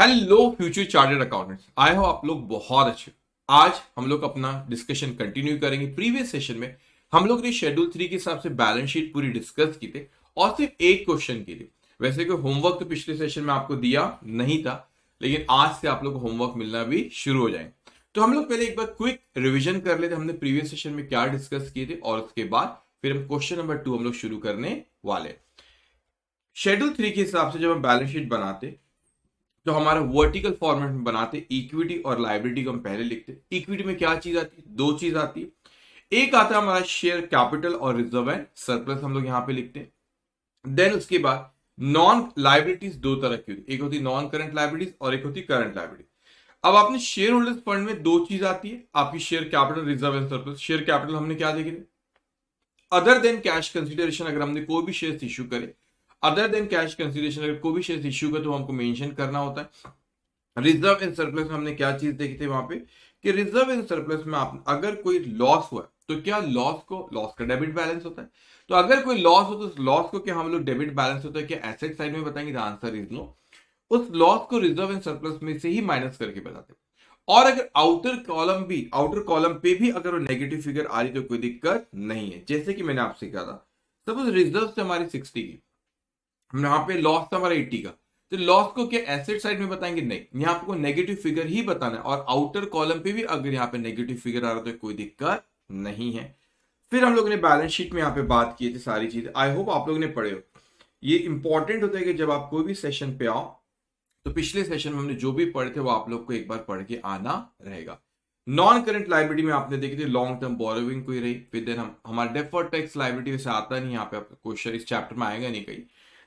Hello future chartered accountants आई हो आप लोग बहुत अच्छे आज हम लोग अपना डिस्कशन कंटिन्यू करेंगे प्रीवियस सेशन में हम लोग ने शेड्यूल थ्री के हिसाब से बैलेंस शीट पूरी डिस्कस की थी और सिर्फ एक क्वेश्चन के लिए वैसे कोई होमवर्क तो पिछले सेशन में आपको दिया नहीं था लेकिन आज से आप लोग को होमवर्क मिलना भी शुरू हो जाएंगे तो हम लोग पहले एक बार क्विक रिविजन कर लेते हमने प्रीवियस सेशन में क्या डिस्कस किए थे और उसके बाद फिर हम क्वेश्चन नंबर टू हम लोग शुरू करने वाले शेड्यूल थ्री के हिसाब से जब हम बैलेंस शीट बनाते जो हमारा वर्टिकल फॉर्मेट में बनाते इक्विटी और लाइब्रिटी को हम पहले लिखते इक्विटी में क्या चीज आती है दो चीज आती है एक आता है हमारा शेयर कैपिटल और रिजर्व एंड सरप्लस हम लोग यहाँ पे लिखते हैं देन उसके बाद नॉन लाइब्रिटीज दो तरह की होती है एक होती है नॉन करंट लाइब्रिटीज और एक होती है करंट लाइबिलिटीज अब आपने शेयर होल्डर्स फंड में दो चीज आती है आपकी share capital reserve and surplus share capital हमने क्या थे अदर देन कैश कंसिडरेशन अगर हमने कोई भी शेयर इश्यू करे अदर देन कैश कंसिडरेशन अगर कोई भी शेयर इश्यू का तो हमको मेंशन करना होता है रिजर्व इन सरप्लस में हमने क्या चीज देखी थी वहां पे कि रिजर्व इन सरप्लस में आप अगर कोई लॉस हुआ तो क्या लॉस को लॉस का डेबिट बैलेंस होता है तो अगर कोई लॉस हो तो उस लॉस को क्या हम लोग डेबिट बैलेंस होता है क्या एसेट साइड में बताएंगे आंसर इज नो उस लॉस को रिजर्व इन सरप्लस में से ही माइनस करके बताते हैं और अगर आउटर कॉलम भी आउटर कॉलम पे भी अगर वो नेगेटिव फिगर आ रही तो कोई दिक्कत नहीं है जैसे कि मैंने आपसे कहा था सपोज रिजर्व से हमारी सिक्सटी की यहाँ पे लॉस था हमारा एट्टी का तो लॉस को क्या एसेट साइड में बताएंगे नहीं यहाँ आपको नेगेटिव फिगर ही बताना है और आउटर कॉलम पे भी अगर यहाँ पे नेगेटिव फिगर आ रहा तो कोई दिक्कत नहीं है फिर हम लोग ने बैलेंस शीट में यहाँ पे बात की थी सारी चीजें आई होप आप लोग ने पढ़े हो ये इंपॉर्टेंट होता है कि जब आप कोई भी सेशन पे आओ तो पिछले सेशन में हमने जो भी पढ़े थे वो आप लोग को एक बार पढ़ के आना रहेगा नॉन करंट लाइब्रेरी में आपने देखी थी लॉन्ग टर्म बोरोविंग कोई रही फिर देन हम हमारा डेफर टैक्स लाइब्रेरी वैसे आता नहीं यहाँ पे आपका क्वेश्चन इस चैप्टर में आएगा नहीं कहीं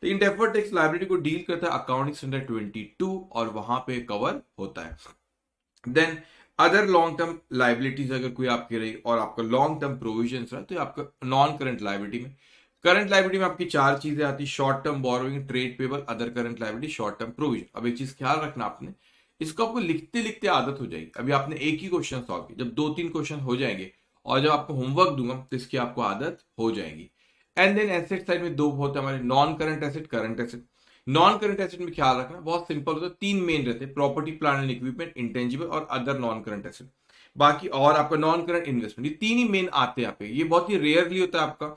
तो डेफर टैक्स लाइब्रेरी को डील करता है अकाउंटिंग स्टैंडर्ड टू और वहां पे कवर होता है then other long term liabilities अगर कोई आपके रही और आपका लॉन्ग टर्म प्रोविजन रहा तो आपका नॉन करंट लाइबिलिटी में करंट लाइबिलिटी में आपकी चार चीजें आती short term borrowing trade payable other current liability short term provision अब एक चीज ख्याल रखना आपने इसको आपको लिखते लिखते आदत हो जाएगी अभी आपने एक ही क्वेश्चन सॉल्व किया जब दो तीन क्वेश्चन हो जाएंगे और जब आपको होमवर्क दूंगा तो इसकी आपको आदत हो जाएगी एंड देन एसेट साइड में दो बहुत हमारे non current asset current asset non current asset में ख्याल रखना बहुत सिंपल होता है तीन मेन रहते हैं property plant and equipment intangible और अदर नॉन करंट एसेट बाकी और आपका नॉन करंट इन्वेस्टमेंट ये तीन ही मेन आते हैं आपके ये बहुत ही रेयरली होता है आपका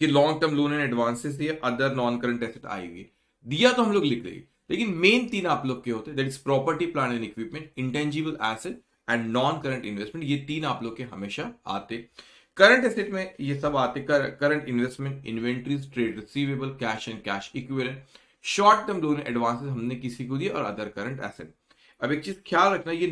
कि long term loan and advances या अदर नॉन करंट एसेट आएगी दिया तो हम लोग लिख देंगे लेकिन मेन तीन आप लोग के होते हैं that is property plant and equipment intangible asset and non current investment ये तीन आप लोग के हमेशा आते करंट एसेट में ये सब आते current investment inventories trade receivable cash and cash equivalent short term loan advances हमने किसी को दिए और अदर करंट एसेट अब एक चीज ख्याल रखना ये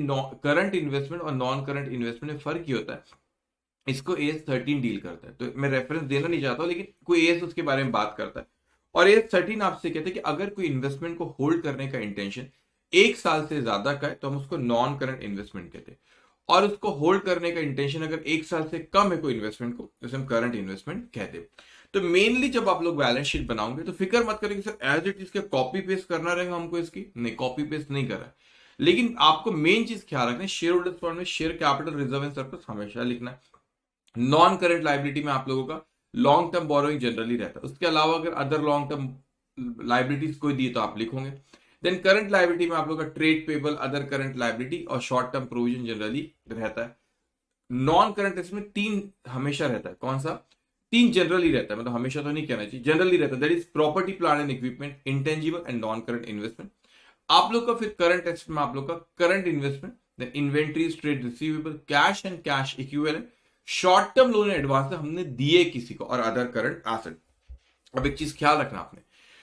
करंट इन्वेस्टमेंट और नॉन करंट इन्वेस्टमेंट में फर्क ही होता है इसको ए एस थर्टीन डील करता है तो मैं रेफरेंस देना नहीं चाहता लेकिन कोई ए एस उसके बारे में बात करता है और ए एस थर्टीन आपसे कहते हैं कि अगर कोई इन्वेस्टमेंट को होल्ड करने का इंटेंशन एक साल से ज्यादा का है तो हम उसको नॉन करंट इन्वेस्टमेंट कहते हैं और उसको होल्ड करने का इंटेंशन अगर एक साल से कम है कोई इन्वेस्टमेंट को जैसे तो हम करंट इन्वेस्टमेंट कहते हैं तो मेनली जब आप लोग बैलेंस शीट बनाओगे तो फिक्र मत करेंगे sir as it is copy paste करना रहेगा हमको इसकी नहीं कॉपी पेस्ट नहीं करा लेकिन आपको मेन चीज ख्याल रखना है शेयर होल्डर्स फंड में share capital reserve and surplus हमेशा लिखना है नॉन करेंट लाइबिलिटी में आप लोगों का लॉन्ग टर्म बोरोइंग जनरली रहता है उसके अलावा अगर अदर लॉन्ग टर्म लाइबिलिटीज कोई दी तो आप लिखोगे देन करंट लाइबिलिटी में आप लोग का trade payable other current liability और शॉर्ट टर्म प्रोविजन जनरली रहता है नॉन करंट इसमें तीन हमेशा रहता है कौन सा तीन जनरली रहता है मतलब हमेशा तो नहीं कहना चाहिए जनरली रहता है that is property plant and equipment intangible and non current investment आप लोग का फिर करंट एसेट में आप लोग का current investment then inventories trade receivable cash and cash equivalent short term loan advance हमने दिए किसी को और अदर करंट एसेट अब एक चीज ख्याल रखना आपने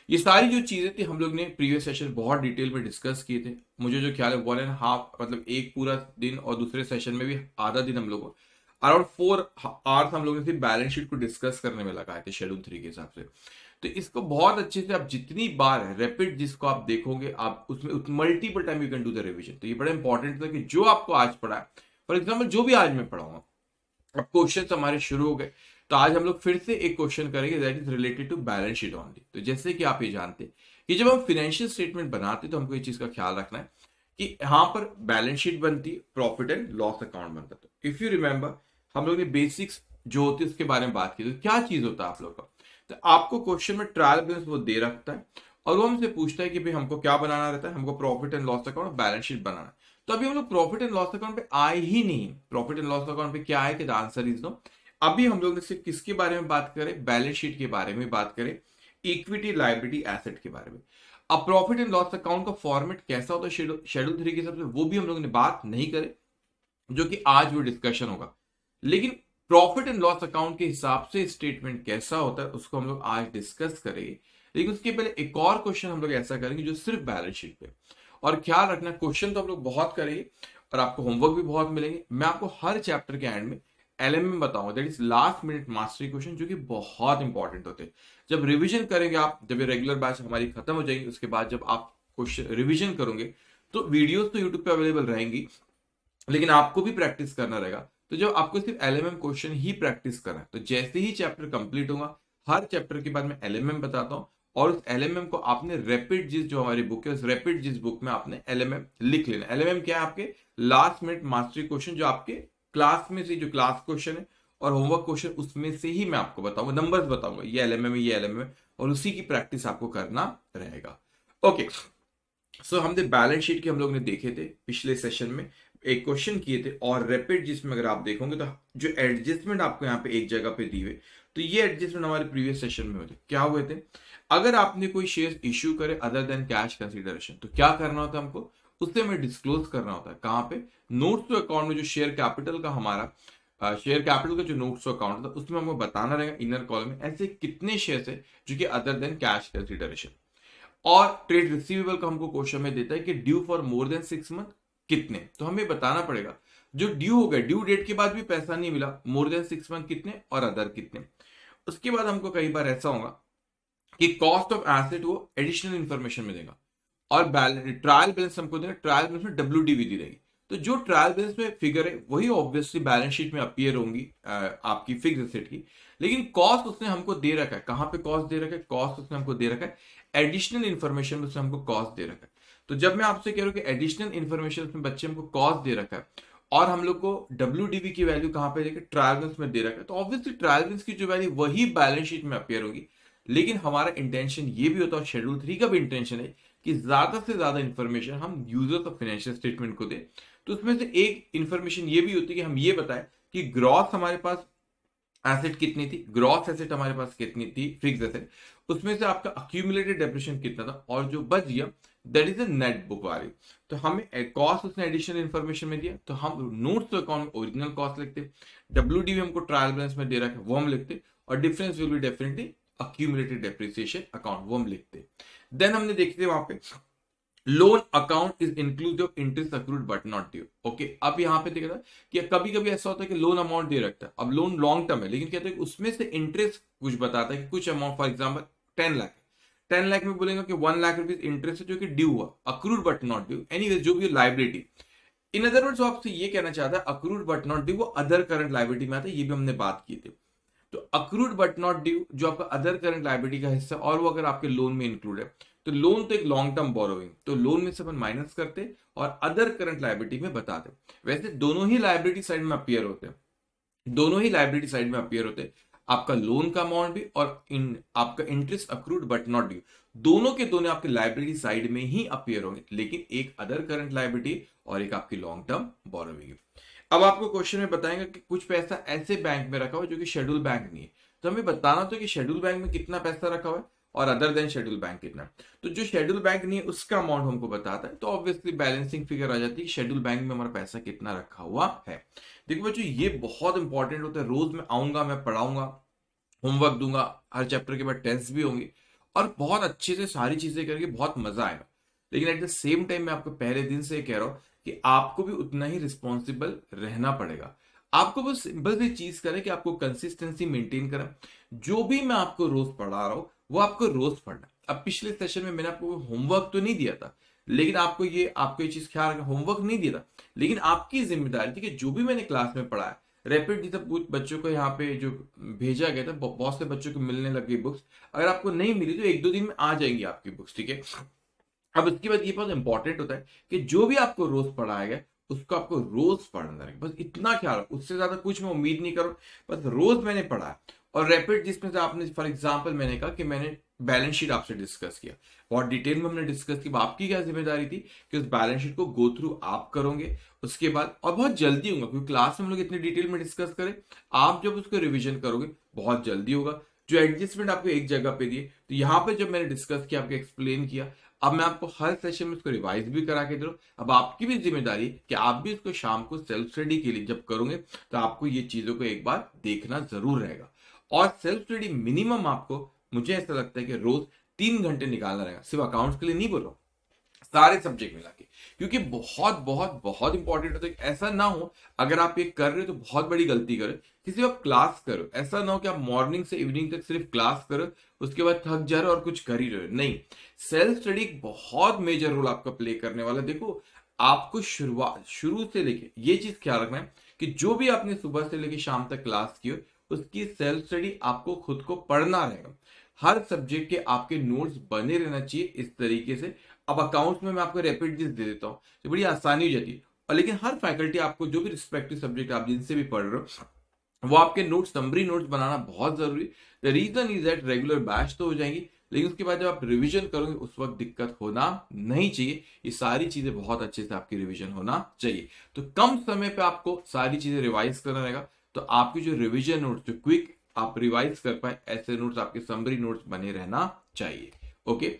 ये सारी जो चीज़ें थी हम लोग ने प्रीवियस सेशन बहुत डिटेल में डिस्कस किए थे मुझे जो ख्याल है वन एंड हाफ मतलब एक पूरा दिन और दूसरे सेशन में भी आधा दिन हम लोगों अराउंड फोर आवर्स हम लोगों ने बैलेंस शीट को डिस्कस करने में लगाए थे शेड्यूल थ्री के हिसाब से तो इसको बहुत अच्छे से आप जितनी बार रैपिड जिसको आप देखोगे आप उसमें multiple time you can do the revision तो ये बड़ा इंपॉर्टेंट था कि जो आपको आज पढ़ा है फॉर एग्जाम्पल जो भी आज मैं पढ़ाऊंगा अब क्वेश्चन हमारे शुरू हो गए तो आज हम लोग फिर से एक क्वेश्चन करेंगे that is related to balance sheet only तो जैसे कि आप ये जानते हैं कि जब हम फाइनेंशियल स्टेटमेंट बनाते तो हमको ये चीज का ख्याल रखना है कि यहां पर बैलेंस शीट बनती है प्रॉफिट एंड लॉस अकाउंट बनता तो इफ यू रिमेंबर हम लोग ने बेसिक्स जो होती है उसके बारे में बात की तो क्या चीज होता है आप लोग का तो आपको क्वेश्चन में ट्रायल बैलेंस वो दे रखता है और वो हमसे पूछता है कि भाई हमको क्या बनाना रहता है हमको profit and loss account balance sheet बनाना है तो अभी हम लोग प्रॉफिट एंड लॉस अकाउंट पे आए ही नहीं प्रॉफिट एंड लॉस अकाउंट पे क्या है कि द आंसर इज नो अभी हम लोग ने सिर्फ किसके बारे में बात करें बैलेंस शीट के बारे में बात करें इक्विटी लाइबिलिटी एसेट के बारे में अब प्रॉफिट एंड लॉस अकाउंट का फॉर्मेट कैसा होता है शेड्यूल थ्री के हिसाब से वो भी हम लोग ने बात नहीं करे जो कि आज वो डिस्कशन होगा लेकिन प्रॉफिट एंड लॉस अकाउंट के हिसाब से स्टेटमेंट कैसा होता है उसको हम लोग आज डिस्कस करेंगे लेकिन उसके पहले एक और क्वेश्चन हम लोग ऐसा करेंगे जो सिर्फ बैलेंस शीट पे और ख्याल रखना क्वेश्चन तो हम लोग बहुत करेंगे और आपको होमवर्क भी बहुत मिलेंगे मैं आपको हर चैप्टर के एंड में एल एम बताऊंगा that is last minute mastery question जो कि बहुत इंपॉर्टेंट होते हैं जब रिविजन करेंगे आप जब ये रेगुलर बैच हमारी खत्म हो जाएगी उसके बाद जब आप क्वेश्चन रिविजन करोगे तो वीडियोस तो यूट्यूब पे अवेलेबल रहेंगी लेकिन आपको भी प्रैक्टिस करना रहेगा तो जब आपको सिर्फ एल एम एम क्वेश्चन ही प्रैक्टिस करना है तो जैसे ही चैप्टर कंप्लीट होगा हर चैप्टर के बाद मैं एल एम एम बताता हूँ और उस एल एम एम को आपने रेपिड जिस जो हमारी बुक है उस रेपिड जिस बुक में आपने एल एम एम लिख लेना एल एम एम क्या है आपके लास्ट मिनट मास्टरी क्वेश्चन जो आपके क्लास में से जो क्लास क्वेश्चन है और होमवर्क क्वेश्चन उसमें से ही मैं आपको बताऊंगा नंबर बताऊंगा ये एल एम ये एल एम और उसी की प्रैक्टिस आपको करना रहेगा ओके सो so, हमने बैलेंस शीट के हम लोग ने देखे थे पिछले सेशन में एक क्वेश्चन किए थे और रेपिड जिसमें अगर आप देखोगे तो जो एडजस्टमेंट आपको यहाँ पे एक जगह पे दी हुए तो ये एडजस्टमेंट हमारे प्रीवियस सेशन में होते क्या हुए थे अगर आपने कोई शेयर इश्यू करे अदर देन कैश कंसिडरेशन तो क्या करना होता हमको उससे हमें डिस्क्लोज करना होता है कहां पे नोट्स टू अकाउंट में जो शेयर कैपिटल का हमारा शेयर कैपिटल का जो नोट्स टू अकाउंट था उसमें हमको बताना रहेगा इनर कॉल में ऐसे कितने शेयर है जो कि अदर देन कैश कंसिडरेशन और ट्रेड रिसीवेबल का हमको क्वेश्चन में देता है कि due for more than six month कितने तो हमें बताना पड़ेगा जो ड्यू हो गया ड्यू डेट के बाद भी पैसा नहीं मिला मोर देन सिक्स मंथ कितने और अदर कितने उसके बाद हमको कई बार ऐसा होगा कि कॉस्ट ऑफ एसेट वो एडिशनल इंफॉर्मेशन में देगा और बैलेंस ट्रायल बैलेंस हमको देना ट्रायल बैलेंस में डब्ल्यू डी दी रहेगी तो जो ट्रायल बैलेंस में फिगर है वही ऑब्वियसली बैलेंस शीट में अपियर होंगी आपकी फिक्स एसेट की लेकिन कॉस्ट उसने हमको दे रखा है कहाँ पे कॉस्ट दे रखा है कॉस्ट उसने हमको दे रखा है एडिशनल इन्फॉर्मेशन उसने हमको कॉस्ट दे रखा है तो जब मैं आपसे कह रहा हूँ कि एडिशनल इन्फॉर्मेशन उसमें बच्चे हमको कॉस्ट दे रखा है और हम लोग को डब्ल्यू की वैल्यू कहाँ पे देखे ट्रायल बैलेंस में दे रखा है तो ऑब्वियसली ट्रायल बैलेंस की जो वैल्यू वही बैलेंस शीट में अपियर होगी लेकिन हमारा इंटेंशन ये भी होता है शेड्यूल थ्री का भी इंटेंशन है कि ज्यादा से ज्यादा इंफॉर्मेशन हम यूजर्स ऑफ फाइनेंशियल स्टेटमेंट को दें तो उसमें से एक इंफॉर्मेशन ये भी होती है कि हम ये बताएं कि ग्रॉस हमारे पास एसेट कितनी थी ग्रॉस एसेट हमारे पास कितनी थी फिक्स एसेट उसमें से आपका अक्यूमुलेटेड डेप्रेशन कितना था और जो बच गया that is a net book वाली तो हमें कॉस्ट उसने एडिशनल इन्फॉर्मेशन में दिया तो हम नोट्स तो अकाउंट में ओरिजिनल कॉस्ट लिखते डब्ल्यू डी हमको ट्रायल बैलेंस में दे रखा है वो हम लिखते और difference will be definitely accumulated depreciation account वो हम लिखते हैं देन हमने देखे थे वहां पे loan account is inclusive interest accrued but not due okay अब यहाँ पे देखा था कि कभी कभी ऐसा होता है कि लोन अमाउंट दे रखता है अब लोन लॉन्ग टर्म है लेकिन कहते हैं उसमें से इंटरेस्ट कुछ बताता है कि कुछ amount for example ten lakh ten lakh में बोलेगा कि वन लाख रुपीज इंटरेस्ट है जो कि ड्यू हुआ accrued but not due any जो भी लाइबिलिटी इन अदर वर्ड्स आपसे ये कहना चाहता है अक्रूड बट नॉट ड्यू वो अदर करंट लाइबिलिटी में आता है ये भी हमने बात की थी तो अक्रूड बट नॉट ड्यू जो आपका अदर करंट लाइब्रेटी का हिस्सा और वो अगर आपके लोन में इंक्लूड है तो लोन तो एक लॉन्ग टर्म बोरोइंग तो लोन में से अपन माइनस करते और अदर करंट लाइब्रेटी में बता दे वैसे दोनों ही लाइब्रेटी साइड में अपियर होते हैं दोनों ही लाइब्रेटी साइड में अपियर होते हैं आपका लोन का अमाउंट भी और इन आपका interest accrued but not due दोनों के दोनों आपके लाइब्रेटी साइड में ही अपियर होंगे लेकिन एक अदर करंट लाइब्रेटी और एक आपकी लॉन्ग टर्म बोरोइंग अब आपको क्वेश्चन में बताएंगे कि कुछ पैसा ऐसे बैंक में रखा हुआ जो कि शेड्यूल बैंक नहीं है तो हमें बताना तो कि शेड्यूल बैंक में कितना पैसा रखा हुआ है और अदर देन शेड्यूल बैंक कितना तो जो शेड्यूल बैंक नहीं है उसका अमाउंट हमको बताता है तो ऑब्वियसली बैलेंसिंग फिगर आ जाती है शेड्यूल बैंक में हमारा पैसा कितना रखा हुआ है देखिए बच्चों ये बहुत इंपॉर्टेंट होता है रोज मैं आऊंगा मैं पढ़ाऊंगा होमवर्क दूंगा हर चैप्टर के बाद टेस्ट भी होंगे और बहुत अच्छे से सारी चीजें करके बहुत मजा आएगा लेकिन एट द सेम टाइम मैं आपको पहले दिन से कह रहा हूँ कि आपको भी उतना ही रिस्पॉन्सिबल रहना पड़ेगा आपको बस सिंपल सी चीज करें कि आपको कंसिस्टेंसी मेंटेन करें जो भी मैं आपको रोज पढ़ा रहा हूं वो आपको रोज पढ़ना अब पिछले सेशन में मैंने आपको होमवर्क तो नहीं दिया था लेकिन आपको ये आपको ये चीज ख्याल होमवर्क नहीं दिया था लेकिन आपकी जिम्मेदारी थी कि जो भी मैंने क्लास में पढ़ाया रैपिडली तब बच्चों को यहाँ पे जो भेजा गया था बहुत से बच्चों को मिलने लग गई बुक्स अगर आपको नहीं मिली तो एक दो दिन में आ जाएंगी आपकी बुक्स ठीक है अब इसके बाद ये बहुत इंपॉर्टेंट होता है कि जो भी आपको रोज पढ़ाया गया उसको आपको रोज पढ़ना रहेगा बस इतना ख्याल उससे ज्यादा कुछ मैं उम्मीद नहीं करूँ बस रोज मैंने पढ़ा और रैपिड जिसमें से आपने फॉर एग्जाम्पल मैंने कहा कि मैंने बैलेंस शीट आपसे डिस्कस किया बहुत डिटेल में हमने डिस्कस की आपकी क्या जिम्मेदारी थी कि उस बैलेंस शीट को गो थ्रू आप करोगे उसके बाद और बहुत जल्दी होगा क्योंकि क्लास में हम लोग इतने डिटेल में डिस्कस करें आप जब उसको रिविजन करोगे बहुत जल्दी होगा जो एडजस्टमेंट आपको एक जगह पे दिए तो यहाँ पे जब मैंने डिस्कस किया आपको एक्सप्लेन किया अब मैं आपको हर सेशन में इसको रिवाइज भी करा के दे रहा हूँ अब आपकी भी जिम्मेदारी कि आप भी इसको शाम को सेल्फ स्टडी के लिए जब करोगे तो आपको ये चीज़ों को एक बार देखना जरूर रहेगा और सेल्फ स्टडी मिनिमम आपको मुझे ऐसा लगता है कि रोज तीन घंटे निकालना रहेगा सिर्फ अकाउंट्स के लिए नहीं बोल रहा हूँ सारे सब्जेक्ट मिला के क्योंकि बहुत बहुत बहुत इंपॉर्टेंट होता है तो ऐसा ना हो अगर आप ये कर रहे हो तो बहुत बड़ी गलती करो किसी आप क्लास करो ऐसा ना हो कि आप मॉर्निंग से इवनिंग तक सिर्फ क्लास करो उसके बाद थक जा रहे हो और कुछ कर ही रहे हो नहीं सेल्फ स्टडी बहुत मेजर रोल आपका प्ले करने वाला देखो आपको शुरुआत शुरू से लेके ये चीज ख्याल रखना है कि जो भी आपने सुबह से लेके शाम तक क्लास की हो उसकी सेल्फ स्टडी आपको खुद को पढ़ना रहेगा हर सब्जेक्ट के आपके नोट्स बने रहना चाहिए इस तरीके से अब अकाउंट्स में मैं आपको रैपिड दे देता हूँ तो बड़ी आसानी हो जाती है और लेकिन हर फैकल्टी आपको जो भी रिस्पेक्टिव सब्जेक्ट आप जिनसे भी पढ़ रहे हो वो आपके नोट समरी नोट्स बनाना बहुत जरूरी the reason is that regular batch तो हो जाएंगी लेकिन उसके बाद जब आप रिविजन करोगे उस वक्त दिक्कत होना नहीं चाहिए ये सारी चीजें बहुत अच्छे से आपकी रिविजन होना चाहिए तो कम समय पर आपको सारी चीजें रिवाइज करना रहेगा तो आपके जो रिविजन नोट जो क्विक आप रिवाइज कर पाए ऐसे नोट्स आपके समरी नोट्स बने रहना चाहिए ओके okay?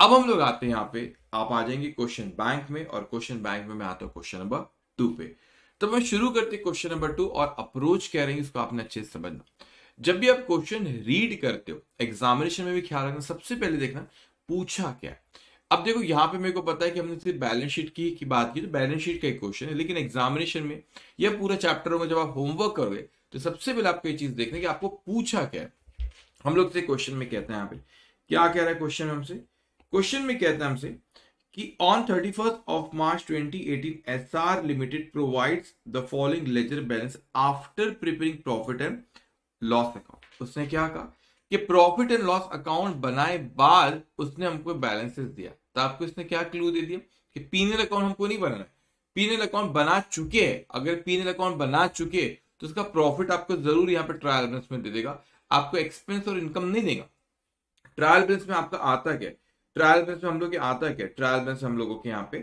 अब हम लोग आते हैं यहां पे आप आ जाएंगे क्वेश्चन बैंक में और क्वेश्चन बैंक में मैं आता हूं क्वेश्चन नंबर टू पे तो मैं शुरू करते क्वेश्चन नंबर टू और अप्रोच कह रहे हैं आपने अच्छे से समझना जब भी आप क्वेश्चन रीड करते हो एग्जामिनेशन में भी ख्याल रखना सबसे पहले देखना पूछा क्या अब देखो यहाँ पे मेरे को पता है कि हमने सिर्फ बैलेंस शीट की, की बात की तो बैलेंस शीट का एक क्वेश्चन है लेकिन एग्जामिनेशन में या पूरा चैप्टर में जब आप होमवर्क करोगे तो सबसे पहले आपको ये चीज देखना कि आपको पूछा क्या है हम लोग से क्वेश्चन में कहते हैं यहाँ पे क्या कह रहा है क्वेश्चन हमसे क्वेश्चन में कहते हैं हमसे कि on thirty first of March 2018 SR limited provides the following ledger balance after preparing profit and loss account उसने क्या कहा कि प्रॉफिट एंड लॉस अकाउंट बनाए बाद उसने हमको बैलेंसेस दिया तो आपको इसने क्या क्लू दे दिया कि पीनल अकाउंट हमको नहीं बनाना पीनल अकाउंट बना चुके हैं अगर पीनल अकाउंट बना चुके तो उसका प्रॉफिट आपको जरूर यहाँ पे ट्रायल बैलेंस में दे देगा आपको एक्सपेंस और इनकम नहीं देगा ट्रायल बैलेंस में आपका आता क्या है ट्रायल बैलेंस में हम लोग आता क्या ट्रायल बैलेंस हम लोगों के यहाँ पे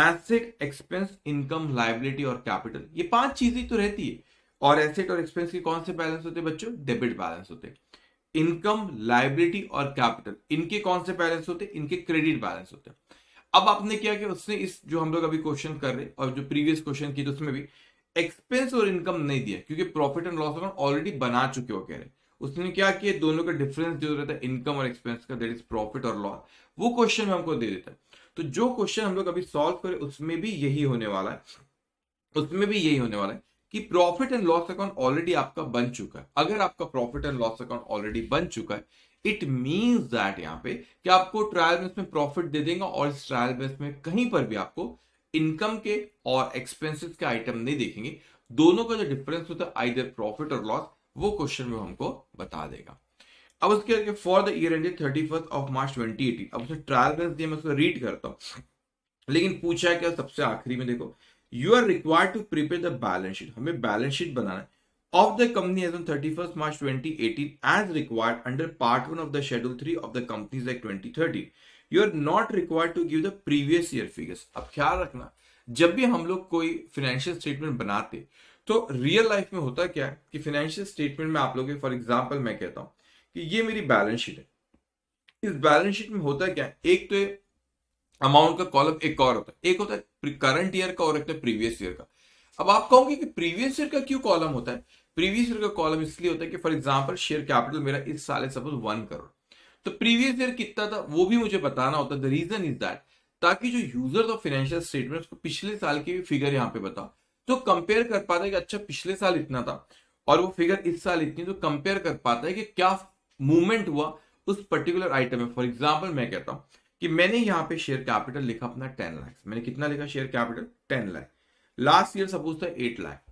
एसेट एक्सपेंस इनकम लाइबिलिटी और कैपिटल ये पांच चीजें तो रहती है और एसेट और एक्सपेंस के कौन से बैलेंस होते हैं बच्चों डेबिट बैलेंस होते इनकम लाइबिलिटी और कैपिटल इनके कौन से बैलेंस होते इनके क्रेडिट बैलेंस होते अब आपने क्या किया उसने इस जो हम लोग अभी क्वेश्चन कर रहे और जो प्रीवियस क्वेश्चन की तो उसमें भी एक्सपेंस और इनकम नहीं दिया क्योंकि profit and loss account already बना चुके हो कह रहे उसने क्या किया दोनों का डिफरेंस जो रहता है इनकम और एक्सपेंस का दैट इज प्रॉफिट और लॉस वो क्वेश्चन में हमको दे देता है तो जो क्वेश्चन हम लोग अभी सॉल्व करें उसमें भी यही होने वाला है उसमें भी यही होने वाला है कि profit and loss account already आपका बन चुका है अगर आपका profit and loss account already बन चुका है इट मीन्स दैट यहाँ पे कि आपको ट्रायल बेस में प्रॉफिट दे देंगे और इस ट्रायल बेस में कहीं पर भी आपको इनकम के और एक्सपेंसेस के आइटम नहीं देखेंगे दोनों का जो डिफरेंस होता है आइदर प्रॉफिट और लॉस वो क्वेश्चन में हमको बता देगा अब उसके आगे for the year ended thirty first of March twenty eighteen अब उसे ट्रायल बैलेंस दिया मैं उसको रीड करता हूँ लेकिन पूछा क्या सबसे आखिरी में देखो you are required to prepare the balance sheet हमें बैलेंस शीट बनाना है of the company as on 31st March 2018 as required under part 1 of the schedule 3 of the companies act 2013 you are not required to give the previous year figures अब ख्याल रखना जब भी हम लोग कोई फाइनेंशियल स्टेटमेंट बनाते तो रियल लाइफ में होता क्या है कि फाइनेंशियल स्टेटमेंट में आप लोग फॉर एग्जाम्पल मैं कहता हूँ कि ये मेरी बैलेंस शीट है इस बैलेंस शीट में होता है क्या एक तो अमाउंट का कॉलम एक और होता है एक होता है करंट ईयर का और एक प्रीवियस ईयर का अब आप कहोगे कि प्रीवियस ईयर का क्यों कॉलम होता है प्रीवियस ईयर का कॉलम इसलिए होता है कि फॉर एग्जाम्पल शेयर कैपिटल मेरा इस साल है सपोज वन करोड़ तो प्रीवियस ईयर कितना था वो भी मुझे बताना होता है द रीजन इज दैट ताकि जो यूजर्स ऑफ फाइनेंशियल स्टेटमेंट को पिछले साल की भी फिगर यहाँ पे बताओ तो कंपेयर कर पाता है कि अच्छा पिछले साल इतना था और वो फिगर इस साल इतनी तो कंपेयर कर पाता है कि क्या मूवमेंट हुआ उस पर्टिकुलर आइटम में फॉर एग्जाम्पल मैं कहता हूं कि मैंने यहां पे शेयर कैपिटल लिखा अपना टेन लाख मैंने कितना लिखा share capital ten lakh last year suppose था एट लाख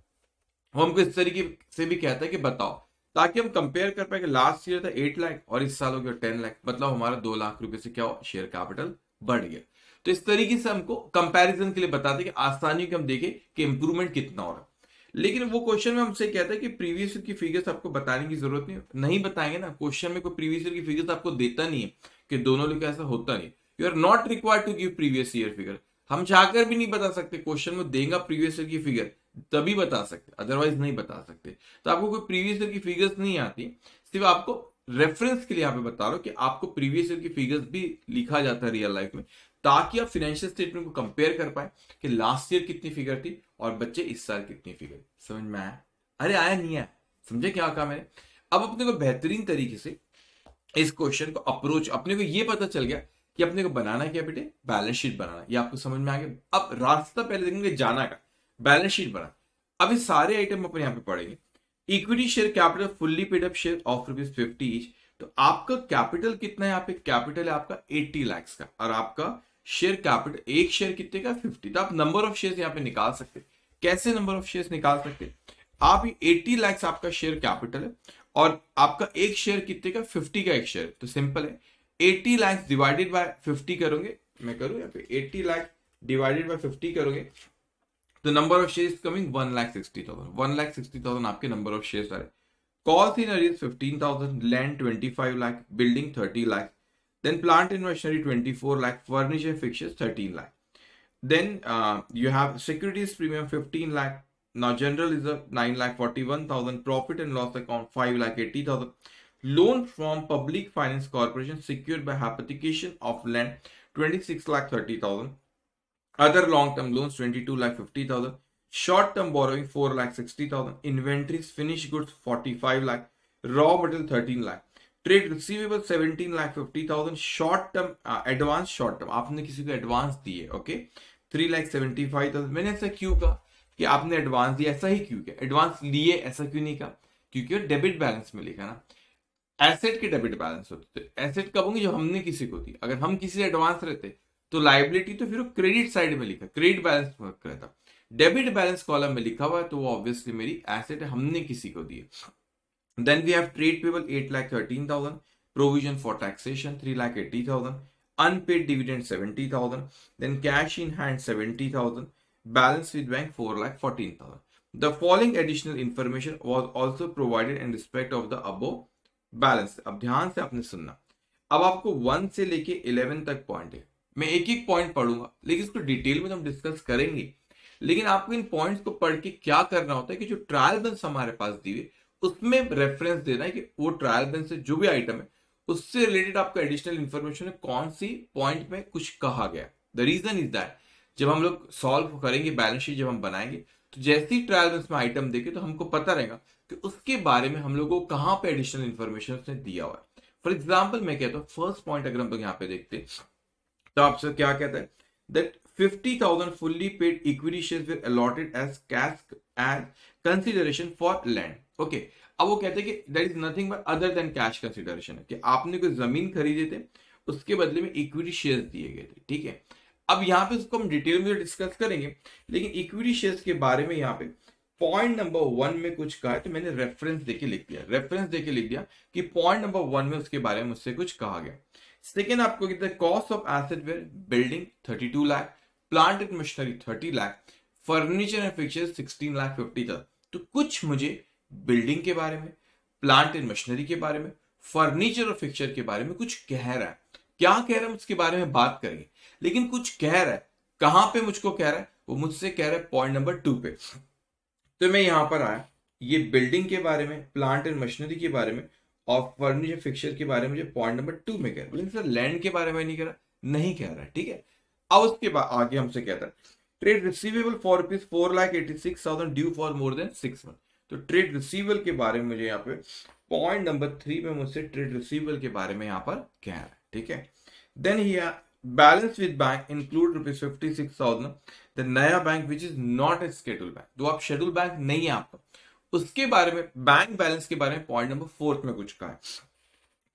वो हमको इस तरीके से भी कहता है कि बताओ ताकि हम कंपेयर कर पाए कि लास्ट ईयर था एट लाख और इस साल हो गया टेन लाख मतलब हमारा दो लाख रुपए से क्या हो? शेयर कैपिटल बढ़ गया तो इस तरीके से हमको कंपेरिजन के लिए बताते कि आसानी के हम देखें कि इंप्रूवमेंट कितना हो रहा है लेकिन वो क्वेश्चन में हमसे कहता है कि प्रीवियस ईयर की फिगर्स आपको बताने की जरूरत नहीं नहीं बताएंगे ना क्वेश्चन में कोई प्रीवियस ईयर की फिगर्स आपको देता नहीं है कि दोनों लोग ऐसा होता नहीं you are not required to give previous year figure हम चाहकर भी नहीं बता सकते क्वेश्चन में देगा प्रीवियस ईयर की फिगर तभी बता सकते अदरवाइज नहीं बता सकते तो आपको कोई प्रीवियस ईयर की फिगर्स नहीं आती सिर्फ आपको रेफरेंस के लिए यहाँ पे बता रहा हूँ कि आपको प्रीवियस ईयर की फिगर्स भी लिखा जाता है रियल लाइफ में ताकि आप फाइनेंशियल स्टेटमेंट को कंपेयर कर पाए कि लास्ट ईयर कितनी फिगर थी और बच्चे इस साल कितनी फिगर समझ में आया अरे आया नहीं आया समझे क्या कहा मैंने अब अपने को बेहतरीन तरीके से इस क्वेश्चन को अप्रोच अपने को ये पता चल गया कि अपने को बनाना क्या बेटे बैलेंस शीट बनाना ये आपको समझ में आ गया अब रास्ता पहले देखेंगे जाना का बैलेंस शीट बनाना अब ये सारे आइटम अपने यहाँ पे पढ़ेंगे equity share capital fully paid up share of rupees fifty तो आपका कैपिटल कितना है यहाँ पे कैपिटल है आपका एट्टी लैक्स का और आपका शेयर कैपिटल एक शेयर कितने का फिफ्टी तो आप नंबर ऑफ शेयर यहाँ पे निकाल सकते कैसे नंबर ऑफ शेयर निकाल सकते आप एट्टी लैक्स आपका शेयर कैपिटल है और आपका एक शेयर कितने का फिफ्टी का एक शेयर तो सिंपल है eighty lakhs divided by fifty करोगे मैं करूँ यहाँ पे eighty lakhs divided by fifty करोगे तो number of share coming one lakh sixty thousand one lakh sixty thousand आपके नंबर ऑफ शेयर आ रहे कॉल थी arrears fifteen thousand land twenty five lakh building thirty lakh Then plant and machinery 24 lakh, furniture fixtures 13 lakh. Then uh, you have securities premium 15 lakh. Now general is a 9 lakh 41,000 profit and loss account 5 lakh 80,000. Loan from public finance corporation secured by hypothecation of land 26 lakh 30,000. Other long-term loans 22 lakh 50,000. Short-term borrowing 4 lakh 60,000. Inventories finished goods 45 lakh. Raw material 13 lakh trade receivable seventeen lakh fifty thousand short term advance short term आपने किसी को advance दिए okay three lakh seventy five thousand मैंने ऐसा क्यों कहा कि आपने एडवांस दिया ऐसा ही क्यों किया एडवांस लिए ऐसा क्यों नहीं कहा क्योंकि डेबिट बैलेंस में लिखा ना एसेट के डेबिट बैलेंस होते तो एसेट कब होंगे जो हमने किसी को दी अगर हम किसी से एडवांस रहते तो लाइबिलिटी तो फिर क्रेडिट साइड में लिखा क्रेडिट बैलेंस रहता डेबिट बैलेंस कॉलम में लिखा हुआ है तो वो ऑब्वियसली मेरी एसेट हमने किसी को दी Then we have trade payable 8 lakh 13,000, provision for taxation 3 lakh 80,000, unpaid dividend 70,000, then cash in hand 70,000, balance with bank 4 lakh 14,000. The following additional information was also provided in respect of the above balance अब ध्यान से आपने सुनना अब आपको one से लेके eleven तक point है मैं एक एक पॉइंट पढ़ूंगा लेकिन इसको डिटेल में तो हम डिस्कस करेंगे लेकिन आपको इन पॉइंट्स को पढ़ के क्या करना होता है कि जो ट्रायल बंस हमारे पास दिए उसमें रेफरेंस देना है कि वो ट्रायल बेंच से जो भी आइटम है उससे रिलेटेड आपका एडिशनल इन्फॉर्मेशन है कौन सी पॉइंट में कुछ कहा गया द रीजन इज दैट जब हम लोग सॉल्व करेंगे बैलेंस शीट जब हम बनाएंगे तो जैसे ही ट्रायल बैलेंस में आइटम देखे तो हमको पता रहेगा कि उसके बारे में हम लोगों को कहाँ पे एडिशनल इन्फॉर्मेशन उसने दिया हुआ है फॉर एग्जाम्पल मैं कहता हूँ फर्स्ट पॉइंट अगर हम लोग यहाँ पे देखते तो आपसे क्या कहता है that 50,000 fully paid equity shares were allotted as cash as consideration for land okay अब वो कहते हैं कि there is nothing but other than cash consideration कि आपने कोई जमीन खरीदे थे उसके बदले में इक्विटी शेयर दिए गए थे ठीक है अब यहाँ पे उसको हम डिटेल में डिस्कस तो करेंगे लेकिन इक्विटी शेयर्स के बारे में यहाँ पे पॉइंट नंबर वन में कुछ कहा है तो मैंने रेफरेंस देके लिख दिया रेफरेंस देके लिख दिया कि पॉइंट नंबर वन में उसके बारे में मुझसे कुछ कहा गया सेकेंड आपको कहते हैं cost of asset were building thirty two lakh plant and machinery thirty lakh furniture and fixture sixteen lakh fifty तक तो कुछ मुझे बिल्डिंग के बारे में प्लांट एंड मशीनरी के बारे में फर्नीचर और फिक्चर के बारे में कुछ कह रहा है क्या कह रहा है उसके बारे में बात करेंगे लेकिन कुछ कह रहा है कहां पे मुझको कह रहा है वो मुझसे कह रहा है पॉइंट नंबर टू पे तो मैं यहां पर आया ये बिल्डिंग के बारे में प्लांट एंड मशीनरी के बारे में और फर्नीचर फिक्चर के बारे में मुझे पॉइंट नंबर टू में कह रहा लेकिन लैंड के बारे में नहीं कह रहा नहीं कह रहा ठीक है अब उसके बाद आगे हमसे कहता है trade receivable for rupees four lakh eighty six thousand due for more than six month तो ट्रेड रिसीवल के बारे में मुझे यहाँ पे पॉइंट नंबर थ्री में मुझसे ट्रेड रिसीवल के बारे में यहाँ पर कह रहा है ठीक है देन ही balance with bank include rupees fifty six thousand the Naya bank which is not a schedule bank जो आप शेड्यूल बैंक नहीं है आपका उसके बारे में बैंक बैलेंस के बारे में पॉइंट नंबर फोर्थ में कुछ कहा है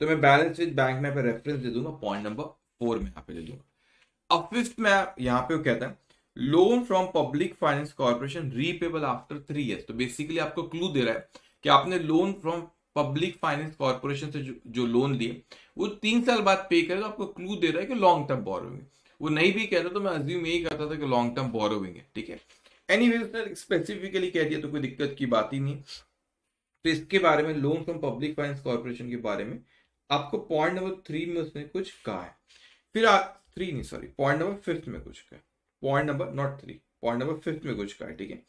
तो मैं बैलेंस विद बैंक में रेफरेंस दे दूंगा पॉइंट नंबर फोर में यहाँ पे दे दूंगा अब फिफ्थ में यहाँ पे कहता है loan from public finance corporation repayable after three years तो बेसिकली आपको क्लू दे रहा है कि आपने loan from public finance corporation से जो, जो लोन लिए वो तीन साल बाद पे करे तो आपको क्लू दे रहा है कि लॉन्ग टर्म बोरोविंग वो नहीं भी कहता तो मैं अज्यूम यही करता था कि लॉन्ग टर्म बोरोविंग है ठीक है एनी वे स्पेसिफिकली कह दिया तो कोई दिक्कत की बात ही नहीं तो इसके बारे में loan from public finance corporation के बारे में आपको पॉइंट नंबर थ्री में उसने कुछ कहा है फिर थ्री नहीं सॉरी पॉइंट नंबर फिफ्थ में कुछ कहा point number not three point number fifth में कुछ कहा ठीक है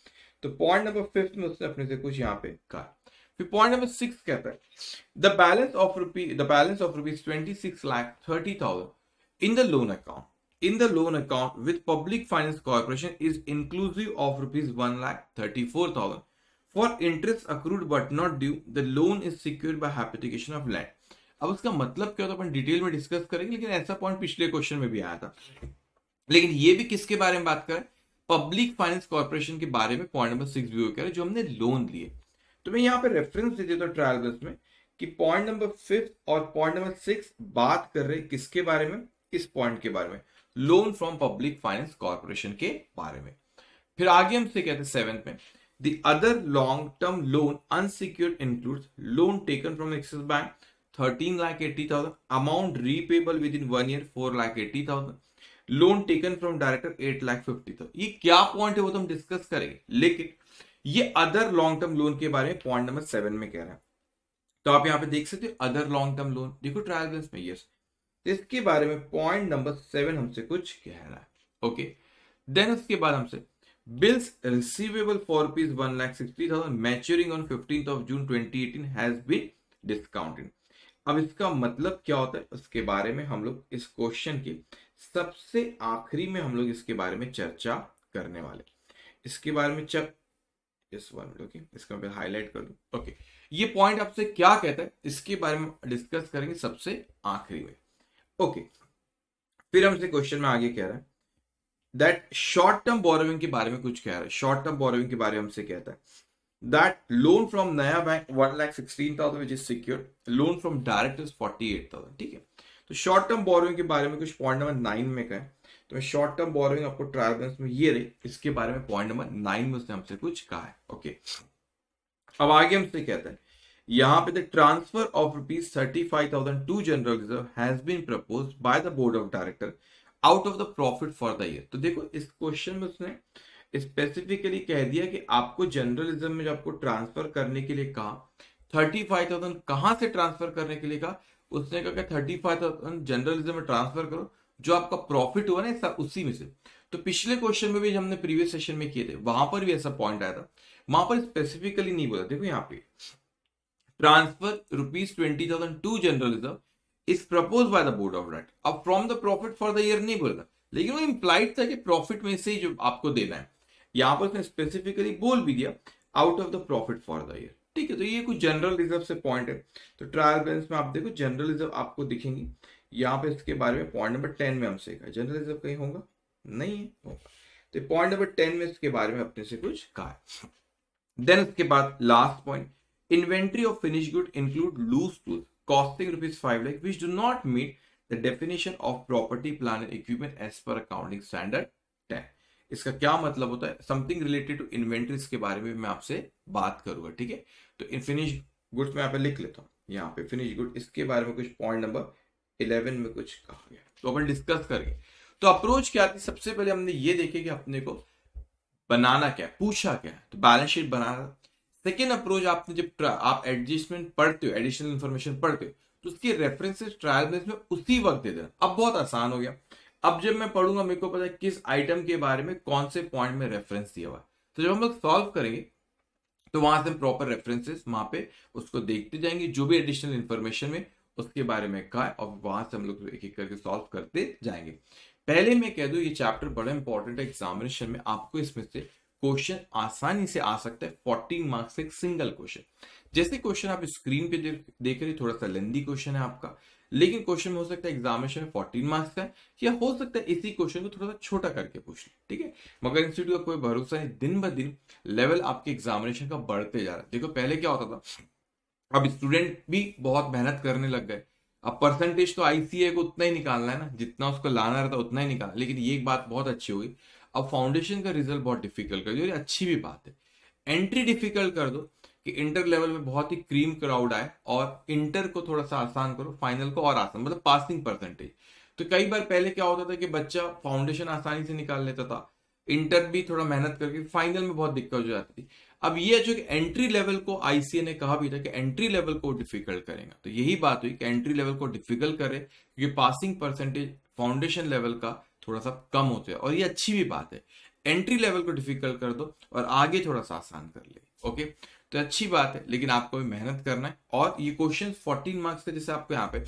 तो पॉइंट नंबर फिफ्थ में उसने अपने से कुछ यहाँ पे कहा फिर पॉइंट नंबर सिक्स कहता है the balance of rupee the balance of rupees twenty six lakh thirty thousand in the loan account in the loan account with public finance corporation is inclusive of rupees one lakh thirty four thousand for interest accrued but not due the loan is secure by hypothecation of land अब उसका मतलब क्या होता है अपन detail में discuss करेंगे लेकिन ऐसा पॉइंट पिछले क्वेश्चन में भी आया था लेकिन ये भी किसके बारे में बात करें पब्लिक फाइनेंस कॉर्पोरेशन के बारे में पॉइंट नंबर सिक्स व्यू करें जो हमने लोन लिए तो मैं यहाँ पे रेफरेंस दे देता हूँ ट्रायल बेस में कि पॉइंट नंबर फिफ्थ और पॉइंट नंबर सिक्स बात कर रहे किसके बारे में इस पॉइंट के बारे में loan from public finance corporation के बारे में फिर आगे हम से कहते हैं सेवेंथ में the other long term loan unsecured include loan taken from Axis bank thirteen lakh eighty thousand amount repayable within one year four lakh eighty thousand loan taken from director eight lakh fifty thousand ये क्या point है वो तो हम discuss करेंगे लेकिन ये other long term loan के बारे में पॉइंट नंबर सेवन में कह रहे हैं तो आप यहां पे देख सकते हो अदर लॉन्ग टर्म लोन देखो ट्रायल बैलेंस में यस इसके बारे में पॉइंट नंबर सेवन हमसे कुछ कह रहा है ओके देन उसके बाद हमसे bills receivable for rupees one lakh sixty thousand maturing on fifteen of June twenty eighteen has been discounted अब इसका मतलब क्या होता है उसके बारे में हम लोग इस क्वेश्चन के सबसे आखिरी में हम लोग इसके बारे में चर्चा करने वाले इसके बारे में चक इस वन ओके इसका मैं हाईलाइट कर दूं ओके ये पॉइंट आपसे क्या कहता है इसके बारे में डिस्कस करेंगे सबसे आखिरी में ओके फिर हमसे क्वेश्चन में आगे कह रहा है दैट शॉर्ट टर्म बोरोविंग के बारे में कुछ कह रहा है शॉर्ट टर्म बोरोविंग के बारे में हमसे कहता है that loan from Naya Bank is which is secured, loan from forty eight thousand ठीक है तो शॉर्ट टर्म बोरोइंग के बारे में कुछ पॉइंट नंबर नाइन में कहें तो शॉर्ट टर्म बोरोइंग आपको ट्रायल बैलेंस में ये रही इसके बारे में पॉइंट नंबर नाइन में उसने हमसे कुछ कहा है ओके अब आगे हमसे कहता है यहां पे the transfer of rupees thirty five thousand to general reserve has been propose by the board of director out of the profit for the year तो देखो इस क्वेश्चन में उसने स्पेसिफिकली कह दिया कि आपको जनरल रिजर्व में जो आपको ट्रांसफर करने के लिए कहा थर्टी फाइव थाउजेंड कहां से ट्रांसफर करने के लिए कहा उसने कहा थर्टी फाइव थाउजेंड जर्नलिज्म में ट्रांसफर करो जो आपका प्रॉफिट हुआ ना उसी में से तो पिछले क्वेश्चन में भी हमने प्रीवियस सेशन में किए थे वहां पर भी ऐसा पॉइंट आया था वहां पर स्पेसिफिकली नहीं बोला देखो यहाँ पे transfer rupees twenty thousand to general reserve is propose by the board of direct अब from the profit for the year नहीं बोला लेकिन वो इम्प्लाइड था कि प्रॉफिट में से ही जो आपको देना है यहां पर उसने स्पेसिफिकली बोल भी दिया out of the profit for the year ठीक है तो ये कुछ जनरल रिजर्व से पॉइंट है तो ट्रायल बैलेंस में आप देखो जनरल रिजर्व आपको दिखेंगे यहाँ पे इसके बारे में पॉइंट नंबर टेन में हमसे कहा जनरल रिजर्व कहीं होगा नहीं होगा तो पॉइंट नंबर टेन में इसके बारे में अपने से कुछ कहा देन इसके बाद last point inventory of finish good include loose tool costing rupees five lakh which do not meet the definition of property plant and equipment as per accounting standard 10 इसका क्या मतलब होता है समथिंग रिलेटेड टू इन्वेंट्रीज के बारे में मैं आपसे बात करूंगा ठीक है तो इन फिनिश गुड्स में यहाँ पे लिख लेता हूँ यहाँ पे फिनिश गुड इसके बारे में कुछ पॉइंट नंबर इलेवन में कुछ कहा गया तो अपन डिस्कस करेंगे तो अप्रोच क्या थी सबसे पहले हमने ये देखे कि अपने को बनाना क्या है पूछा क्या है तो बैलेंस शीट बनाना सेकेंड अप्रोच आपने जब आप एडजस्टमेंट पढ़ते हो एडिशनल इन्फॉर्मेशन पढ़ते हो तो उसके रेफरेंसेस ट्रायल बेस में उसी वक्त दे देना अब बहुत आसान हो गया अब जब मैं पढ़ूंगा मेरे को पता है किस आइटम के बारे में कौन से पॉइंट में रेफरेंस दिया हुआ है तो जब हम लोग सॉल्व करेंगे तो वहां से प्रॉपर रेफरेंसेस वहां पे उसको देखते जाएंगे जो भी एडिशनल इन्फॉर्मेशन में उसके बारे में कहा और वहां से हम लोग एक एक करके सॉल्व करते जाएंगे पहले मैं कह दू ये चैप्टर बड़ा इंपॉर्टेंट है एग्जामिनेशन में आपको इसमें से क्वेश्चन आसानी से आ सकता है फोर्टीन मार्क्स एक सिंगल क्वेश्चन जैसे क्वेश्चन आप स्क्रीन पे देख रहे थोड़ा सा लेंदी क्वेश्चन है आपका लेकिन क्वेश्चन में हो सकता है एग्जामिनेशन में फोर्टीन मार्क्स का या हो सकता है इसी क्वेश्चन को थोड़ा सा छोटा करके पूछ लें ठीक है मगर इंस्टीट्यूट का कोई भरोसा नहीं दिन ब दिन लेवल आपके एग्जामिनेशन का बढ़ते जा रहा है देखो पहले क्या होता था अब स्टूडेंट भी बहुत मेहनत करने लग गए अब परसेंटेज तो आईसीए को उतना ही निकालना है ना जितना उसको लाना रहता है उतना ही निकालना लेकिन ये एक बात बहुत अच्छी होगी अब फाउंडेशन का रिजल्ट बहुत डिफिकल्ट कर दो अच्छी भी बात है एंट्री डिफिकल्ट कर दो कि इंटर लेवल में बहुत ही क्रीम क्राउड आए और इंटर को थोड़ा सा आसान करो फाइनल को और आसान मतलब पासिंग परसेंटेज तो कई बार पहले क्या होता था कि बच्चा फाउंडेशन आसानी से निकाल लेता था इंटर भी थोड़ा मेहनत करके फाइनल में बहुत दिक्कत हो जाती थी अब ये जो कि एंट्री लेवल को आईसीए ने कहा भी था कि एंट्री लेवल को डिफिकल्ट करेगा तो यही बात हुई कि एंट्री लेवल को डिफिकल्ट करे क्योंकि पासिंग परसेंटेज फाउंडेशन लेवल का थोड़ा सा कम होता है और ये अच्छी भी बात है एंट्री लेवल को डिफिकल्ट कर दो और आगे थोड़ा सा आसान कर ले ओके okay? तो अच्छी बात है लेकिन आपको भी मेहनत करना है और ये क्वेश्चन फोर्टीन मार्क्स का जैसे आपको यहाँ पे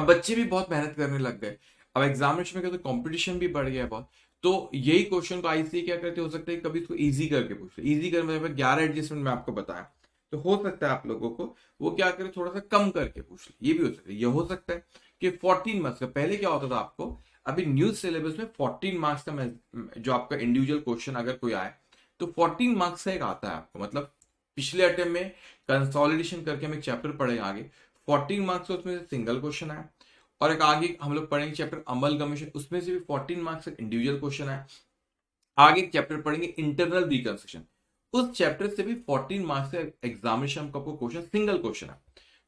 अब बच्चे भी बहुत मेहनत करने लग गए अब एग्जामिनेशन में तो कॉम्पिटिशन भी बढ़ गया है बहुत तो यही क्वेश्चन को आईसीए क्या करते हो सकता है कभी इसको इजी करके पूछते ईजी कर मतलब ग्यारह एडजस्टमेंट में आपको बताया तो हो सकता है आप लोगों को वो क्या करे थोड़ा सा कम करके पूछ ले ये भी हो सकता है ये हो सकता है कि फोर्टीन मार्क्स का पहले क्या होता था आपको अभी न्यूज सिलेबस में फोर्टीन मार्क्स का जो आपका इंडिविजुअल क्वेश्चन अगर कोई आए तो फोर्टीन मार्क्स का एक आता है आपको मतलब पिछले अटेम्प में कंसोलिडेशन करके हम एक चैप्टर पढ़ेंगे आगे फोर्टीन मार्क्स उसमें से सिंगल क्वेश्चन है और एक आगे हम लोग पढ़ेंगे चैप्टर अमल कमीशन उसमें से भी फोर्टीन मार्क्स इंडिविजुअल क्वेश्चन है आगे एक चैप्टर पढ़ेंगे इंटरनल रिकंस्ट्रक्शन उस चैप्टर से भी फोर्टीन मार्क्स का एग्जामिनेशन आपको क्वेश्चन सिंगल क्वेश्चन है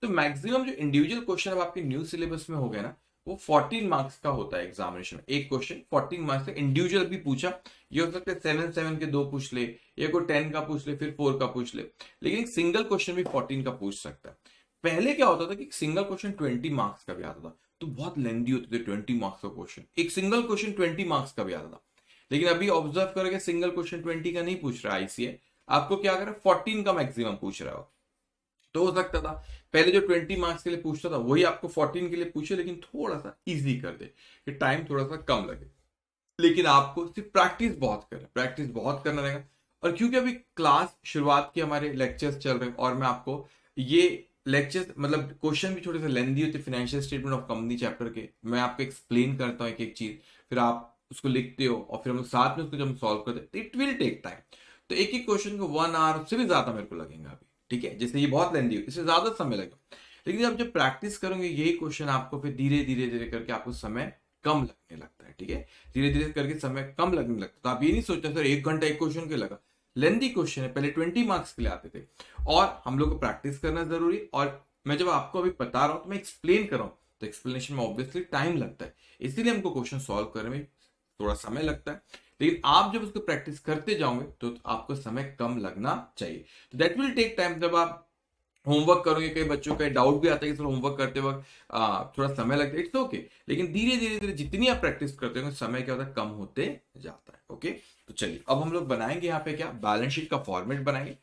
तो मैक्सिमम जो इंडिविजुअल क्वेश्चन अब आपके न्यू सिलेबस में हो गए ना वो 14 मार्क्स का होता है एग्जामिनेशन में एक क्वेश्चन 14 मार्क्स का इंडिविजुअल भी पूछा ये हो सकता है सेवन सेवन के दो पूछ ले या कोई टेन का पूछ ले फिर फोर का पूछ ले लेकिन एक सिंगल क्वेश्चन भी फोर्टीन का पूछ सकता है पहले क्या होता था कि सिंगल क्वेश्चन ट्वेंटी मार्क्स का भी आता था तो बहुत लेंदी होते थे ट्वेंटी मार्क्स का क्वेश्चन एक सिंगल क्वेश्चन ट्वेंटी मार्क्स का भी आता था लेकिन अभी ऑब्जर्व करोगे सिंगल क्वेश्चन ट्वेंटी का नहीं पूछ रहा आईसीए आपको क्या करें फोर्टीन का मैक्सिमम पूछ रहा हो तो हो सकता था पहले जो ट्वेंटी मार्क्स के लिए पूछता था वही आपको फोर्टीन के लिए पूछे लेकिन थोड़ा सा ईजी कर दे कि टाइम थोड़ा सा कम लगे लेकिन आपको सिर्फ प्रैक्टिस बहुत करना प्रैक्टिस बहुत करना रहेगा और क्योंकि अभी क्लास शुरुआत के हमारे लेक्चर्स चल रहे हैं और मैं आपको ये लेक्चर्स मतलब क्वेश्चन भी थोड़े से लेंदी होते financial statement of company chapter के मैं आपको एक्सप्लेन करता हूँ एक एक चीज फिर आप उसको लिखते हो और फिर हम साथ में उसको जब सॉल्व करते इट विल टेक टाइम तो एक ही क्वेश्चन को वन आवर से भी ज्यादा मेरे को लगेगा अभी ठीक है जैसे ये बहुत लेंदी हो इससे ज़्यादा समय लगेगा लेकिन आप जब प्रैक्टिस करोगे यही क्वेश्चन आपको फिर धीरे धीरे धीरे करके आपको समय कम लगने लगता है ठीक है धीरे धीरे करके समय कम लगने लगता है तो आप ये नहीं सोचते सर एक घंटा एक क्वेश्चन के लगा लेंदी क्वेश्चन है पहले ट्वेंटी मार्क्स के लिए आते थे और हम लोग को प्रैक्टिस करना जरूरी और मैं जब आपको अभी बता रहा हूँ तो मैं एक्सप्लेन कर रहा हूँ तो एक्सप्लेनेशन में ऑब्वियसली टाइम लगता है इसीलिए हमको क्वेश्चन सॉल्व करने में थोड़ा समय लगता है लेकिन आप जब उसको प्रैक्टिस करते जाओगे तो आपको समय कम लगना चाहिए तो दैट विल टेक टाइम जब आप होमवर्क करोगे कई बच्चों का डाउट भी आता है कि सर होमवर्क करते वक्त थोड़ा समय लगता है इट्स ओके लेकिन धीरे धीरे धीरे जितनी आप प्रैक्टिस करते हो समय क्या होता है कम होते जाता है ओके तो चलिए अब हम लोग बनाएंगे यहाँ पे क्या बैलेंस शीट का फॉर्मेट बनाएंगे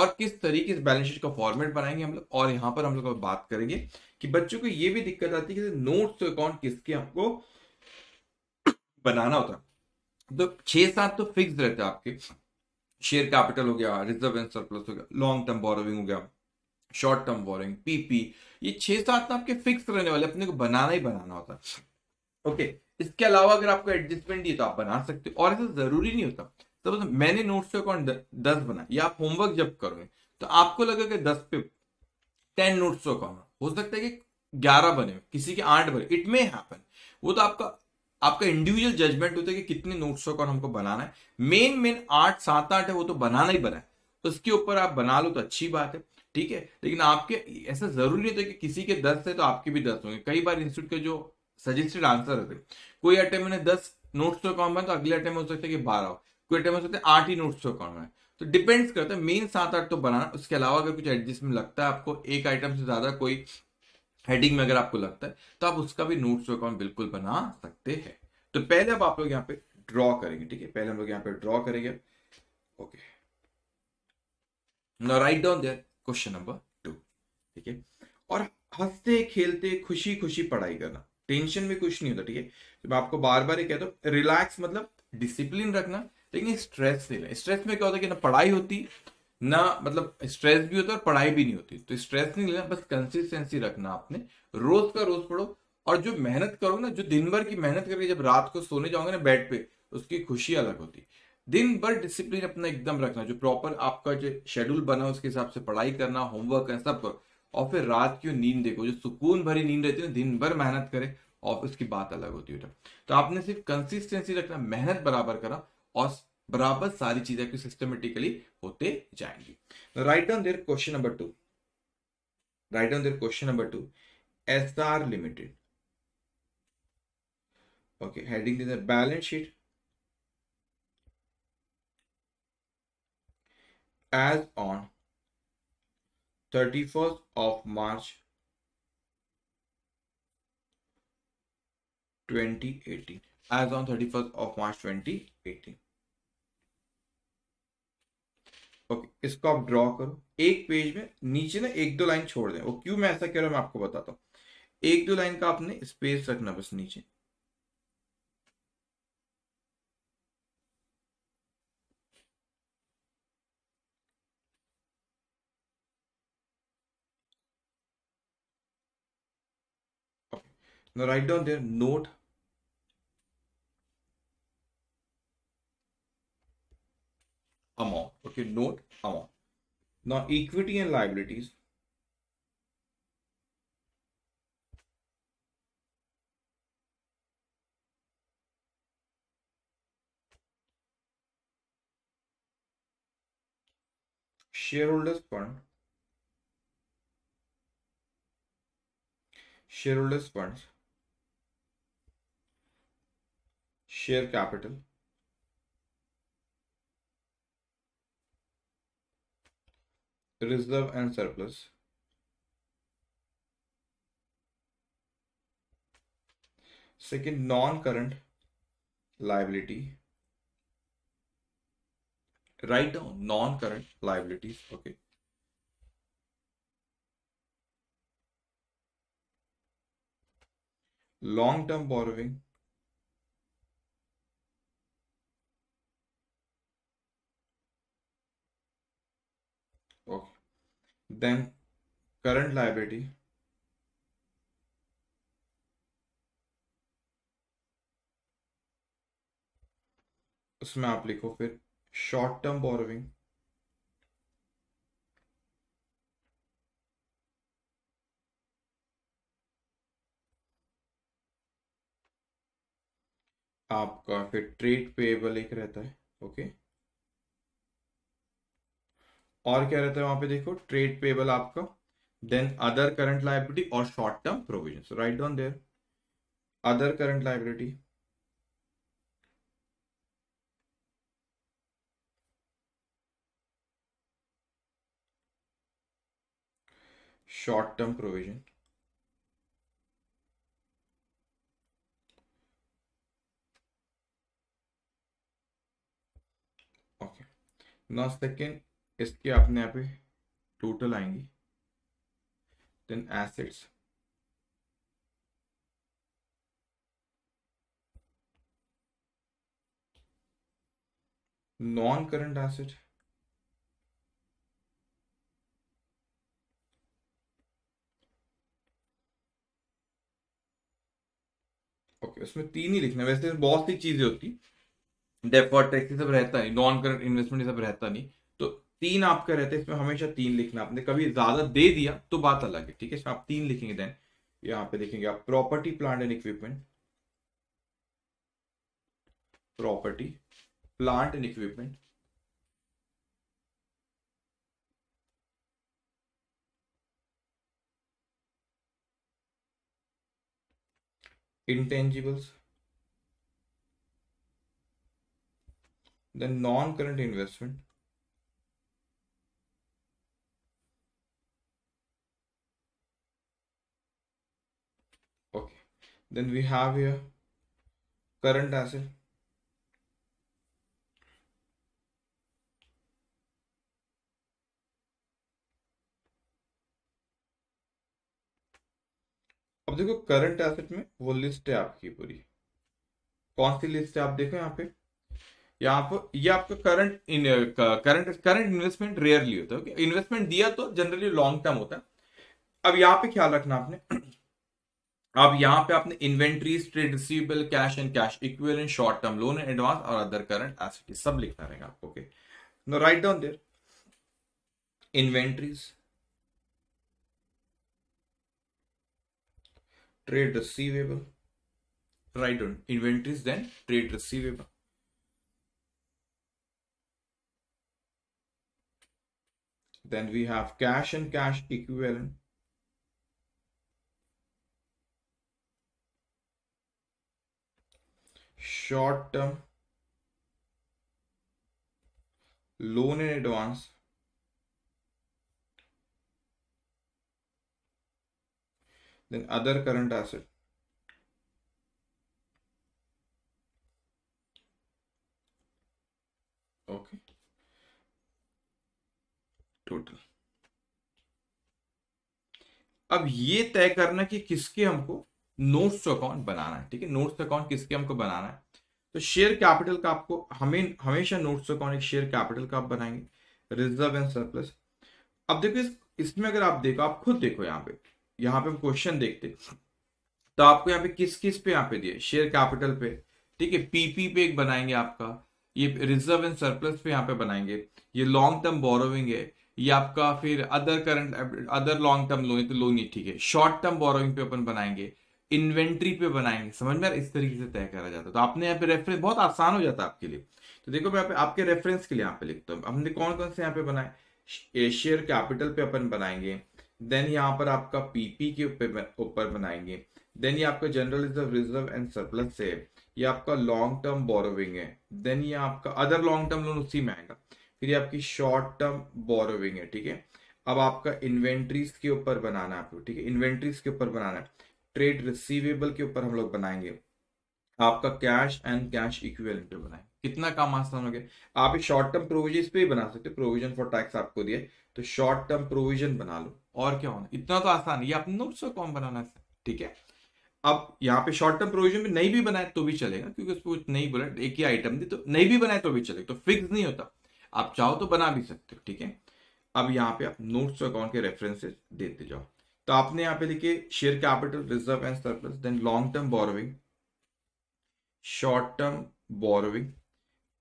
और किस तरीके से बैलेंस शीट का फॉर्मेट बनाएंगे हम लोग और यहाँ पर हम लोग बात करेंगे कि बच्चों को ये भी दिक्कत आती है कि नोट्स तो अकाउंट किसके हमको बनाना होता तो छह सात तो फिक्स रहते हैं आपके शेयर कैपिटल हो गया रिजर्व एंड सरप्लस हो गया लॉन्ग टर्म बोरोविंग हो गया शॉर्ट टर्म बोरिंग पीपी ये छह सात तो आपके फिक्स रहने वाले अपने को बनाना ही बनाना होता है ओके इसके अलावा अगर आपको एडजस्टमेंट दिए तो आप बना सकते हो और ऐसा जरूरी नहीं होता तो मैंने नोट्स का अकाउंट दस बनाया या आप होमवर्क जब करोगे तो आपको लगा कि दस पे टेन नोट्स का अकाउंट हो सकता है कि ग्यारह बने किसी के आठ बने इट मे हैपन वो तो आपका आपका इंडिविजुअल जजमेंट होता है कि कितने नोट्स का हमको बनाना है मेन मेन आठ सात आठ है वो तो बनाना ही बना है तो उसके ऊपर आप बना लो तो अच्छी बात है ठीक है लेकिन आपके ऐसा जरूरी नहीं होता कि किसी के दस है तो आपके भी दस होंगे कई बार इंस्टीट्यूट के जो सजेस्टेड आंसर होते हैं कोई अटेम्प ने दस नोट्स तो कॉम है तो अगले अटेम्प हो सकता है कि बारह हो कोई अटेम्प हो सकता है आठ ही नोट्स तो कॉम है तो डिपेंड्स करता है मेन सात आठ तो बनाना उसके अलावा अगर कुछ एडजस्टमेंट लगता है आपको एक आइटम से ज्यादा कोई हेडिंग में अगर आपको लगता है तो आप उसका भी नोट्स टू अकाउंट बिल्कुल बना सकते हैं तो पहले अब आप लोग यहाँ पे ड्रॉ करेंगे ठीक है पहले हम लोग यहाँ पे ड्रॉ करेंगे okay now write down there question number two ठीक है और हंसते खेलते खुशी खुशी पढ़ाई करना टेंशन में कुछ नहीं होता ठीक है तो मैं आपको बार बार ये कहता हूँ रिलैक्स मतलब डिसिप्लिन रखना लेकिन स्ट्रेस नहीं स्ट्रेस में क्या होता है कि ना पढ़ाई होती ना मतलब स्ट्रेस भी होता है और पढ़ाई भी नहीं होती तो स्ट्रेस नहीं लेना बस कंसिस्टेंसी रखना आपने रोज का रोज पढ़ो और जो मेहनत करो ना जो दिन भर की मेहनत करके जब रात को सोने जाओगे ना बेड पे उसकी खुशी अलग होती दिन भर डिसिप्लिन अपना एकदम रखना जो प्रॉपर आपका जो शेड्यूल बना उसके हिसाब से पढ़ाई करना होमवर्क करना सब करो और फिर रात की नींद देखो जो सुकून भरी नींद रहती है ना दिन भर मेहनत करे और उसकी बात अलग होती है तो आपने सिर्फ कंसिस्टेंसी रखना मेहनत बराबर करा और बराबर सारी चीजें क्यों सिस्टमेटिकली होते जाएंगे write on there question number two write on there question number two S R limited okay heading the balance sheet as on thirty first of March twenty eighteen as on thirty first of March twenty eighteen okay इसको आप draw करो एक page में नीचे ना एक दो line छोड़ दें वो क्यों मैं ऐसा कह रहा हूं मैं आपको बताता हूं एक दो लाइन का आपने स्पेस रखना बस नीचे write down down note okay note amount now equity and liabilities shareholders fund shareholders funds share capital reserve and surplus. Second, non-current liability. Write down non-current liabilities. Okay. Long-term borrowing. Then current liability. उसमें आप लिखो फिर short term borrowing आपका फिर trade payable एक रहता है okay okay? और क्या रहता है वहां पे देखो ट्रेड पेबल आपका देन अदर करंट लाइबिलिटी और short term provision write down there other current liability short term provision okay now second इसके अपने यहाँ पे टोटल आएंगी then assets non current asset okay उसमें तीन ही लिखना वैसे बहुत सी चीजें होती डेफर्ड टैक्स सब रहता नहीं नॉन करंट इन्वेस्टमेंट सब रहता नहीं तीन आपका रहते इसमें हमेशा तीन लिखना आपने कभी ज्यादा दे दिया तो बात अलग है ठीक है इसमें आप तीन लिखेंगे देन यहां पे देखेंगे आप property plant and equipment property plant and equipment intangibles then non current investment then we have here current asset अब देखो करंट एसेट में वो लिस्ट है आपकी पूरी कौन सी लिस्ट है आप देखो यहाँ पे यहाँ पर ये आपका current in current current investment rarely होता है इन्वेस्टमेंट दिया तो जनरली लॉन्ग टर्म होता है अब यहाँ पे ख्याल रखना आपने अब यहां पे आपने inventories trade receivable cash and cash equivalent short term loan advance और अदर करंट एसेट सब लिखना रहेगा आपको okay no write down there inventories trade receivable write down inventories then trade receivable then we have cash and cash equivalent short term loan in advance then other current asset okay total अब ये तय करना कि किसके हमको notes to account बनाना है ठीक है नोट्स टू अकाउंट किसके हमको बनाना है तो शेयर कैपिटल का आपको हमें हमेशा नोट्स टू अकाउंट एक शेयर कैपिटल का आप बनाएंगे रिजर्व एंड सरप्लस अब देखो इस, इसमें अगर आप देखो आप खुद देखो यहाँ पे यहाँ पे हम क्वेश्चन देखते तो आपको यहाँ पे किस किस पे यहाँ पे दिए शेयर कैपिटल पे ठीक है पीपी पे एक बनाएंगे आपका ये रिजर्व एंड सरप्लस पे यहाँ पे बनाएंगे ये लॉन्ग टर्म बोरोविंग है ये आपका फिर other current other long term loan तो लोन ही ठीक है शॉर्ट टर्म बोरोविंग पे अपन बनाएंगे इन्वेंट्री पे बनाएंगे समझ में इस तरीके से तय करा जाता है तो आपने यहाँ पे रेफरेंस बहुत आसान हो जाता है आपके लिए तो देखो मैं पे आपके रेफरेंस के लिए यहाँ पे लिखता हूँ हमने कौन कौन से यहाँ पे बनाए शेयर कैपिटल पे अपन बनाएंगे देन यहाँ पर आपका पीपी के ऊपर बनाएंगे देन ये आपका general reserve reserve and surplus है ये आपका लॉन्ग टर्म बोरोविंग है देन ये आपका अदर लॉन्ग टर्म लोन उसी में आएगा फिर ये आपकी शॉर्ट टर्म बोरोविंग है ठीक है अब आपका इन्वेंट्रीज के ऊपर बनाना है आपको ठीक है इन्वेंट्रीज के ऊपर बनाना है ट्रेड रिसीवेबल के ऊपर हम लोग बनाएंगे आपका कैश एंड कैश इक्विवेलेंट बनाएंगे कितना काम आसान हो गया आप शॉर्ट टर्म प्रोविजन पे बना सकते हो प्रोविजन फॉर टैक्स आपको दिए तो शॉर्ट टर्म प्रोविजन बना लो और क्या होना इतना तो आसान ये आप नोट्स कॉम बनाना है ठीक है अब यहाँ पे शॉर्ट टर्म प्रोविजन भी नहीं भी बनाए तो भी चलेगा क्योंकि उसको नहीं बोला एक ही आइटम दी तो नहीं भी बनाए तो भी चलेगा तो फिक्स नहीं होता आप चाहो तो बना भी सकते हो ठीक है अब यहाँ पे आप नोट्स अकाउंट के रेफरेंसेस देते जाओ तो आपने यहां पे लिखे share capital reserve and surplus then long term borrowing short term borrowing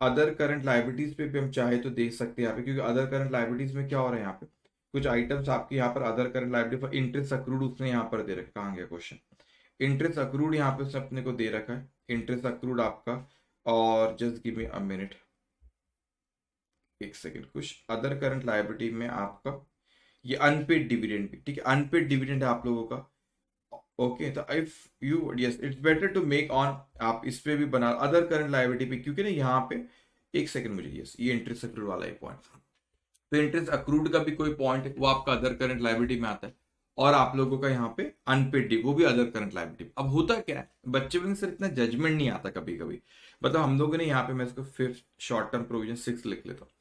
other current liabilities पे भी हम चाहे तो देख सकते हैं यहाँ पे क्योंकि अदर करंट लाइबिलिटीज में क्या हो रहा है यहाँ पे कुछ आइटम्स आपके यहाँ पर other current liability for interest accrued उसने यहाँ पर दे रखा है क्वेश्चन इंटरेस्ट अक्रूड यहाँ पे अपने को दे रखा है इंटरेस्ट अक्रूड आपका और just give me a minute एक सेकेंड कुछ अदर करंट लाइबिलिटी में आपका ये अनपेड डिविडेंड भी ठीक है अनपेड डिविडेंड है आप लोगों का ओके तो if you yes it's better to make on आप इस पे भी बना अदर करंट लाइबिलिटी पे क्योंकि ना यहाँ पे एक सेकंड मुझे यस ये इंटरेस्ट अक्रूड वाला एक पॉइंट तो इंटरेस्ट अक्रूड का भी कोई पॉइंट है वो आपका अदर करंट लाइबिलिटी में आता है और आप लोगों का यहाँ पे अनपेड वो भी अदर करंट लाइबिलिटी अब होता क्या है बच्चे में सर इतना जजमेंट नहीं आता कभी कभी मतलब हम लोगों ने यहाँ पे मैं इसको fifth short term provision six लिख लेता हूँ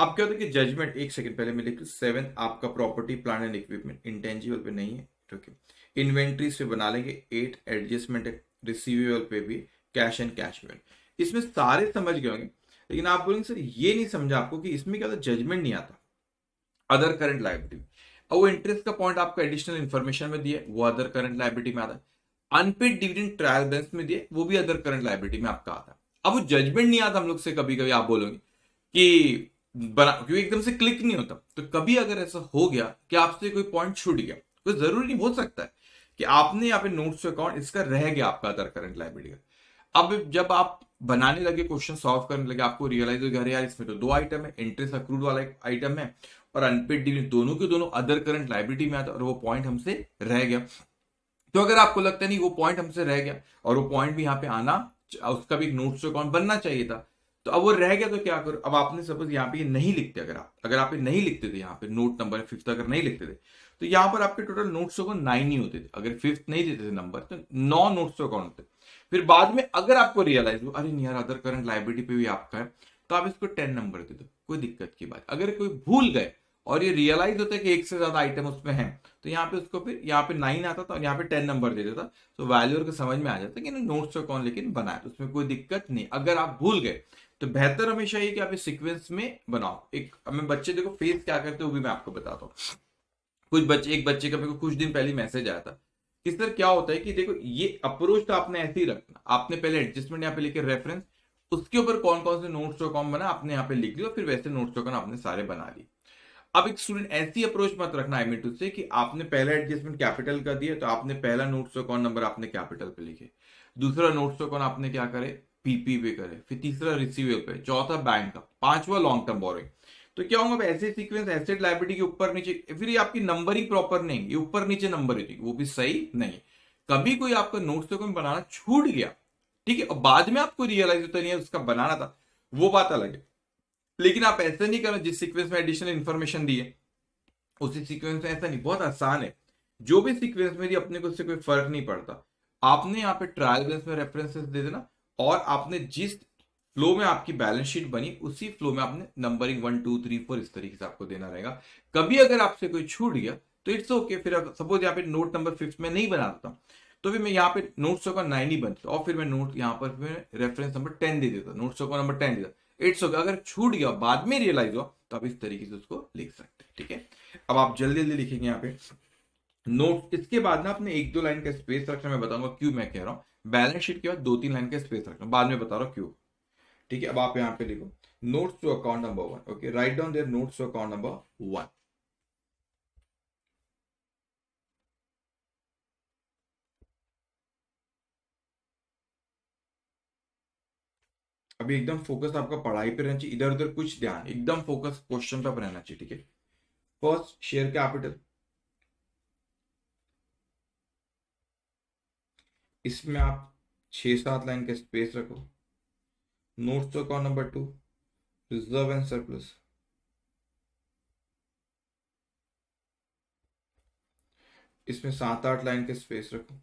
अब क्या होता है कि जजमेंट एक सेकंड पहले मैं लिख सेवन आपका property plant and equipment intangible पे नहीं है ठीक है इन्वेंट्रीज पे बना लेंगे एट एडजस्टमेंट रिसीवेबल पे भी कैश एंड कैश वेल इसमें सारे समझ गए होंगे लेकिन आप बोलेंगे सर ये नहीं समझा आपको कि इसमें क्या होता जजमेंट नहीं आता अदर करंट लाइबिलिटी और वो इंटरेस्ट का पॉइंट आपको एडिशनल इन्फॉर्मेशन में दिया वो अदर करंट लाइब्रेटी में आता है अनपेड डिविडेंड ट्रायल बैलेंस में दिए वो भी अदर करंट लाइब्रेटी में आपका आता है अब वो जजमेंट नहीं आता हम लोग से कभी कभी आप बोलोगे कि बना क्योंकि एकदम से क्लिक नहीं होता तो कभी अगर ऐसा हो गया कि आपसे कोई पॉइंट छूट गया कोई तो जरूरी नहीं हो सकता है कि आपने यहाँ पे नोट्स अकाउंट इसका रह गया आपका अदर करंट लाइब्रेरी का अब जब आप बनाने लगे क्वेश्चन सॉल्व करने लगे आपको रियलाइज हो गया यार इसमें तो दो आइटम है इंटरेस्ट अक्रूड वाला एक आइटम है और अनपेड डिविडेंड दोनों के दोनों अदर करंट लाइब्रेटी में आता और वो पॉइंट हमसे रह गया तो अगर आपको लगता नहीं वो पॉइंट हमसे रह गया और वो पॉइंट भी यहाँ पे आना उसका भी नोट्स अकाउंट बनना चाहिए था तो अब वो रह गया तो क्या करो अब आपने सपोज यहाँ पे नहीं लिखते अगर आप अगर आप नहीं लिखते थे यहाँ पे नोट नंबर फिफ्थ अगर नहीं लिखते थे तो यहाँ पर आपके टोटल नोट्स को नाइन ही होते थे अगर फिफ्थ नहीं देते थे नंबर तो नौ नोट्स को तो कौन होते फिर बाद में अगर आपको रियलाइज हो अरे नियर अदर करंट लाइब्रेरी पे भी आपका है तो आप इसको टेन नंबर दे दो कोई दिक्कत की बात अगर कोई भूल गए और ये रियलाइज होता है कि एक से ज्यादा आइटम उसमें है तो यहाँ पे उसको फिर यहाँ पे नाइन आता था और यहाँ पे टेन नंबर दे देता तो वैल्यूअर को समझ में आ जाता कि नोट्स को तो कौन लेकिन बनाया तो उसमें कोई दिक्कत नहीं अगर आप भूल गए तो बेहतर हमेशा ये कि आप इस सीक्वेंस में बनाओ एक मैं बच्चे देखो फेस क्या करते हो भी मैं आपको बताता हूँ कुछ बच्चे एक बच्चे का मेरे को कुछ दिन पहले मैसेज आया था कि सर क्या होता है कि देखो ये अप्रोच तो आपने ऐसे ही रखना आपने पहले एडजस्टमेंट यहाँ पे लेके रेफरेंस उसके ऊपर कौन कौन से नोट्स डॉट कॉम बना आपने यहाँ पे लिख लिया फिर वैसे नोट्स डॉट कॉम आपने सारे बना लिए अब एक स्टूडेंट ऐसी अप्रोच मत रखना आई मीन से कि आपने पहला एडजस्टमेंट कैपिटल का दिया तो आपने पहला नोट्स डॉट कॉन नंबर आपने कैपिटल पे लिखे दूसरा नोट्स डॉट कॉन आपने क्या करे पीपी पे करें फिर तीसरा रिसीवेबल पे चौथा बैंक का पांचवा लॉन्ग टर्म बोरिंग तो क्या होगा ऐसे सीक्वेंस एसेट लाइबिलिटी के ऊपर नीचे फिर ये आपकी नंबर ही प्रॉपर नहीं ये ऊपर नीचे नंबर होती वो भी सही नहीं कभी कोई आपका नोट्स तो डॉक्यूमेंट बनाना छूट गया ठीक है और बाद में आपको रियलाइज होता नहीं है उसका बनाना था वो बात अलग है लेकिन आप ऐसा नहीं करना जिस सीक्वेंस में एडिशनल इन्फॉर्मेशन दी है उसी सीक्वेंस में ऐसा नहीं बहुत आसान है जो भी सीक्वेंस में दी अपने को उससे कोई फर्क नहीं पड़ता आपने यहाँ पे ट्रायल बेस में रेफरेंसेस दे देना और आपने जिस फ्लो में आपकी बैलेंस शीट बनी उसी फ्लो में आपने numbering one two three four इस तरीके से आपको देना रहेगा कभी अगर आपसे कोई छूट गया तो इट्स ओके okay, फिर सपोज यहाँ पे नोट नंबर फिफ्थ में नहीं बनाता तो फिर मैं यहाँ पे नोट्स का नाइन ही बनता और फिर मैं नोट यहाँ पर फिर रेफरेंस नंबर टेन दे देता नोट्स का नंबर टेन देता इट्स ओके अगर छूट गया बाद में रियलाइज हुआ तो आप इस तरीके से उसको लिख सकते हैं ठीक है अब आप जल्दी जल्दी लिखेंगे यहाँ पे नोट इसके बाद ना आपने एक दो लाइन का स्पेस रखना मैं बताऊंगा क्यों मैं कह रहा हूँ बैलेंस शीट के बाद दो तीन लाइन का स्पेस रखना बाद में बता रहा हूँ क्यों ठीक है अब आप यहाँ पे लिखो notes to account number one okay write down there notes to account number one अभी एकदम फोकस आपका पढ़ाई पे रहना चाहिए इधर उधर कुछ ध्यान एकदम फोकस क्वेश्चन पर रहना चाहिए ठीक है फर्स्ट शेयर कैपिटल इसमें आप छः सात लाइन का स्पेस रखो notes to call number two reserve and surplus इसमें सात आठ लाइन के स्पेस रखो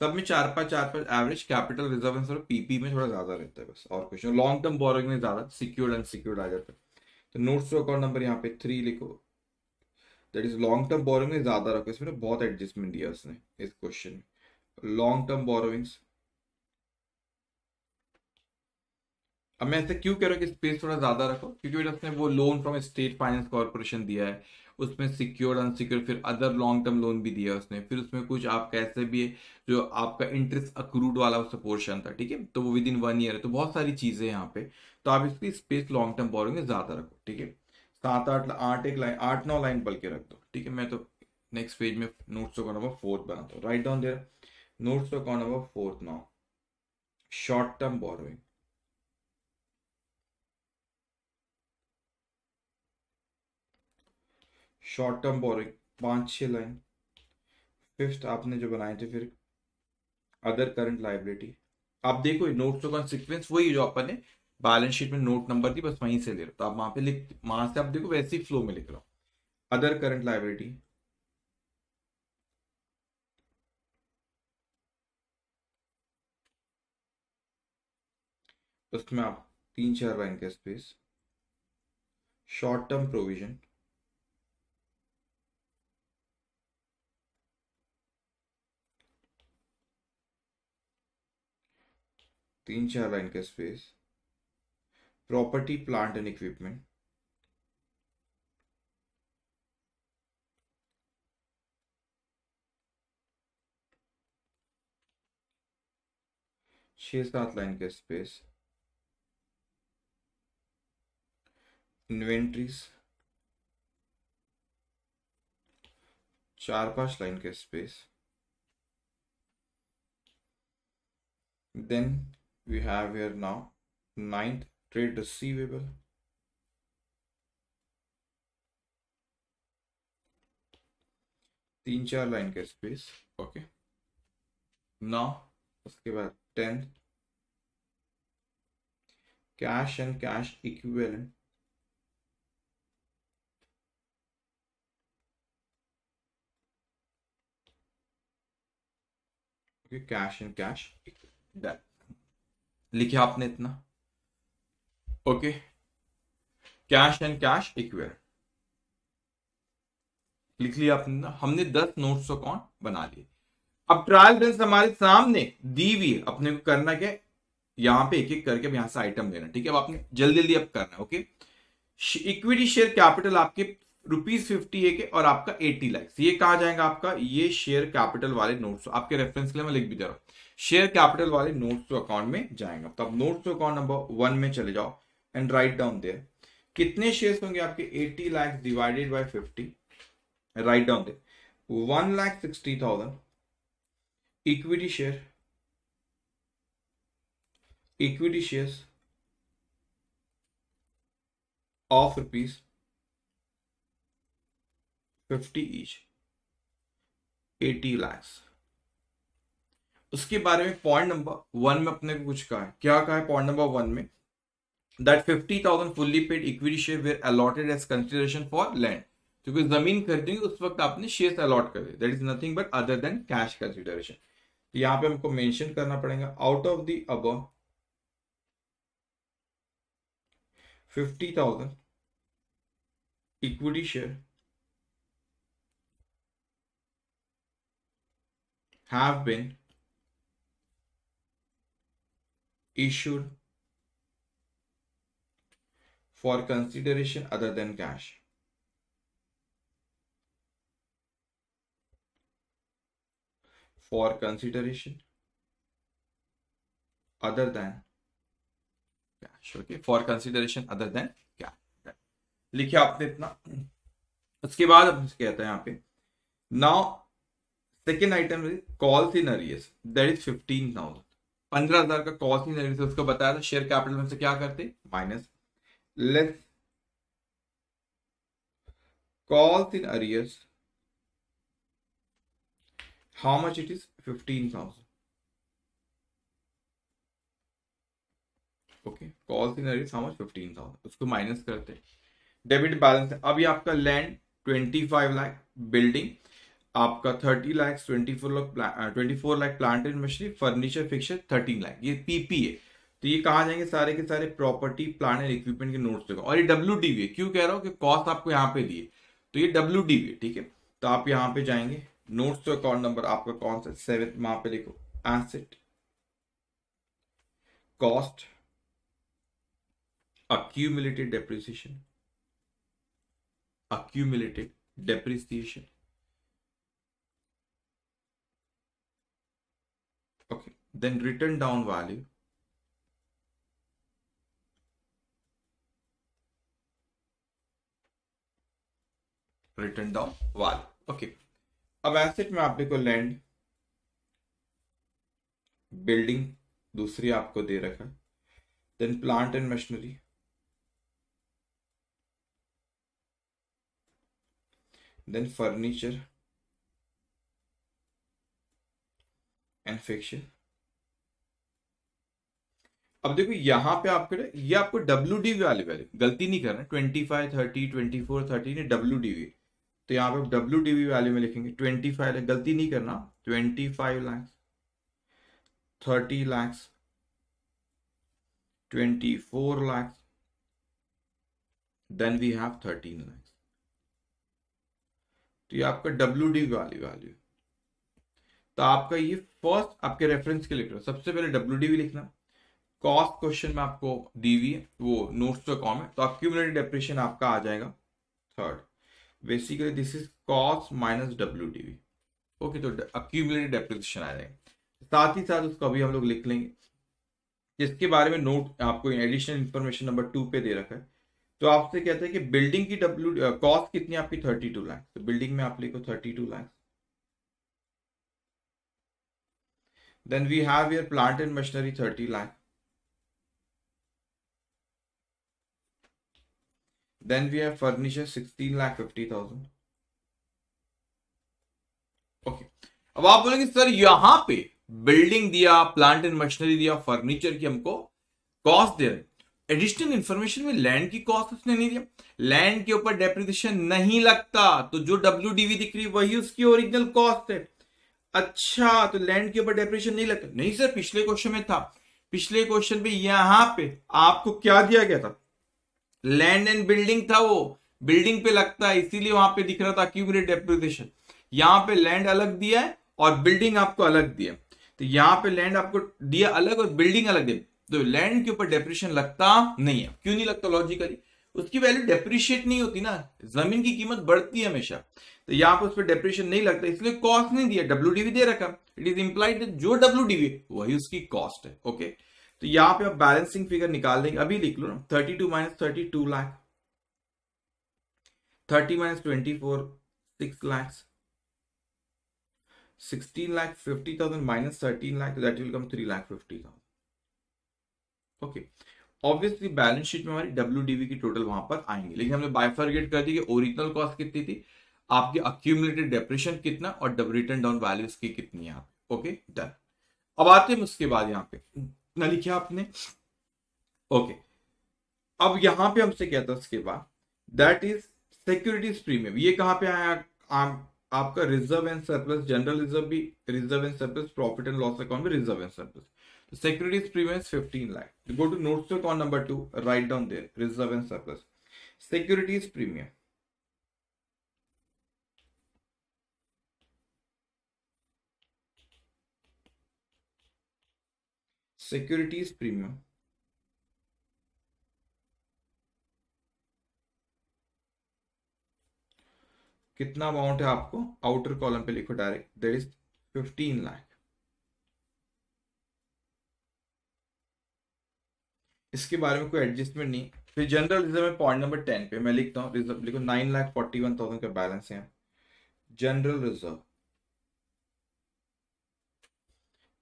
सब में चार पांच चार पाँच average capital reserve and surplus PP में थोड़ा ज्यादा रहता है बस और कुछ लॉन्ग टर्म बोरिंग में ज्यादा सिक्योर्ड एंड सिक्योर्ड आ जाता है तो नोट्स तो अकाउंट नंबर यहाँ पे थ्री लिखो that is long term borrowing में ज्यादा रखो इसमें बहुत एडजस्टमेंट दिया उसने इस क्वेश्चन में लॉन्ग टर्म borrowings. अब मैं ऐसे क्यों कह रहा हूँ कि स्पेस थोड़ा ज्यादा रखो क्योंकि उसने वो loan from state finance corporation दिया है उसमें सिक्योर्ड अनसिक्योर्ड फिर अदर लॉन्ग टर्म लोन भी दिया उसने फिर उसमें कुछ आप ऐसे भी है जो आपका इंटरेस्ट अक्रूड वाला उसका पोर्शन था ठीक है तो वो विद इन वन ईयर है तो बहुत सारी चीजें यहाँ पे तो आप इसकी स्पेस लॉन्ग टर्म बोरिंग में ज्यादा रखो ठीक है सात आठ आठ एक लाइन आठ नौ लाइन बल्कि रख दो ठीक है मैं तो नेक्स्ट पेज में नोट्स को फोर्थ बनाता हूँ write down there Notes to account number fourth now. Short term borrowing. Short term borrowing पाँच छः लाइन फिफ्थ आपने जो बनाए थे फिर अदर करंट लाइबिलिटी आप देखो नोट्स का सीक्वेंस वही जो अपन ने बैलेंस शीट में नोट नंबर दी बस वहीं से ले रहा तो आप वहां पे लिख वहां से आप देखो वैसे ही फ्लो में लिख रहा हूं अदर करंट लाइबिलिटी तो उसमें आप तीन चार बैंक का स्पेस शॉर्ट टर्म प्रोविजन तीन चार लाइन का space property plant and equipment छह सात लाइन का स्पेस इन्वेंट्रीज चार पांच लाइन के space then we have here now ninth trade receivable तीन चार लाइन का स्पेस ओके नौ उसके बाद tenth cash and cash equivalent क्योंकि कैश इन कैश लिखा आपने इतना okay cash and cash equal लिख लिया आपने हमने दस नोट्स ऑफ अकाउंट बना लिए अब ट्रायल बैलेंस हमारे सामने दी हुई है अपने को करना क्या यहां पे एक एक करके यहां से आइटम लेना ठीक है अब आपने जल्दी जल्दी अब करना ओके इक्विटी शेयर कैपिटल आपके रुपीज फिफ्टी ए के और आपका एटी लैक्स ये कहा जाएगा आपका ये शेयर कैपिटल वाले नोट्स आपके रेफरेंस के लिए मैं लिख भी दे रहा हूँ शेयर कैपिटल वाले नोट्स टू अकाउंट में जाएगा तो आप notes to account number one में चले जाओ एंड राइट डाउन देर कितने शेयर होंगे आपके eighty lakhs divided by fifty write down there one lakh sixty thousand equity share equity share of rupees fifty each eighty lakhs उसके बारे में पॉइंट नंबर वन में अपने को कुछ कहा है क्या कहा है पॉइंट नंबर वन में that fifty thousand fully paid equity share were allotted as consideration for land क्योंकि जमीन खरीदेंगे उस वक्त आपने शेयर अलॉट कर दिए that is nothing but other than cash consideration तो यहाँ पे हमको मेंशन करना पड़ेगा आउट ऑफ द अब fifty thousand equity share have been issued for consideration other than cash. For consideration other than cash. Okay, for consideration other than cash. लिखिए आपने इतना उसके बाद हम कहते हैं यहाँ पे now second item call in arrears that is fifteen thousand पंद्रह हजार का कॉल इन अरियस उसको बताया था शेयर कैपिटल में से क्या करते minus less call in arrears how much it is fifteen thousand okay call in arrears how much fifteen thousand उसको माइनस करते डेबिट बैलेंस अभी आपका land twenty five lakh building आपका thirty lakhs twenty four lakh twenty four lakh plant and machinery furniture fixer thirteen lakh ये PPE तो ये कहा जाएंगे सारे के सारे प्रॉपर्टी प्लांट एंड इक्विपमेंट के नोट्स और ये डब्ल्यू डीवी क्यों कह रहा हूँ कि कॉस्ट आपको यहाँ पे दिए तो ये डब्ल्यू डीवी ठीक है तो आप यहाँ पे जाएंगे नोट्स तो अकाउंट नंबर आपका कौन सा सेवन वहां पे लिखो asset cost accumulated depreciation accumulated depreciation then written down value written down value okay अब एसेट में आपको लैंड बिल्डिंग दूसरी आपको दे रखा है then plant and machinery then furniture and fixture अब देखो यहाँ पे करें ये आपको डब्ल्यू डी वाली वैल्यू गलती नहीं करना twenty five thirty twenty four thirty ने डब्ल्यू डी वी तो यहाँ पे डब्ल्यू डी वी वैल्यू में लिखेंगे ट्वेंटी फाइव गलती नहीं करना twenty five lakhs thirty lakhs twenty four lakhs then we have thirteen lakhs तो ये आपका डब्ल्यू डी वाली वैल्यू तो आपका ये फर्स्ट आपके रेफरेंस के लिख रहे सबसे पहले डब्ल्यू डी लिखना कॉस्ट क्वेश्चन में आपको दी हुई है वो नोट्स टू कॉम है तो अक्यूमुलेटेड डेप्रेशन आपका आ जाएगा third basically this is cost minus W D okay तो अक्यूमुलेटेड डेप्रेशन आ जाएगा साथ ही साथ उसको अभी हम लोग लिख लेंगे जिसके बारे में नोट आपको एडिशनल इन्फॉर्मेशन नंबर टू पे दे रखा है तो आपसे कहते हैं कि बिल्डिंग की डब्ल्यू कॉस्ट कितनी आपकी थर्टी टू लाख तो बिल्डिंग में आप लिखो thirty two lakh then we have your plant and machinery thirty lakh Then we have furniture 16 lakh thousand okay अब आप बोलेंगे सर यहां पे बिल्डिंग दिया प्लांट एंड मशीनरी दिया फर्नीचर की हमको कॉस्ट दे रहे एडिशनल इंफॉर्मेशन में लैंड की कॉस्ट उसने नहीं दिया लैंड के ऊपर डेप्रिशन नहीं लगता तो जो डब्ल्यू डीवी दिख रही वही उसकी ओरिजिनल कॉस्ट है अच्छा तो लैंड के ऊपर डेप्रिशन नहीं लगता नहीं सर पिछले क्वेश्चन में था पिछले क्वेश्चन में यहां पे आपको क्या दिया गया था लैंड एंड बिल्डिंग था वो बिल्डिंग पे लगता है इसीलिए वहां पे दिख रहा था क्यूमरेट डेप्रिसिएशन यहां पे लैंड अलग दिया है और बिल्डिंग आपको अलग दिया तो यहां पे लैंड आपको दिया अलग और बिल्डिंग अलग दिया तो लैंड के ऊपर डेप्रिशन लगता नहीं है क्यों नहीं लगता लॉजिकली उसकी वैल्यू डेप्रिशिएट नहीं होती ना जमीन की कीमत बढ़ती है हमेशा तो यहां पर उस पर डेप्रिशिएशन नहीं लगता इसलिए कॉस्ट नहीं दिया डब्ल्यू दे रखा इट इज इंप्लाइड जो डब्ल्यू वही उसकी कॉस्ट है ओके okay? तो यहां पे आप बैलेंसिंग फिगर निकाल देंगे अभी लिख लो ना thirty two minus thirty two lakh thirty minus twenty four six lakhs sixteen lakh fifty thousand minus thirteen lakh that will come three lakh fifty thousand okay obviously balance sheet में हमारी डब्ल्यू की टोटल वहां पर आएंगे लेकिन हमने बायफर्गेट कर दी कि ओरिजिनल कॉस्ट कितनी थी आपकी अक्यूमुलेटेड डेप्रेशन कितना और रिटर्न डाउन वैल्यूज की कितनी है पे ओके डन अब आते हैं उसके बाद यहाँ पे इतना लिखा आपने ओके okay. अब यहां पे हमसे क्या था उसके बाद दैट इज सिक्योरिटीज प्रीमियम ये कहां पे आया आ, आपका reserve and surplus general reserve भी reserve and surplus profit and loss account भी reserve and surplus securities premium fifteen lakh go to notes account number two write down there reserve and surplus securities premium securities premium कितना amount है आपको outer column पे लिखो direct there is fifteen lakh इसके बारे में कोई एडजस्टमेंट नहीं फिर जनरल रिजर्व में पॉइंट नंबर टेन पे मैं लिखता हूँ रिजर्व लिखो nine lakh forty one thousand का बैलेंस है general reserve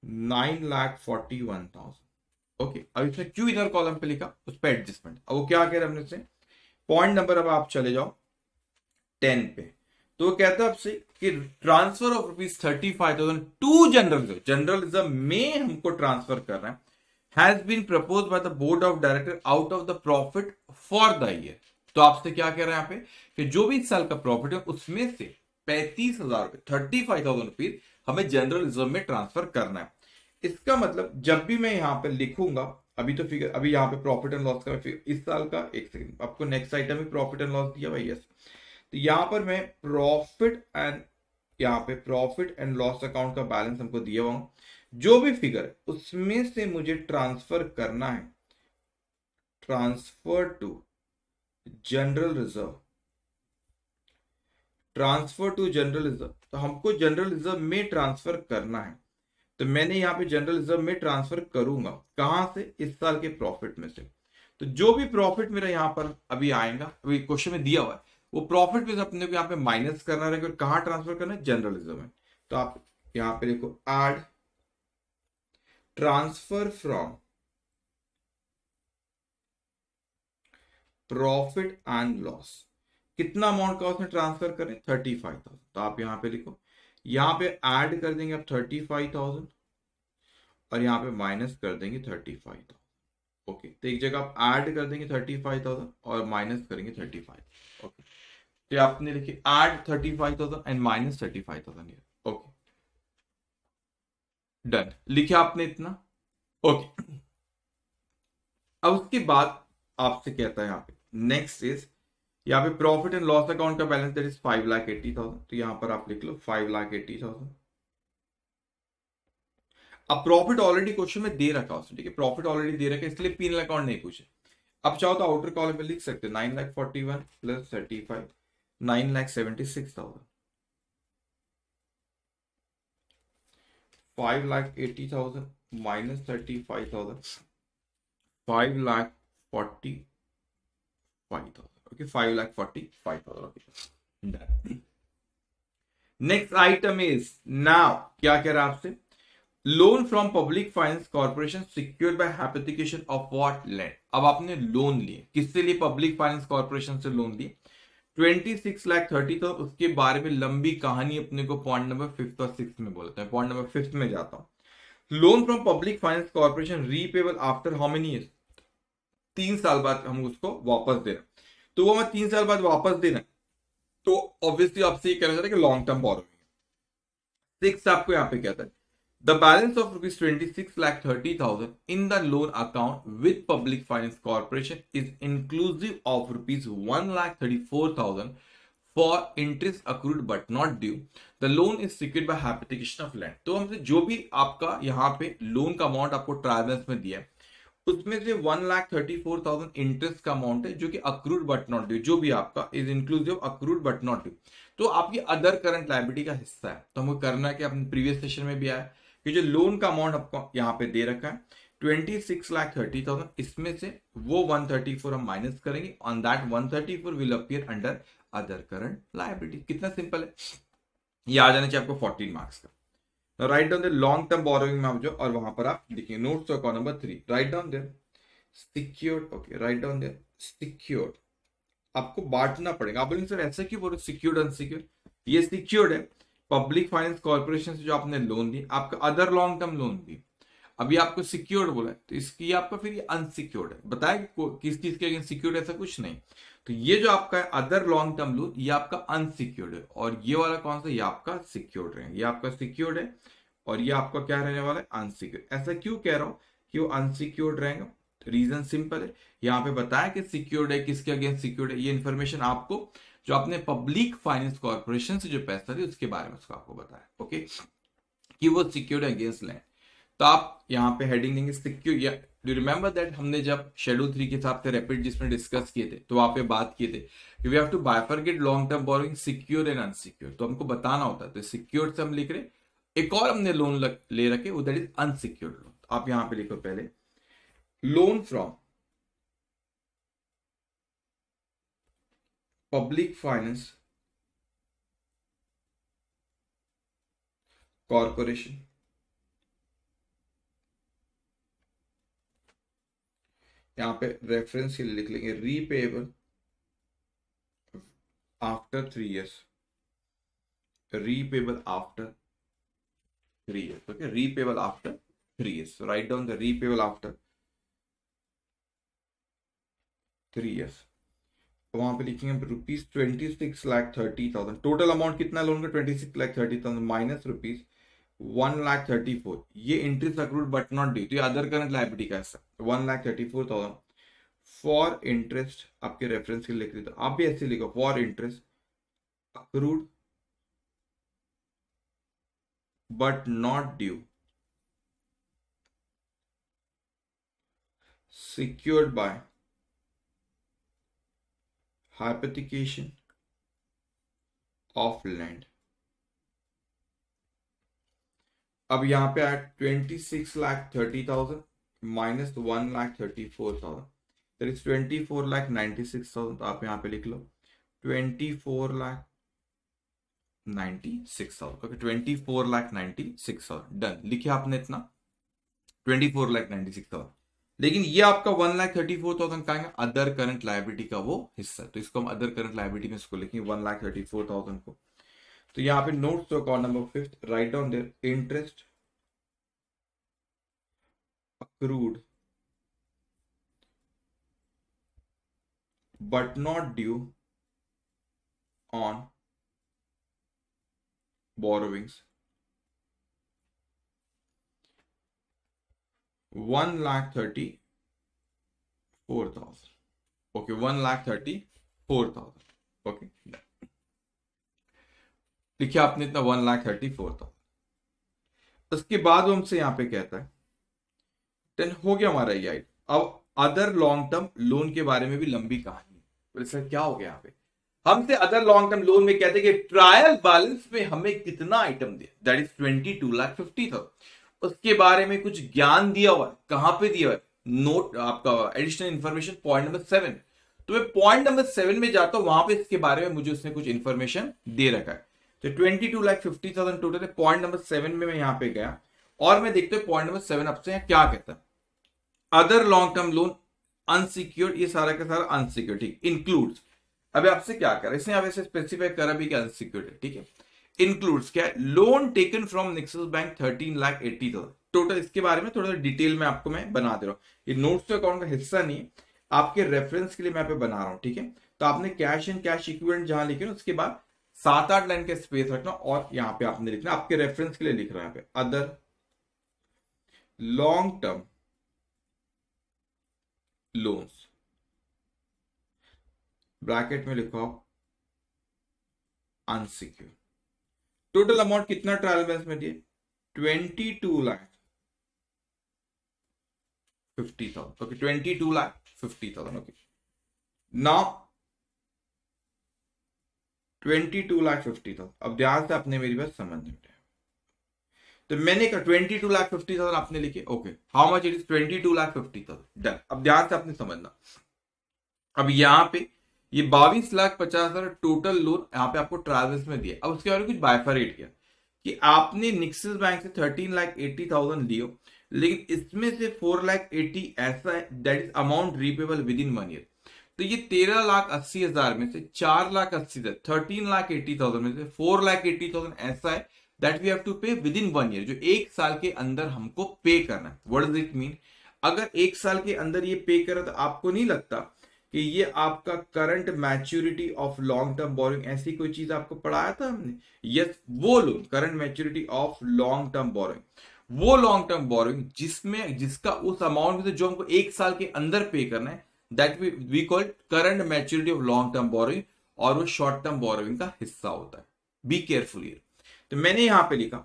nine lakh forty one thousand okay अब इसने क्यू इधर कॉलम पे लिखा उस पर एडजस्टमेंट अब वो क्या कह रहे हमने से पॉइंट नंबर अब आप चले जाओ टेन पे तो वो कहता है आपसे कि transfer of rupees thirty five thousand to journalism journalism में हमको ट्रांसफर कर रहे हैं has been propose by the board of director out of the profit for the year तो आपसे क्या कह रहे हैं यहां पे कि जो भी इस साल का प्रॉफिट है उसमें से पैंतीस हजार रुपए थर्टी फाइव थाउजेंड रुपीज हमें जनरल रिजर्व में ट्रांसफर करना है इसका मतलब जब भी मैं यहाँ पर लिखूंगा अभी तो फिगर अभी यहाँ पे प्रॉफिट एंड लॉस का इस साल का एक सेकंड आपको नेक्स्ट आइटम में प्रॉफिट एंड लॉस दिया भाई यस तो यहाँ पर मैं प्रॉफिट एंड यहाँ पे प्रॉफिट एंड लॉस अकाउंट का बैलेंस हमको दिया हुआ जो भी फिगर उसमें से मुझे ट्रांसफर करना है transfer to general reserve transfer to reserve तो हमको रिजर्व में ट्रांसफर करना है तो मैंने यहाँ पे रिजर्व में ट्रांसफर करूंगा कहाँ से इस साल के प्रॉफिट में से तो जो भी प्रॉफिट मेरा यहाँ पर अभी आएगा अभी क्वेश्चन में दिया हुआ है वो प्रॉफिट में अपने को यहाँ पे माइनस करना रहेगा कहाँ ट्रांसफर करना है जर्नलिज्म है तो आप यहाँ पे देखो add transfer from profit and loss कितना अमाउंट का उसमें ट्रांसफर करें थर्टी फाइव थाउजेंड तो आप यहां पे लिखो यहां पे ऐड कर देंगे आप थर्टी फाइव थाउजेंड और यहां पे माइनस कर देंगे थर्टी फाइव थाउजेंड ओके तो एक जगह आप ऐड कर देंगे थर्टी फाइव थाउजेंड और माइनस करेंगे थर्टी फाइव ओके तो आपने लिखी add thirty five thousand and minus thirty five thousand okay done लिखा आपने इतना ओके okay. अब उसके बाद आपसे कहता है यहां पे नेक्स्ट इज यहाँ पे प्रॉफिट एंड लॉस अकाउंट का balance that is five lakh eighty thousand तो यहाँ पर आप लिख लो फाइव लाख एट्टी थाउजेंड अब प्रॉफिट ऑलरेडी क्वेश्चन में दे रखा उसने ठीक है प्रॉफिट ऑलरेडी दे रखा इसलिए पी अकाउंट नहीं पूछे अब चाहो तो आउटर कॉलम में लिख सकते nine lakh forty one plus thirty five nine lakh seventy six thousand five lakh eighty thousand minus thirty five thousand five lakh forty five thousand okay 5 lakh 45000 okay next item is now क्या कह रहा है आपसे loan from public finance corporation secure by hypothecation of what land अब आपने loan लिए किससे लिए पब्लिक फाइनेंस कॉर्पोरेशन से लोन लिए ट्वेंटी सिक्स लाख थर्टी तो उसके बारे में लंबी कहानी अपने को पॉइंट नंबर फिफ्थ और सिक्स में बोलते हैं पॉइंट नंबर फिफ्थ में जाता हूं loan from public finance corporation repayable after how many year तीन साल बाद हम उसको वापस दे रहे तो वो हमें तीन साल बाद वापस देना है तो ऑब्वियसली आपसे ये कहना चाहते हैं कि लॉन्ग टर्म बॉरोइंग सिक्स आपको यहाँ पे कहता है the balance of rupees twenty six lakh thirty thousand in the loan account with public finance corporation is inclusive of rupees one lakh thirty four thousand for interest accrued but not due the loan is secured by hypothecation of land तो हमसे जो भी आपका यहाँ पे loan का amount आपको ट्राइवेंस में दिया है उसमें से one lakh thirty four thousand interest का अमाउंट है जो कि अक्रूड बट नॉट ड्यू जो भी आपका is inclusive accrued but not due तो आपकी अदर करंट लाइबिलिटी का हिस्सा है तो हमको करना है कि अपने प्रीवियस सेशन में भी आया कि जो लोन का अमाउंट आपको यहाँ पे दे रखा है twenty six lakh thirty thousand इसमें से वो वन थर्टी फोर हम माइनस करेंगे on that one thirty four will appear under other current liability कितना सिंपल है ये आ जाना चाहिए आपको फोर्टीन मार्क्स का write down there long term borrowing में आप जो और वहां पर आप देखिए note of number three write down there secured okay write down there secured आपको बांटना पड़ेगा आप बोलेंगे सर ऐसा क्यों बोल रहे सिक्योर्ड अनसिक्योर ये सिक्योर्ड है पब्लिक फाइनेंस कॉर्पोरेशन से जो आपने लोन दी आपका अदर लॉन्ग टर्म लोन दी अभी आपको सिक्योर्ड बोला है तो इसकी आपका फिर ये अनसिक्योर्ड है बताया कि किस चीज के अगेंस्ट सिक्योर्ड ऐसा कुछ नहीं तो ये जो आपका है अदर लॉन्ग टर्म लोन ये आपका अनसिक्योर्ड है और ये वाला कौन सा ये आपका सिक्योर्ड है ये आपका सिक्योर्ड है और ये आपका क्या रहने वाला है अनसिक्योर्ड ऐसा क्यों कह रहा हूं कि वो अनसिक्योर्ड रहेगा रीजन सिंपल है यहाँ पे बताया कि सिक्योर्ड है किसके अगेंस्ट सिक्योर्ड है ये इन्फॉर्मेशन आपको जो आपने पब्लिक फाइनेंस कॉर्पोरेशन से जो पैसा दिया उसके बारे में उसको आपको बताया ओके कि वो सिक्योर्ड अगेंस्ट लें तो आप यहाँ पे हेडिंग देंगे सिक्योर डू रिमेंबर दैट हमने जब शेडो थ्री के हिसाब से रैपिड जिसमें डिस्कस किए थे तो वहां पे बात किए थे we have to bifurcate long term borrowing secure and unsecure तो हमको बताना होता है तो सिक्योर से हम लिख रहे एक और हमने लोन ले रखे वो दैट इज अनसिक्योर लोन आप यहां पे लिखो पहले loan from public finance corporation यहाँ पे रेफरेंस के लिए लिख लेंगे repayable after three years repayable after three years okay repayable after three years write down the repayable after three years वहां पे लिखेंगे rupees twenty six lakh thirty thousand total amount कितना लोन का twenty six lakh thirty thousand minus rupees one lakh thirty four ये interest accrued but not due तो ये other current liability का हिस्सा one lakh thirty four thousand for interest आपके reference के लिख तो आप भी ऐसे लिखो for interest accrued but not due secured by hypothecation of land अब यहाँ पे आया twenty six lakh thirty thousand minus one lakh thirty four thousand is twenty four lakh ninety six thousand आप यहाँ पे लिख लो twenty four lakh ninety six thousand okay twenty four lakh ninety six thousand done लिखिए आपने इतना twenty four lakh ninety six thousand लेकिन ये आपका one lakh thirty four thousand का है अदर करंट लाइबिलिटी का वो हिस्सा तो इसको हम अदर करंट लाइबिलिटी में इसको लिखेंगे one lakh thirty four thousand को तो यहां पे नोट्स जो call number fifth write down there interest accrued but not due on borrowings one lakh thirty four thousand okay one lakh thirty four thousand okay लिखिए आपने इतना वन लाख थर्टी फोर था उसके बाद वो हमसे यहाँ पे कहता है देन हो गया हमारा ये आई अब अदर लॉन्ग टर्म लोन के बारे में भी लंबी कहानी है बोले सर क्या हो गया यहाँ पे हमसे अदर लॉन्ग टर्म लोन में कहते हैं कि ट्रायल बैलेंस में हमें कितना आइटम दिया that is twenty two lakh fifty था उसके बारे में कुछ ज्ञान दिया हुआ है कहाँ पे दिया हुआ है नोट आपका additional information point number seven तो मैं पॉइंट नंबर सेवन में जाता हूँ वहां पे इसके बारे में मुझे उसने कुछ इन्फॉर्मेशन दे रखा है तो twenty two lakh fifty thousand total है पॉइंट नंबर सेवन में मैं यहां पे गया और मैं देखते हुए पॉइंट नंबर सेवन आपसे क्या कहता है other long term loan unsecured ये सारा का सारा अनसिक्योर्ड ठीक इंक्लूड अभी आपसे क्या कर इसने आप ऐसे स्पेसिफाई करा भी कि अनसिक्योर्ड ठीक है इंक्लूड्स क्या loan taken from Nexus bank thirteen lakh eighty thousand total इसके बारे में थोड़ा सा डिटेल में आपको मैं बना दे रहा हूँ ये नोट्स तो अकाउंट का हिस्सा नहीं है आपके रेफरेंस के लिए मैं यहाँ पे बना रहा हूँ ठीक है तो आपने कैश एंड कैश इक्विपमेंट जहां लिखे उसके बाद सात आठ लाइन के स्पेस रखना और यहां पे आपने लिखना आपके रेफरेंस के लिए लिख रहा है पे other long term loans bracket में लिखो अनसिक्योर टोटल अमाउंट कितना ट्रायल बैलेंस में दिए twenty two lakh fifty thousand okay twenty two lakh fifty thousand okay now twenty two lakh fifty thousand अब ध्यान से आपने मेरी बात समझ नहीं उठाया तो मैंने कहा twenty two lakh fifty thousand आपने लिखे okay how much it is twenty two lakh fifty thousand done अब ध्यान से आपने समझना अब यहाँ पे ये बाईस लाख पचास हजार टोटल लोन यहाँ पे आपको ट्रावेल्स में दिया अब उसके बारे में कुछ बायफरेट किया कि आपने निक्सिस बैंक से थर्टीन लाख एट्टी थाउजेंड लियो लेकिन इसमें से फोर लाख एट्टी ऐसा है that is amount repayable within one year तो ये तेरह लाख अस्सी हजार में से चार लाख अस्सी हजार थर्टीन लाख एट्टी थाउजेंड में से फोर लाख एट्टी थाउजेंड ऐसा है that we have to pay within one year जो एक साल के अंदर हमको पे करना है वट डज इट मीन अगर एक साल के अंदर ये पे करा तो आपको नहीं लगता कि ये आपका current maturity of long term borrowing ऐसी कोई चीज आपको पढ़ाया था हमने यस वो loan current maturity of long term borrowing वो लॉन्ग टर्म बोरिंग जिसमें जिसका उस अमाउंट में से जो हमको एक साल के अंदर पे करना है that we we call current maturity of long term borrowing और वो शॉर्ट टर्म बोरोइंग का हिस्सा होता है बी केयरफुल तो मैंने यहां पे लिखा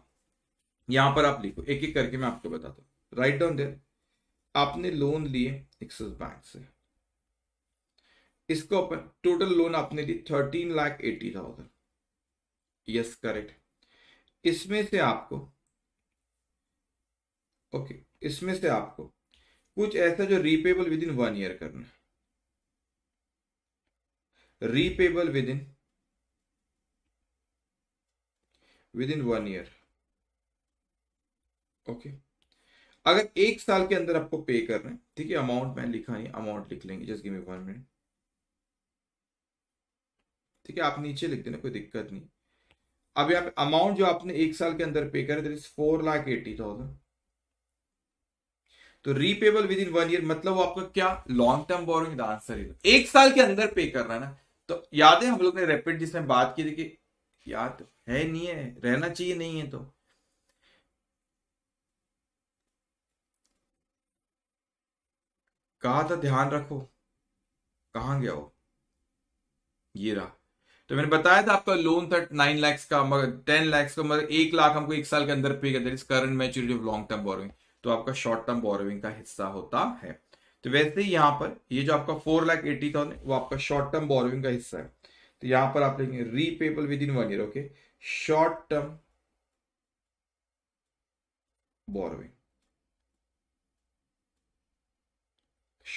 यहां पर आप लिखो एक एक करके मैं आपको बताता हूँ राइट डाउन देर आपने लोन लिए एक्सिस बैंक से इसको अपन टोटल लोन आपने लिए thirteen lakh eighty thousand yes correct इसमें से आपको ओके okay, इसमें से आपको कुछ ऐसा जो repayable within one year करना है repayable within within one year okay okay. अगर एक साल के अंदर आपको पे करना है ठीक है अमाउंट मैंने लिखा नहीं अमाउंट लिख लेंगे just give me one minute ठीक है आप नीचे लिख देना कोई दिक्कत नहीं अब यहाँ पे अमाउंट जो आपने एक साल के अंदर पे करा is four lakh eighty thousand तो repayable within one year मतलब वो आपका क्या लॉन्ग टर्म बोरिंग आंसर है एक साल के अंदर पे करना है ना तो याद है हम लोग ने रैपिड जिसमें बात की थी कि याद है नहीं है रहना चाहिए नहीं है तो कहा था ध्यान रखो कहा गया हो ये रहा तो मैंने बताया था आपका लोन था नाइन लैक्स का मगर टेन लैक्स का मगर एक लाख हमको एक साल के अंदर पे करते current maturity of long term borrowing तो आपका शॉर्ट टर्म बोरोइंग का हिस्सा होता है तो वैसे ही यहाँ पर ये जो आपका फोर लाख एटी थाउजेंड वो आपका शॉर्ट टर्म बोरोइंग का हिस्सा है तो यहां पर आप लिखेंगे repayable within one year okay short term borrowing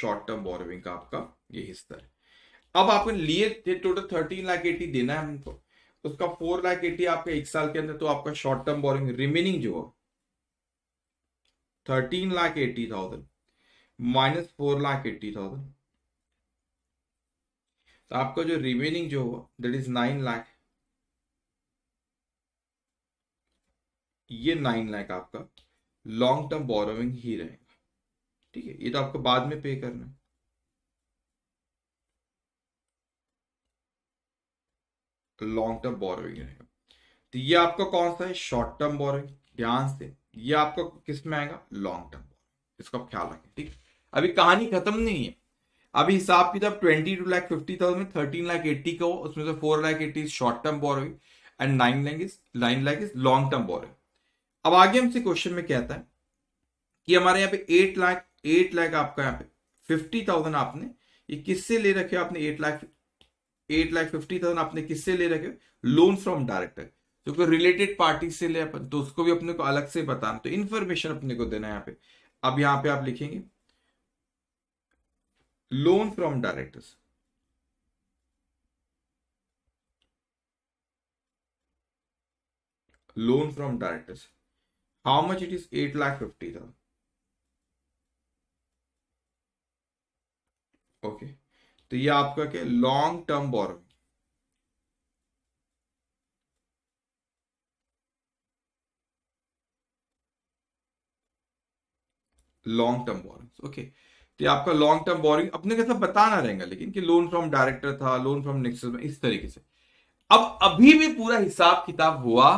short term borrowing का आपका ये हिस्सा है अब आपको लिए थे टोटल थर्टीन लाख एटी देना है हमको उसका फोर लाख एटी आपका एक साल के अंदर तो आपका शॉर्ट टर्म बोरिंग रिमेनिंग जो thirteen lakh eighty thousand minus four lakh eighty thousand तो आपका जो रिमेनिंग जो हुआ दैट इज नाइन लाख ये नाइन लाख आपका लॉन्ग टर्म बोरोविंग ही रहेगा ठीक है ये तो आपको बाद में पे करना है लॉन्ग टर्म बोरोविंग रहेगा तो ये आपका कौन सा है शॉर्ट टर्म बोरोविंग ध्यान से ये आपका किस में आएगा लॉन्ग टर्म इसका ख्याल रखें ठीक अभी कहानी खत्म नहीं है अभी हिसाब किताब twenty two lakh fifty thousand thirteen lakh eighty का हो उसमें से four lakh eighty short term borrow हुई एंड नाइन लैंग is nine lakh is long term borrow हुई अब आगे हमसे क्वेश्चन में कहता है कि हमारे यहाँ पे एट लाख एट लाख आपका यहाँ पे फिफ्टी थाउजेंड आपने ये किससे ले रखे हो आपने eight lakh eight lakh fifty thousand आपने किससे ले रखे लोन फ्रॉम डायरेक्टर तो कोई रिलेटेड पार्टी से ले अपन तो उसको भी अपने को अलग से बताना तो इन्फॉर्मेशन अपने को देना है यहाँ पे अब यहाँ पे आप लिखेंगे loan from directors. Loan from directors. How much it is? 8 lakh 50 thousand. Okay तो ये आपका क्या long term borrow long term borrow okay तो आपका लॉन्ग टर्म बोरिंग अपने के साथ बताना रहेगा लेकिन कि लोन फ्रॉम डायरेक्टर था लोन फ्रॉम नेक्सस में इस तरीके से अब अभी भी पूरा हिसाब किताब हुआ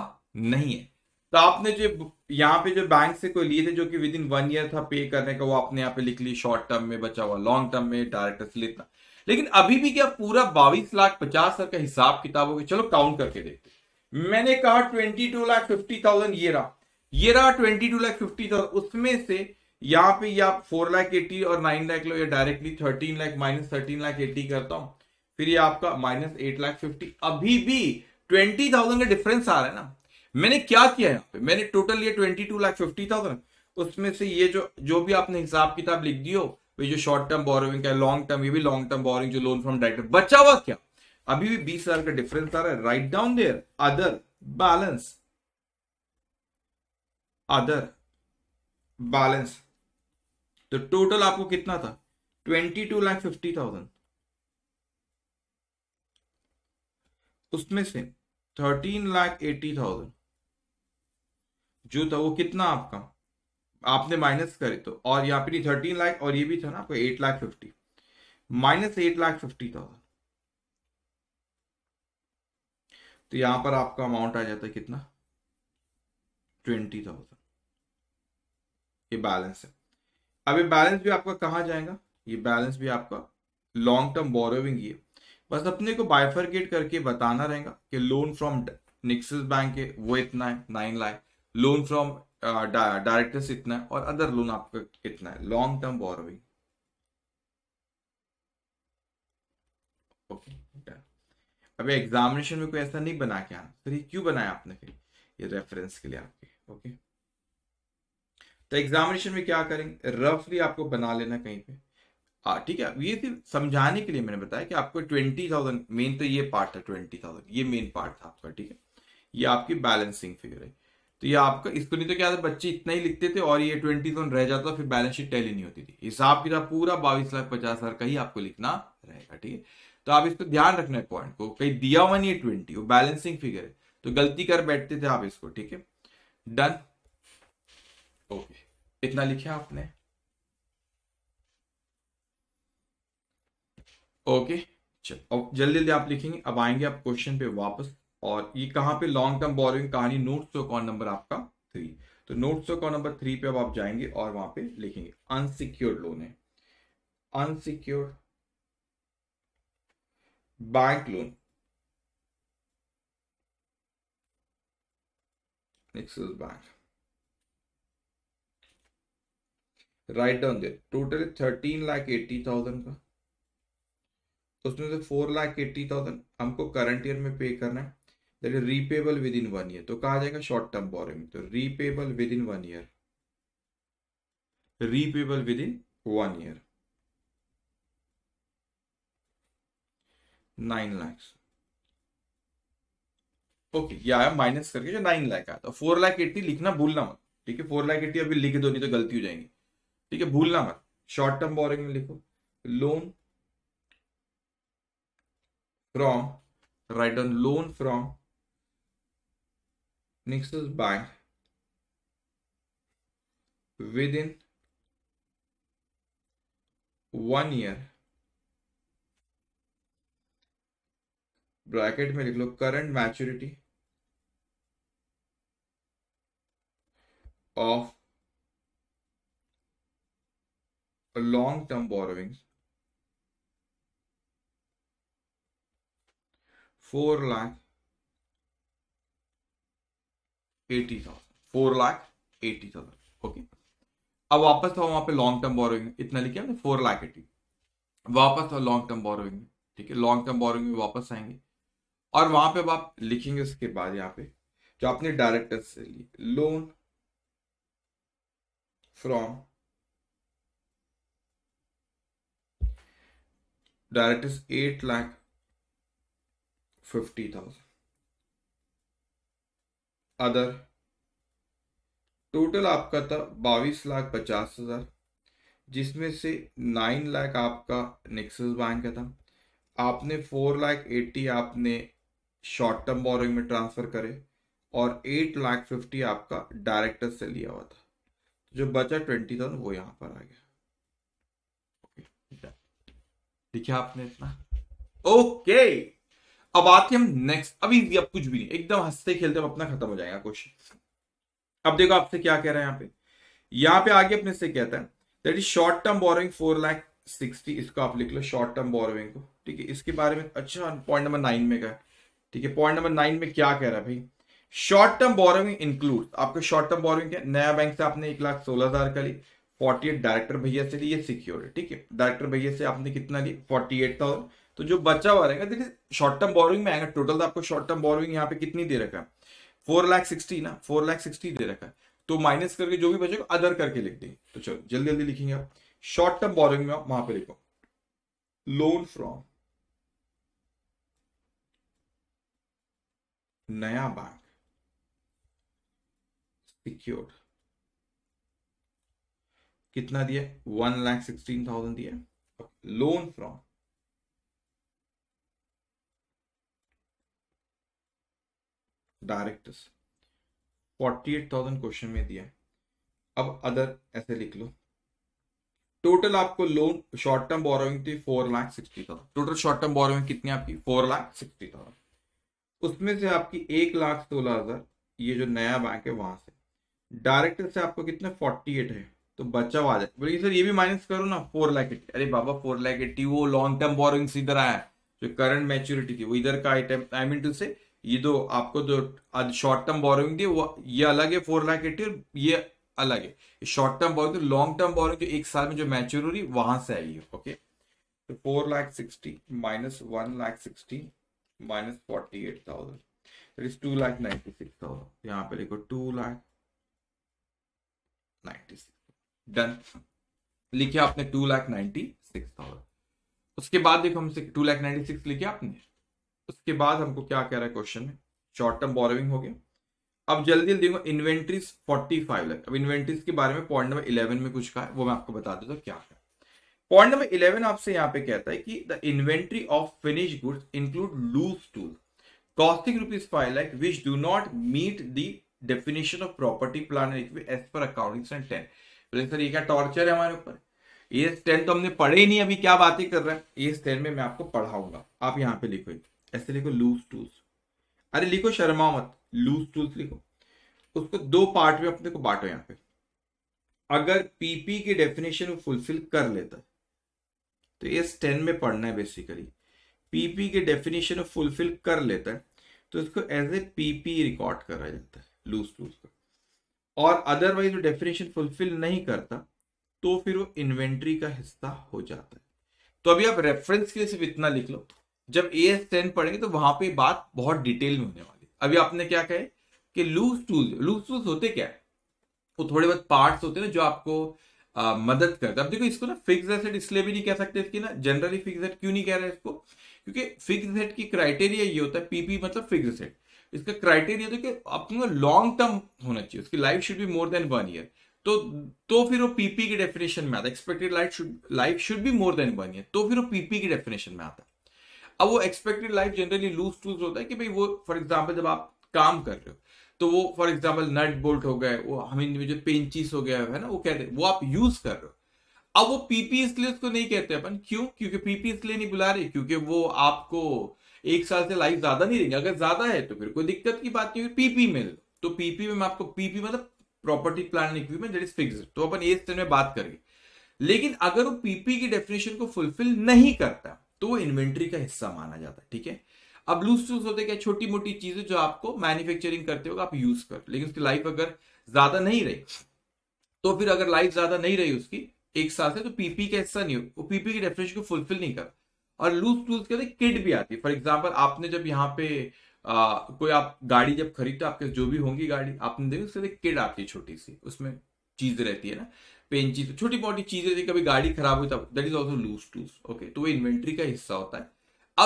नहीं है तो आपने जो यहाँ पे जो बैंक से कोई लिए थे जो कि विद इन वन ईयर था पे करने का वो आपने यहाँ पे लिख ली शॉर्ट टर्म में बचा हुआ लॉन्ग टर्म में डायरेक्टर से लेता लेकिन अभी भी क्या पूरा बाईस लाख पचास हजार का हिसाब किताब गया चलो काउंट करके देखते मैंने कहा twenty two lakh fifty thousand ये रहा ये रहा twenty two lakh fifty thousand उसमें से यहां पे ये आप फोर लाख एटी और नाइन लाख लो या directly thirteen lakh minus thirteen lakh eighty करता हूं फिर ये आपका माइनस एट लाख फिफ्टी अभी भी ट्वेंटी थाउजेंड का डिफरेंस आ रहा है ना मैंने क्या किया यहाँ पे मैंने टोटल ये twenty two lakh fifty thousand उसमें से ये जो जो भी आपने हिसाब किताब लिख दी हो जो शॉर्ट टर्म बोरिंग का लॉन्ग टर्म ये भी लॉन्ग टर्म बोरिंग जो लोन फ्रॉम डायरेक्टर बचा हुआ क्या अभी भी बीस हजार का डिफरेंस आ रहा है write down there other balance other balance तो टोटल आपको कितना था twenty two lakh fifty thousand उसमें से थर्टीन लाख एटी थाउजेंड जो था वो कितना आपका आपने माइनस करे तो और यहाँ पे थर्टीन लाख और ये भी था ना आपका eight lakh fifty minus eight lakh fifty thousand तो यहां पर आपका अमाउंट आ जाता है कितना ट्वेंटी थाउजेंड ये बैलेंस है अब ये बैलेंस भी आपका कहाँ जाएगा ये बैलेंस भी आपका लॉन्ग टर्म बोरोविंग है बस अपने को बाइफरकेट करके बताना रहेगा कि लोन फ्रॉम निक्सिस बैंक है वो इतना है nine lakh loan from directors इतना है और अदर लोन आपका इतना है लॉन्ग टर्म बोरोविंग ओके अभी एग्जामिनेशन में कोई ऐसा नहीं बना के आना फिर ये क्यों बनाया आपने फिर ये रेफरेंस के लिए आपके ओके okay? तो एग्जामिनेशन में क्या करेंगे रफली आपको बना लेना कहीं पे ठीक है ये सिर्फ समझाने के लिए मैंने बताया कि आपको ट्वेंटी थाउजेंड मेन तो ये पार्ट था ट्वेंटी थाउजेंड ये मेन पार्ट था आपका ठीक है ये आपकी बैलेंसिंग फिगर है तो ये आपका इसको नहीं तो क्या था बच्चे इतना ही लिखते थे और ये ट्वेंटी थाउजेंड रह जाता फिर बैलेंस शीट टैली नहीं होती थी हिसाब किताब पूरा बाईस लाख पचास हजार का ही आपको लिखना रहेगा ठीक है तो आप इसको ध्यान रखना है पॉइंट को कहीं दिया हुआ नहीं है ट्वेंटी वो बैलेंसिंग फिगर है तो गलती कर बैठते थे आप इसको ठीक है डन ओके कितना लिखा आपने ओके अब जल्दी जल्दी आप लिखेंगे अब आएंगे आप क्वेश्चन पे वापस और ये कहाँ पे लॉन्ग टर्म बोरिंग कहानी नोट्स तो अकाउंट नंबर आपका थ्री तो नोट्स तो अकाउंट नंबर थ्री पे अब आप जाएंगे और वहां पे लिखेंगे अनसिक्योर्ड लोन है unsecured bank loan Axis bank write down the total thirteen lakh eighty thousand का तो उसमें से फोर लाख एट्टी थाउजेंड हमको करंट ईयर में पे करना है that is repayable within one year तो कहा जाएगा शॉर्ट टर्म बोरिंग तो repayable within one year repayable within one year nine lakhs okay okay, आया माइनस करके जो नाइन लाख आया था फोर लाख एट्टी लिखना भूलना मत ठीक है फोर लाख एट्टी अभी लिख दो नहीं तो गलती हो जाएंगी ठीक है भूलना मत शॉर्ट टर्म बोरिंग में लिखो loan from write on loan from nexus bank within one year bracket में लिख लो current maturity of long-term borrowings 4 lakh 80,000 4 lakh 80,000 okay अब वापस था वहां पे लॉन्ग टर्म बोरोइंग इतना लिखे हमने 4 लाख 80 वापस था लॉन्ग टर्म बोरोइंग ठीक है लॉन्ग टर्म बोरोइंग में वापस आएंगे और वहां पे अब आप लिखेंगे उसके बाद यहाँ पे जो आपने डायरेक्टर से लिए loan from direct is 8 lakh 50,000. Other total आपका था बाईस लाख पचास हजार जिसमें से नाइन लाख आपका नेक्सस बैंक का था आपने फोर लाख एट्टी आपने शॉर्ट टर्म बोरिंग में ट्रांसफर करे और एट लाख फिफ्टी आपका डायरेक्टर से लिया हुआ था जो बचा ट्वेंटी थाउजेंड वो यहां पर आ गया ओके okay. देखिए आपने इतना ओके अब आते हम नेक्स्ट अभी अब कुछ भी नहीं एकदम हंसते खेलते अपना खत्म हो जाएगा क्वेश्चन अब देखो आपसे क्या कह रहे हैं यहाँ पे यहाँ पे आगे अपने से कहता है that is short term borrowing four lakh sixty इसको आप लिख लो शॉर्ट टर्म बोरिंग को ठीक है इसके बारे में अच्छा पॉइंट नंबर नाइन में का ठीक है पॉइंट नंबर नाइन में क्या कह रहा है भाई शॉर्ट टर्म बोरिंग इंक्लूड आपको शॉर्ट टर्म बोरिंग क्या नया बैंक से आपने एक लाख सोलह हजार का ली फोर्टी एट डायरेक्टर भैया से लिए सिक्योर है ठीक है डायरेक्टर भैया से आपने कितना लिया फोर्टी एट थाउजेंड तो जो बचा हुआ रहेगा देखिए शॉर्ट टर्म बोरिंग में आएगा टोटल तो आपको शॉर्ट टर्म बोरिंग यहाँ पे कितनी दे रखा है फोर लाख सिक्सटी ना फोर लाख सिक्सटी दे रखा है तो माइनस करके जो भी बचेगा अदर करके लिख देंगे तो चलो जल्दी जल्दी लिखेंगे आप शॉर्ट टर्म बोरिंग में वहां पे लिखो loan from Naya bank secured कितना दिया वन लाख सिक्सटीन थाउजेंड दिया loan from directors forty eight thousand question में दिया अब अदर ऐसे लिख लो टोटल आपको लोन शॉर्ट टर्म बोरोइंग थी four lakh sixty thousand total short term borrowing कितनी आपकी फोर लाख सिक्सटी थाउजेंड उसमें से आपकी एक लाख सोलह हजार ये जो नया बैंक है वहां से डायरेक्टर से आपको कितना फोर्टी एट है तो बचा हुआ आ जाए बोलिए सर ये भी माइनस करो ना फोर लाख एट्टी अरे बाबा फोर लाख एट्टी वो लॉन्ग टर्म बोरिंग इधर आया जो करंट मैच्योरिटी थी वो इधर का आइटम आई मीन टू से ये दो तो आपको जो शॉर्ट टर्म बोरिंग थी वो ये अलग है फोर लाख एट्टी और ये अलग है short term borrowing long term borrowing जो एक साल में जो मैच्योर हो रही वहां से आई है ओके तो four lakh sixty minus one lakh sixty minus forty eight thousand two is ninety six thousand यहाँ पे देखो टू 2 नाइन्टी सिक्स डन लिखिए आपने two lakh ninety six thousand उसके बाद देखो हमसे टू लाख नाइनटी सिक्स लिखे आपने उसके बाद हमको क्या कह रहा है क्वेश्चन में शॉर्ट टर्म बोरोविंग हो गया अब जल्दी जल्दी देखो इन्वेंट्रीज फोर्टी फाइव लाख अब इन्वेंट्रीज के बारे में पॉइंट नंबर इलेवन में कुछ कहा है वो मैं आपको बता देता हूँ क्या है पॉइंट नंबर इलेवन आपसे यहाँ पे कहता है कि the inventory of finish goods include loose tool costing rupees five lakh which do not meet the definition of property plant as per accounting standard 10 बोले सर ये क्या टॉर्चर है हमारे ऊपर ये स्टैंड तो हमने पढ़े ही नहीं अभी क्या बातें कर रहे हैं ये स्टैंड में मैं आपको पढ़ाऊंगा आप यहाँ पे लिखो ऐसे लिखो लूज टूल्स अरे लिखो शर्मा मत लूज टूल्स लिखो उसको दो पार्ट में अपने को बांटो यहाँ पे अगर पीपी की डेफिनेशन फुलफिल कर लेता तो ये स्टैंड में पढ़ना है बेसिकली पीपी की डेफिनेशन फुलफिल कर लेता है तो इसको एज ए पीपी रिकॉर्ड करा जाता है लूज टूल्स का और अदरवाइज वो डेफिनेशन फुलफिल नहीं करता तो फिर वो इन्वेंट्री का हिस्सा हो जाता है तो अभी आप रेफरेंस के लिए सिर्फ इतना लिख लो जब ए एस टेन पढ़ेंगे तो वहां पे बात बहुत डिटेल में होने वाली है अभी आपने क्या कहे कि लूज टूल लूज टूल्स होते क्या है वो थोड़े बहुत पार्ट्स होते हैं जो आपको आ, मदद करते अब देखो इसको ना फिक्स एसेट इसलिए भी नहीं कह सकते इसकी ना जनरली फिक्स एसेट क्यों नहीं कह रहे इसको क्योंकि फिक्स एसेट की क्राइटेरिया ये होता है पीपी मतलब फिक्स एसेट इसका क्राइटेरिया देखिए आपको लॉन्ग टर्म होना चाहिए उसकी life should be more than one year तो तो फिर वो पीपी की डेफिनेशन में आता है expected life should life should be more than one year तो फिर वो पीपी की डेफिनेशन में आता है अब वो expected life generally loose tools होता है कि भाई वो फॉर एग्जाम्पल जब आप काम कर रहे हो तो वो फॉर एग्जाम्पल नट बोल्ट हो गए वो हम इन जो पेंचिस हो गया है ना वो कहते हैं वो आप यूज कर रहे हो अब वो पीपी इसलिए उसको नहीं कहते अपन क्यों क्योंकि पीपी इसलिए नहीं बुला रहे क्योंकि वो आपको एक साल से लाइफ ज्यादा नहीं देंगे अगर ज्यादा है तो फिर कोई दिक्कत की बात नहीं हुई पीपी में तो पीपी में आपको पीपी मतलब property plant equipment is fix तो अपन एज टेन में बात करेंगे लेकिन अगर वो पीपी की डेफिनेशन को फुलफिल नहीं करता तो वो इन्वेंट्री का हिस्सा माना जाता है ठीक है अब लूज लूज होते क्या छोटी मोटी चीजें जो आपको मैन्युफैक्चरिंग करते हो आप यूज कर लेकिन उसकी लाइफ अगर ज्यादा नहीं रही तो फिर अगर लाइफ ज्यादा नहीं रही उसकी एक साल से तो पीपी का हिस्सा नहीं हो वो पीपी की डेफिनेशन को फुलफिल नहीं करता और लूज टूल्स के अंदर किट भी आती है फॉर एग्जाम्पल आपने जब यहाँ पे आ, कोई आप गाड़ी जब खरीदते आपके जो भी होंगी गाड़ी आपने देखी उसके किट आती है छोटी सी उसमें चीज रहती है ना पेन चीज तो छोटी मोटी चीजें रहती कभी गाड़ी खराब हुई तब that is also loose tools okay तो वो इन्वेंट्री का हिस्सा होता है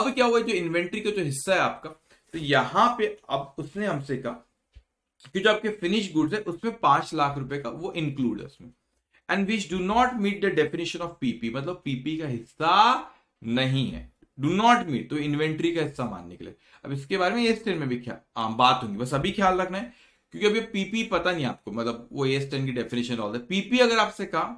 अब क्या हुआ जो इन्वेंट्री का जो हिस्सा है आपका तो यहाँ पे अब उसने हमसे कहा कि जो आपके फिनिश गुड्स है उसमें पांच लाख रुपए का वो इंक्लूड है उसमें and which do not meet the definition of PP मतलब पीपी का हिस्सा नहीं है डू नॉट मीट तो इन्वेंट्री का हिस्सा मान निकले अब इसके बारे में एस टेन में भी ख्या, आम हाँ, बात होंगी बस अभी ख्याल रखना है क्योंकि अभी पीपी पता नहीं आपको मतलब वो एस टेन की डेफिनेशन ऑल पीपी अगर आपसे कहा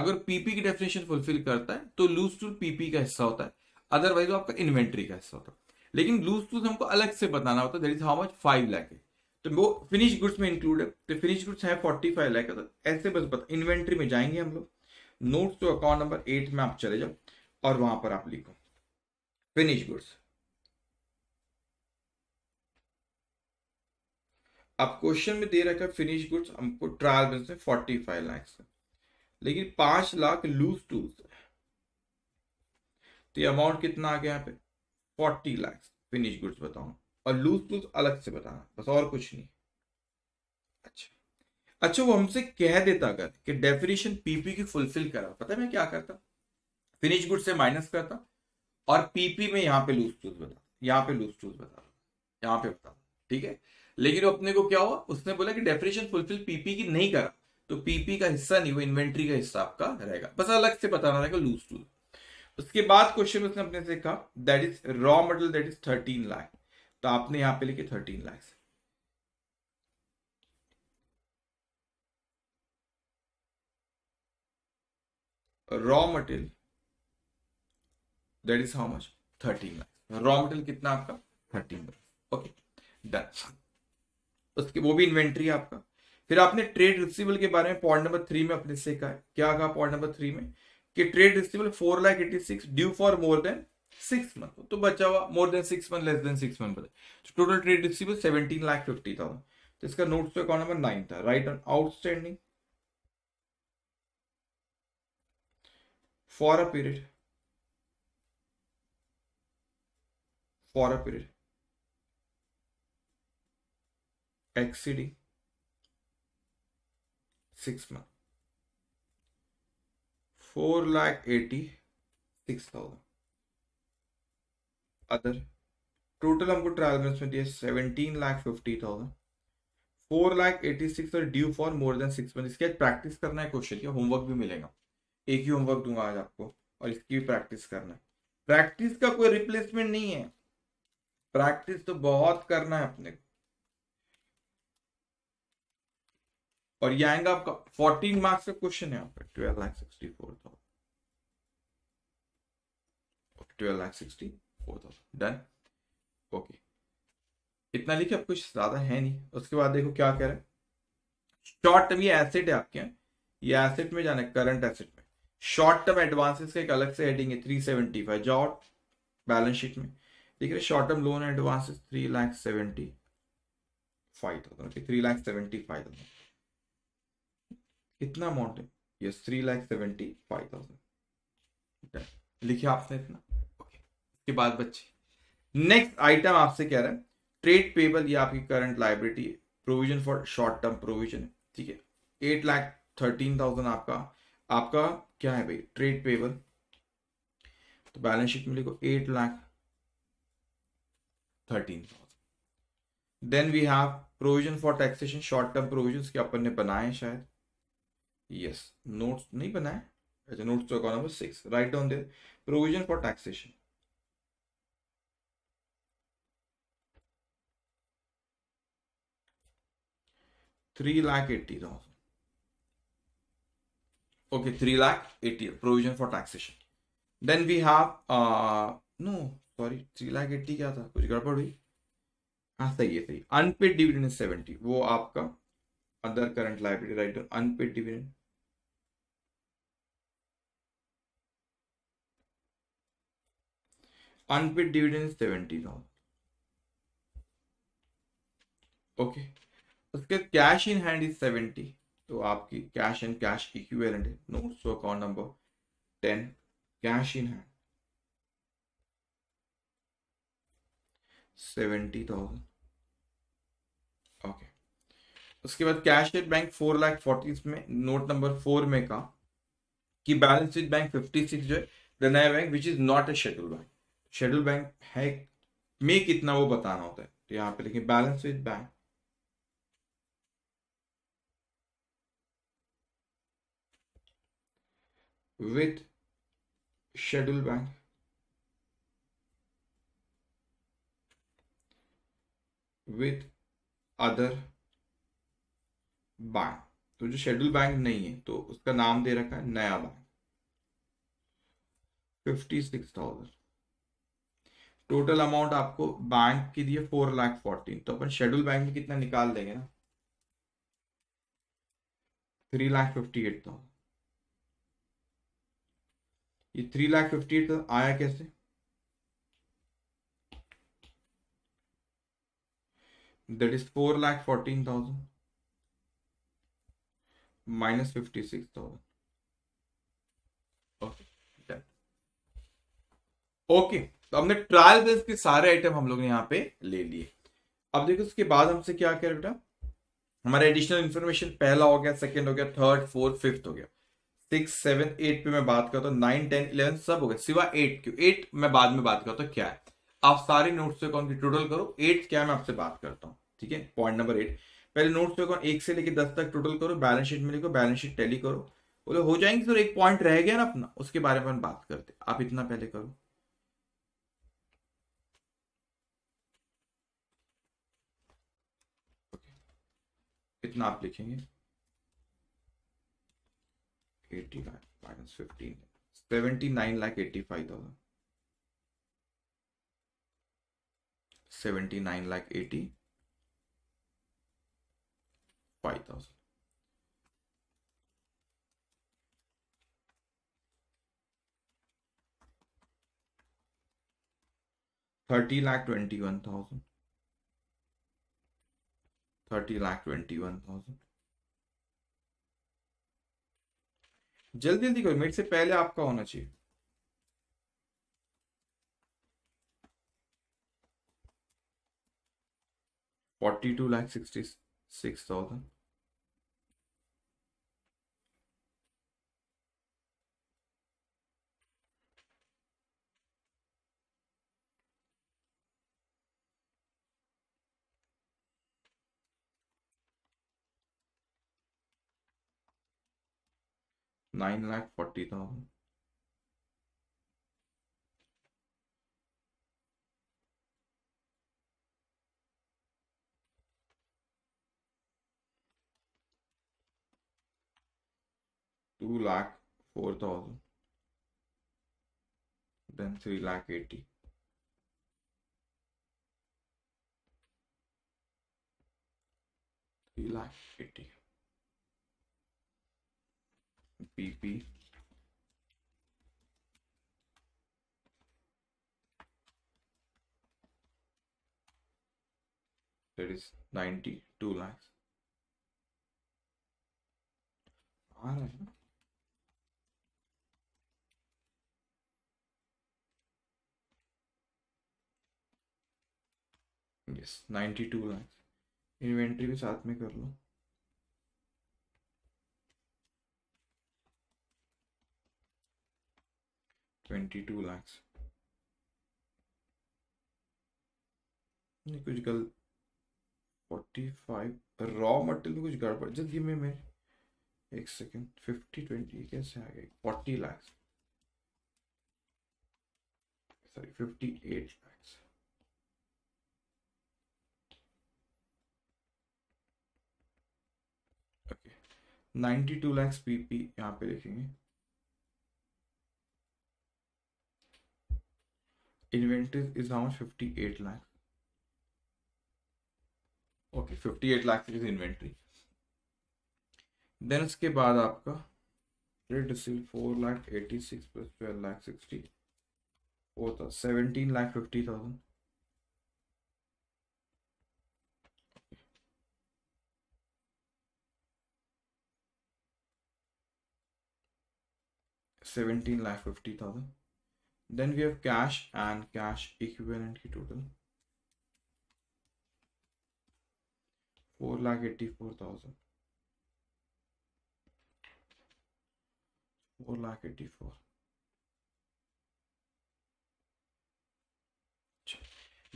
अगर पीपी की डेफिनेशन फुलफिल करता है तो लूज टूल पीपी का हिस्सा होता है अदरवाइज आपका इन्वेंट्री का हिस्सा होता है लेकिन लूज टूल हमको अलग से बताना होता है हाउ मच फाइव लैक है तो वो फिनिश गुड्स में इंक्लूड है तो फिनिश गुड्स है फोर्टी फाइव लैक तो ऐसे बस बता इन्वेंट्री में जाएंगे हम लोग notes to account number eight में आप चले जाओ और वहां पर आप लिखो फिनिश गुड्स अब क्वेश्चन में दे रखा फिनिश गुड्स हमको ट्रायल बिजनेस में फोर्टी फाइव से लेकिन पांच लाख लूज टूल्स तो ये अमाउंट कितना आ गया यहाँ पे फोर्टी लाख फिनिश गुड्स बताओ और लूज टूल्स अलग से बताना बस और कुछ नहीं अच्छा अच्छा वो हमसे कह देता अगर कि डेफिनेशन पीपी की फुलफिल करा पता है मैं क्या करता फिनिश गुड से माइनस करता और पीपी में यहाँ पे लूज टूथ बता यहाँ पे लूज चूज बता यहाँ पे बता ठीक है लेकिन वो अपने को क्या हुआ उसने बोला कि डेफिनेशन फुलफिल पीपी की नहीं करा तो पीपी का हिस्सा नहीं वो इन्वेंट्री का हिस्सा आपका रहेगा बस अलग से बताना रहेगा लूज टूज उसके बाद क्वेश्चन उसने अपने से कहा that is raw material that is thirteen lakh तो आपने यहां पे लिखे thirteen lakh raw material that is how much thirteen lakh raw material कितना आपका थर्टीन लाख ओके डन उसके वो भी इन्वेंट्री आपका फिर आपने ट्रेड रिसीवल के बारे में पॉइंट नंबर थ्री में अपने से कहा क्या कहा पॉइंट नंबर थ्री में कि trade receivable four lakh eighty six due for more than six month तो बचा हुआ more than six month less than six month तो total trade receivable seventeen lakh fifty thousand तो इसका नोट पे अकाउंट नंबर नाइन था write on outstanding for a period for a period exceeding 6 month 4 lakh 86000 other total हमको trial balance में दिया seventeen lakh fifty thousand four lakh eighty six और due for more than six month इसके practice करना है question या homework भी मिलेगा एक ही होमवर्क दूंगा आज आपको और इसकी भी प्रैक्टिस करना है प्रैक्टिस का कोई रिप्लेसमेंट नहीं है प्रैक्टिस तो बहुत करना है अपने और ये आएगा आपका फोर्टीन मार्क्स का क्वेश्चन है आपका twelve lakh sixty four thousand twelve lakh sixty four thousand done okay इतना लिखे अब कुछ ज्यादा है नहीं उसके बाद देखो क्या कह रहे शॉर्ट टर्म ये एसेट है आपके यहाँ ये एसेट में जाना है करंट एसेट में शॉर्ट टर्म एडवांसेस का एक अलग से हेडिंग है थ्री सेवेंटी फाइव जॉट बैलेंस शीट में ठीक है short term loan advance three lakh seventy five thousand okay three lakh seventy five thousand कितना अमाउंट है yes three lakh seventy five thousand लिखे आपने इतना ओके इसके बाद बच्चे नेक्स्ट आइटम आपसे कह रहा है ट्रेड पेबल ये आपकी करंट लाइब्रिटी है provision for short term provision है ठीक है एट लाख थर्टीन थाउजेंड आपका आपका क्या है भाई ट्रेड पेबल तो बैलेंस शीट में लिखो eight lakh thirteen then we have provision for taxation short term provision के अपन ने बनाए शायद यस नोट्स नहीं बनाए अच्छा नोट्स तो number six write down there provision for taxation three lakh eighty thousand okay three lakh 80 provision for taxation then we have no sorry three lakh eighty क्या था कुछ गड़बड़ हुई हाँ सही है सही अनपेड डिविडेंड सेवेंटी वो आपका other current liability write unpaid dividend unpaid dividend seventy thousand okay उसके cash in hand is seventy तो आपकी कैश एंड कैश इक्विवेलेंट है notes so account number ten cash in hand seventy thousand okay उसके बाद cash at bank four lakh forty में note number four में कहा कि balance sheet bank fifty six जो है the Naya bank which is not a schedule bank schedule bank है में कितना वो बताना होता है तो यहां पे लिखिए balance sheet bank with schedule bank with other bank तो जो शेड्यूल बैंक नहीं है तो उसका नाम दे रखा है Naya bank fifty six thousand total amount आपको बैंक की दिए फोर लाख फोर्टीन तो अपन शेड्यूल बैंक में कितना निकाल देंगे ना three lakh fifty eight thousand ये थ्री लाख फिफ्टी एट आया कैसे that is 4 lakh 14,000 minus 56,000. Okay, done. Okay, तो हमने ट्रायल बेस के सारे आइटम हम लोग ने यहाँ पे ले लिए अब देखो उसके बाद हमसे क्या रहे बेटा हमारा एडिशनल इन्फॉर्मेशन पहला हो गया सेकंड हो गया थर्ड फोर्थ फिफ्थ हो गया सिक्स सेवन एट पे मैं बात करता हूँ नाइन टेन इलेवन सब हो गया सिवा एट क्यों एट मैं बाद में बात करता हूँ क्या है आप सारे नोट्स पे अकाउंट की टोटल करो एट क्या मैं आपसे बात करता हूँ ठीक है पॉइंट नंबर एट पहले नोट्स पे अकाउंट एक से लेकर दस तक टोटल करो बैलेंस शीट में लिखो बैलेंस शीट टैली करो बोले हो जाएंगे तो एक पॉइंट रह गया ना अपना उसके बारे में बात करते आप इतना पहले करो इतना आप लिखेंगे eighty lakh eighty thousand seventy nine lakh eighty five thousand thirty lakh twenty one thousand thirty lakh twenty one thousand जल्दी जल्दी करो मेरे से पहले आपका होना चाहिए 42 lakh 66,000. Nine lakh forty thousand. 2 lakh 4000 then 3 lakh 80 3 lakh 80 pp that is 92 lakhs. All ah, right. Yes ninety two lakhs inventory भी साथ में कर लो ट्वेंटी टू लैक्स नहीं कुछ गलत फोर्टी फाइव रॉ मटेरियल में कुछ गड़बड़ जल्दी में मैं एक सेकेंड फिफ्टी ट्वेंटी कैसे आ गए forty lakhs sorry fifty eight ninety two lakhs PP यहाँ पे देखेंगे inventory is how fifty eight lakhs okay fifty eight lakhs is inventory then उसके बाद आपका rate receive four lakh eighty six plus twelve lakh sixty वो था seventeen lakh fifty thousand 17 lakh 50 thousand then we have cash and cash equivalent total 4 lakh 84 thousand 4 lakh 84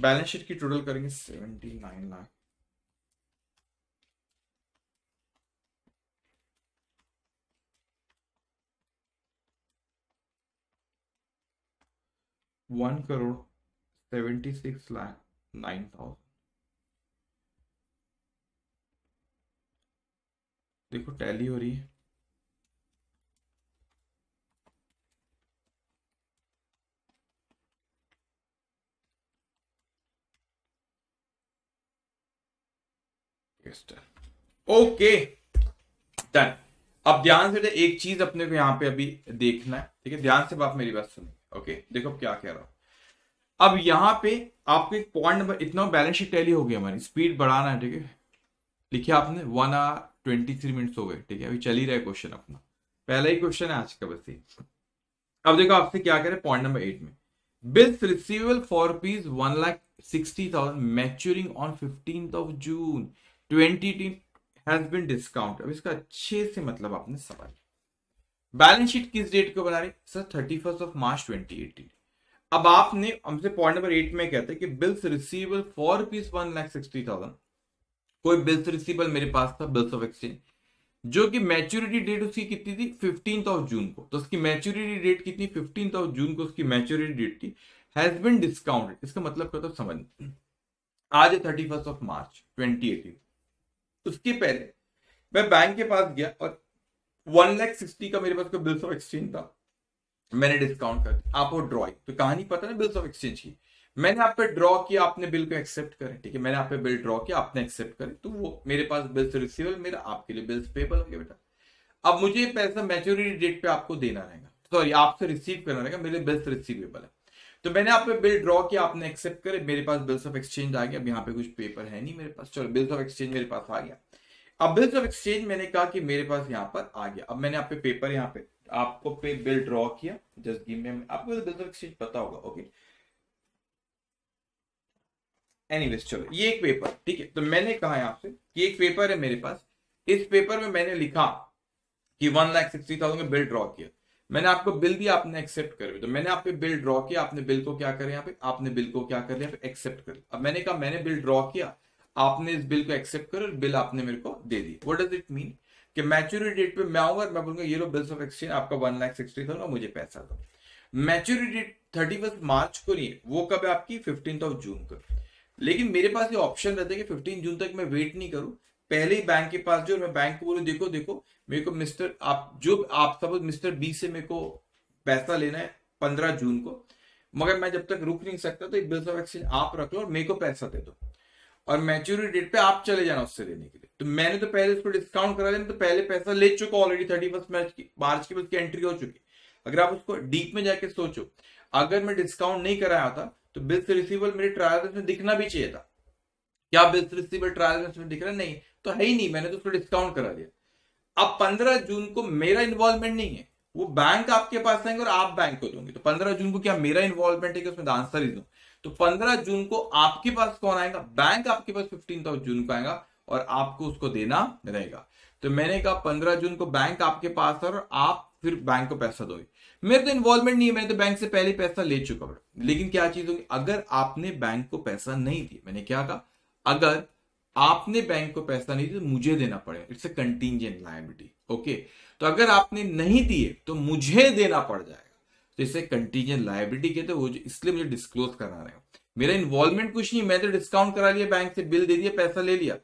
balance sheet की total करेंगे 79 लाख one crore seventy six lakh nine thousand देखो tally हो रही है okay done अब ध्यान से एक चीज अपने को यहां पे अभी देखना है ठीक है ध्यान से आप मेरी बात सुनो ओके देखो क्या कह रहा हूं अब यहां पे आपको एक पॉइंट नंबर इतना बैलेंस शीट टैली हो गई हमारी स्पीड बढ़ाना है ठीक है लिखिए आपने one hour twenty three minutes हो गए ठीक है अभी चल ही रहा है क्वेश्चन अपना पहला ही क्वेश्चन है आज का बस ये अब देखो आपसे क्या कह रहे हैं पॉइंट नंबर एट में bills receivable for rupees one lakh sixty thousand maturing on fifteen of June twenty has been discount अब इसका अच्छे से मतलब आपने समझ बैलेंस शीट किस डेट को बना रही sir thirty first of March twenty eighteen अब आपने हमसे पॉइंट नंबर एट में कहते हैं कि bills receivable for rupees one lakh sixty thousand कोई बिल्स रिसीवल मेरे पास था बिल्स ऑफ एक्सचेंज जो कि मैच्योरिटी डेट उसकी कितनी थी फिफ्टींथ ऑफ जून को तो उसकी मैच्योरिटी डेट कितनी फिफ्टींथ ऑफ जून को उसकी मैच्योरिटी डेट थी हैज बिन डिस्काउंटेड इसका मतलब क्या था समझ आज है thirty first of March twenty eighteen उसके पहले मैं बैंक के पास गया और वन लैख सिक्सटी का मेरे पास कोई बिल्स ऑफ एक्सचेंज था मैंने डिस्काउंट कर दिया आप वो ड्रॉ तो कहानी पता ना बिल्स ऑफ एक्सचेंज की मैंने आप पे ड्रॉ किया आपने बिल को एक्सेप्ट करें ठीक है मैंने आप पे बिल ड्रॉ किया आपने एक्सेप्ट करें तो वो मेरे पास बिल्स रिसीवल मेरा आपके लिए बिल्स पेबल हो गया बेटा अब मुझे पैसा मेच्योरिटी डेट पे आपको देना रहेगा सॉरी आपसे रिसीव करना रहेगा मेरे बिल्स रिसीवेबल है तो मैंने आप पे बिल ड्रॉ किया आपने एक्सेप्ट करे मेरे पास बिल्स ऑफ एक्सचेंज आ गया अब यहाँ पे कुछ पेपर है नहीं मेरे पास चलो बिल्स ऑफ एक्सचेंज मेरे पास आ गया अब बिल्स ऑफ एक्सचेंज मैंने कहा कि मेरे पास यहाँ पर आ गया अब मैंने आपके पेपर यहाँ पे आपको पे बिल ड्रॉ किया जस्ट गिव मी आपको बिल्स ऑफ एक्सचेंज पता होगा ओके एनीवेज चलो ये एक पेपर ठीक है तो मैंने कहा यहाँ पे कि एक पेपर है मेरे पास इस पेपर में मैंने लिखा कि वन लाख सिक्सटी थाउजेंड का बिल ड्रॉ किया मैंने आपको बिल दिया आपने एक्सेप्ट कर तो मैंने आप पे बिल ड्रॉ किया आपने बिल को क्या करें यहाँ पे आपने बिल को क्या कर लिया एक्सेप्ट कर अब मैंने कहा मैंने बिल ड्रॉ किया आपने इस बिल को एक्सेप्ट कर और बिल आपने मेरे को दे दी वट डज इट मीन कि मैच्योरिटी डेट पे मैं आऊंगा मैं बोलूंगा ये लो बिल्स ऑफ एक्सचेंज आपका वन लाख सिक्सटी था मुझे पैसा दो maturity date thirty first March को नहीं वो कब है आपकी फिफ्टीन ऑफ जून को लेकिन मेरे पास ये ऑप्शन रहता है कि फिफ्टीन जून तक मैं वेट नहीं करूँ पहले ही बैंक के पास जो मैं बैंक को बोलूँ देखो देखो मेरे को मिस्टर आप जो आप सपोज मिस्टर बी से मेरे को पैसा लेना है पंद्रह जून को मगर मैं जब तक रुक नहीं सकता तो बिल्स ऑफ एक्सचेंज आप रख लो और मेरे को पैसा दे दो और मैच्योरी डेट पे आप चले जाना उससे लेने के लिए तो मैंने तो पहले इसको डिस्काउंट करा दिया तो पहले पैसा ले चुका ऑलरेडी थर्टी फर्स्ट मार्च की मार्च की उसकी एंट्री हो चुकी अगर आप उसको डीप में जाके सोचो अगर मैं डिस्काउंट नहीं कराया था तो बिल्स रिसीवल मेरे ट्रायल में दिखना भी चाहिए था क्या बिल्स रिसीवल ट्रायल में दिख रहा नहीं तो है ही नहीं मैंने तो उसको डिस्काउंट करा दिया अब पंद्रह जून को मेरा इन्वॉल्वमेंट नहीं है वो बैंक आपके पास आएंगे और आप बैंक को दोगे तो पंद्रह जून को क्या मेरा इन्वॉल्वमेंट है कि उसमें आंसर ही दूंगा तो 15 जून को आपके पास कौन आएगा बैंक आपके पास फिफ्टीन ऑफ जून को आएगा और आपको उसको देना रहेगा तो मैंने कहा 15 जून को बैंक आपके पास है और आप फिर बैंक को पैसा दोगे मेरे तो इन्वॉल्वमेंट नहीं है मैंने तो बैंक से पहले पैसा ले चुका हूं लेकिन क्या चीज होगी अगर आपने बैंक को पैसा नहीं दिया मैंने क्या कहा अगर आपने बैंक को पैसा नहीं दिया तो मुझे देना पड़ेगा it's a contingent liability okay तो अगर आपने नहीं दिए तो मुझे देना पड़ जाएगा तो इसे कंटीजन लाइबिलिटी कहते हैं वो इसलिए मुझे डिस्क्लोज करा रहे हो मेरा इन्वॉल्वमेंट कुछ नहीं मैं तो डिस्काउंट करा लिया बैंक से बिल दे दिया पैसा ले लिया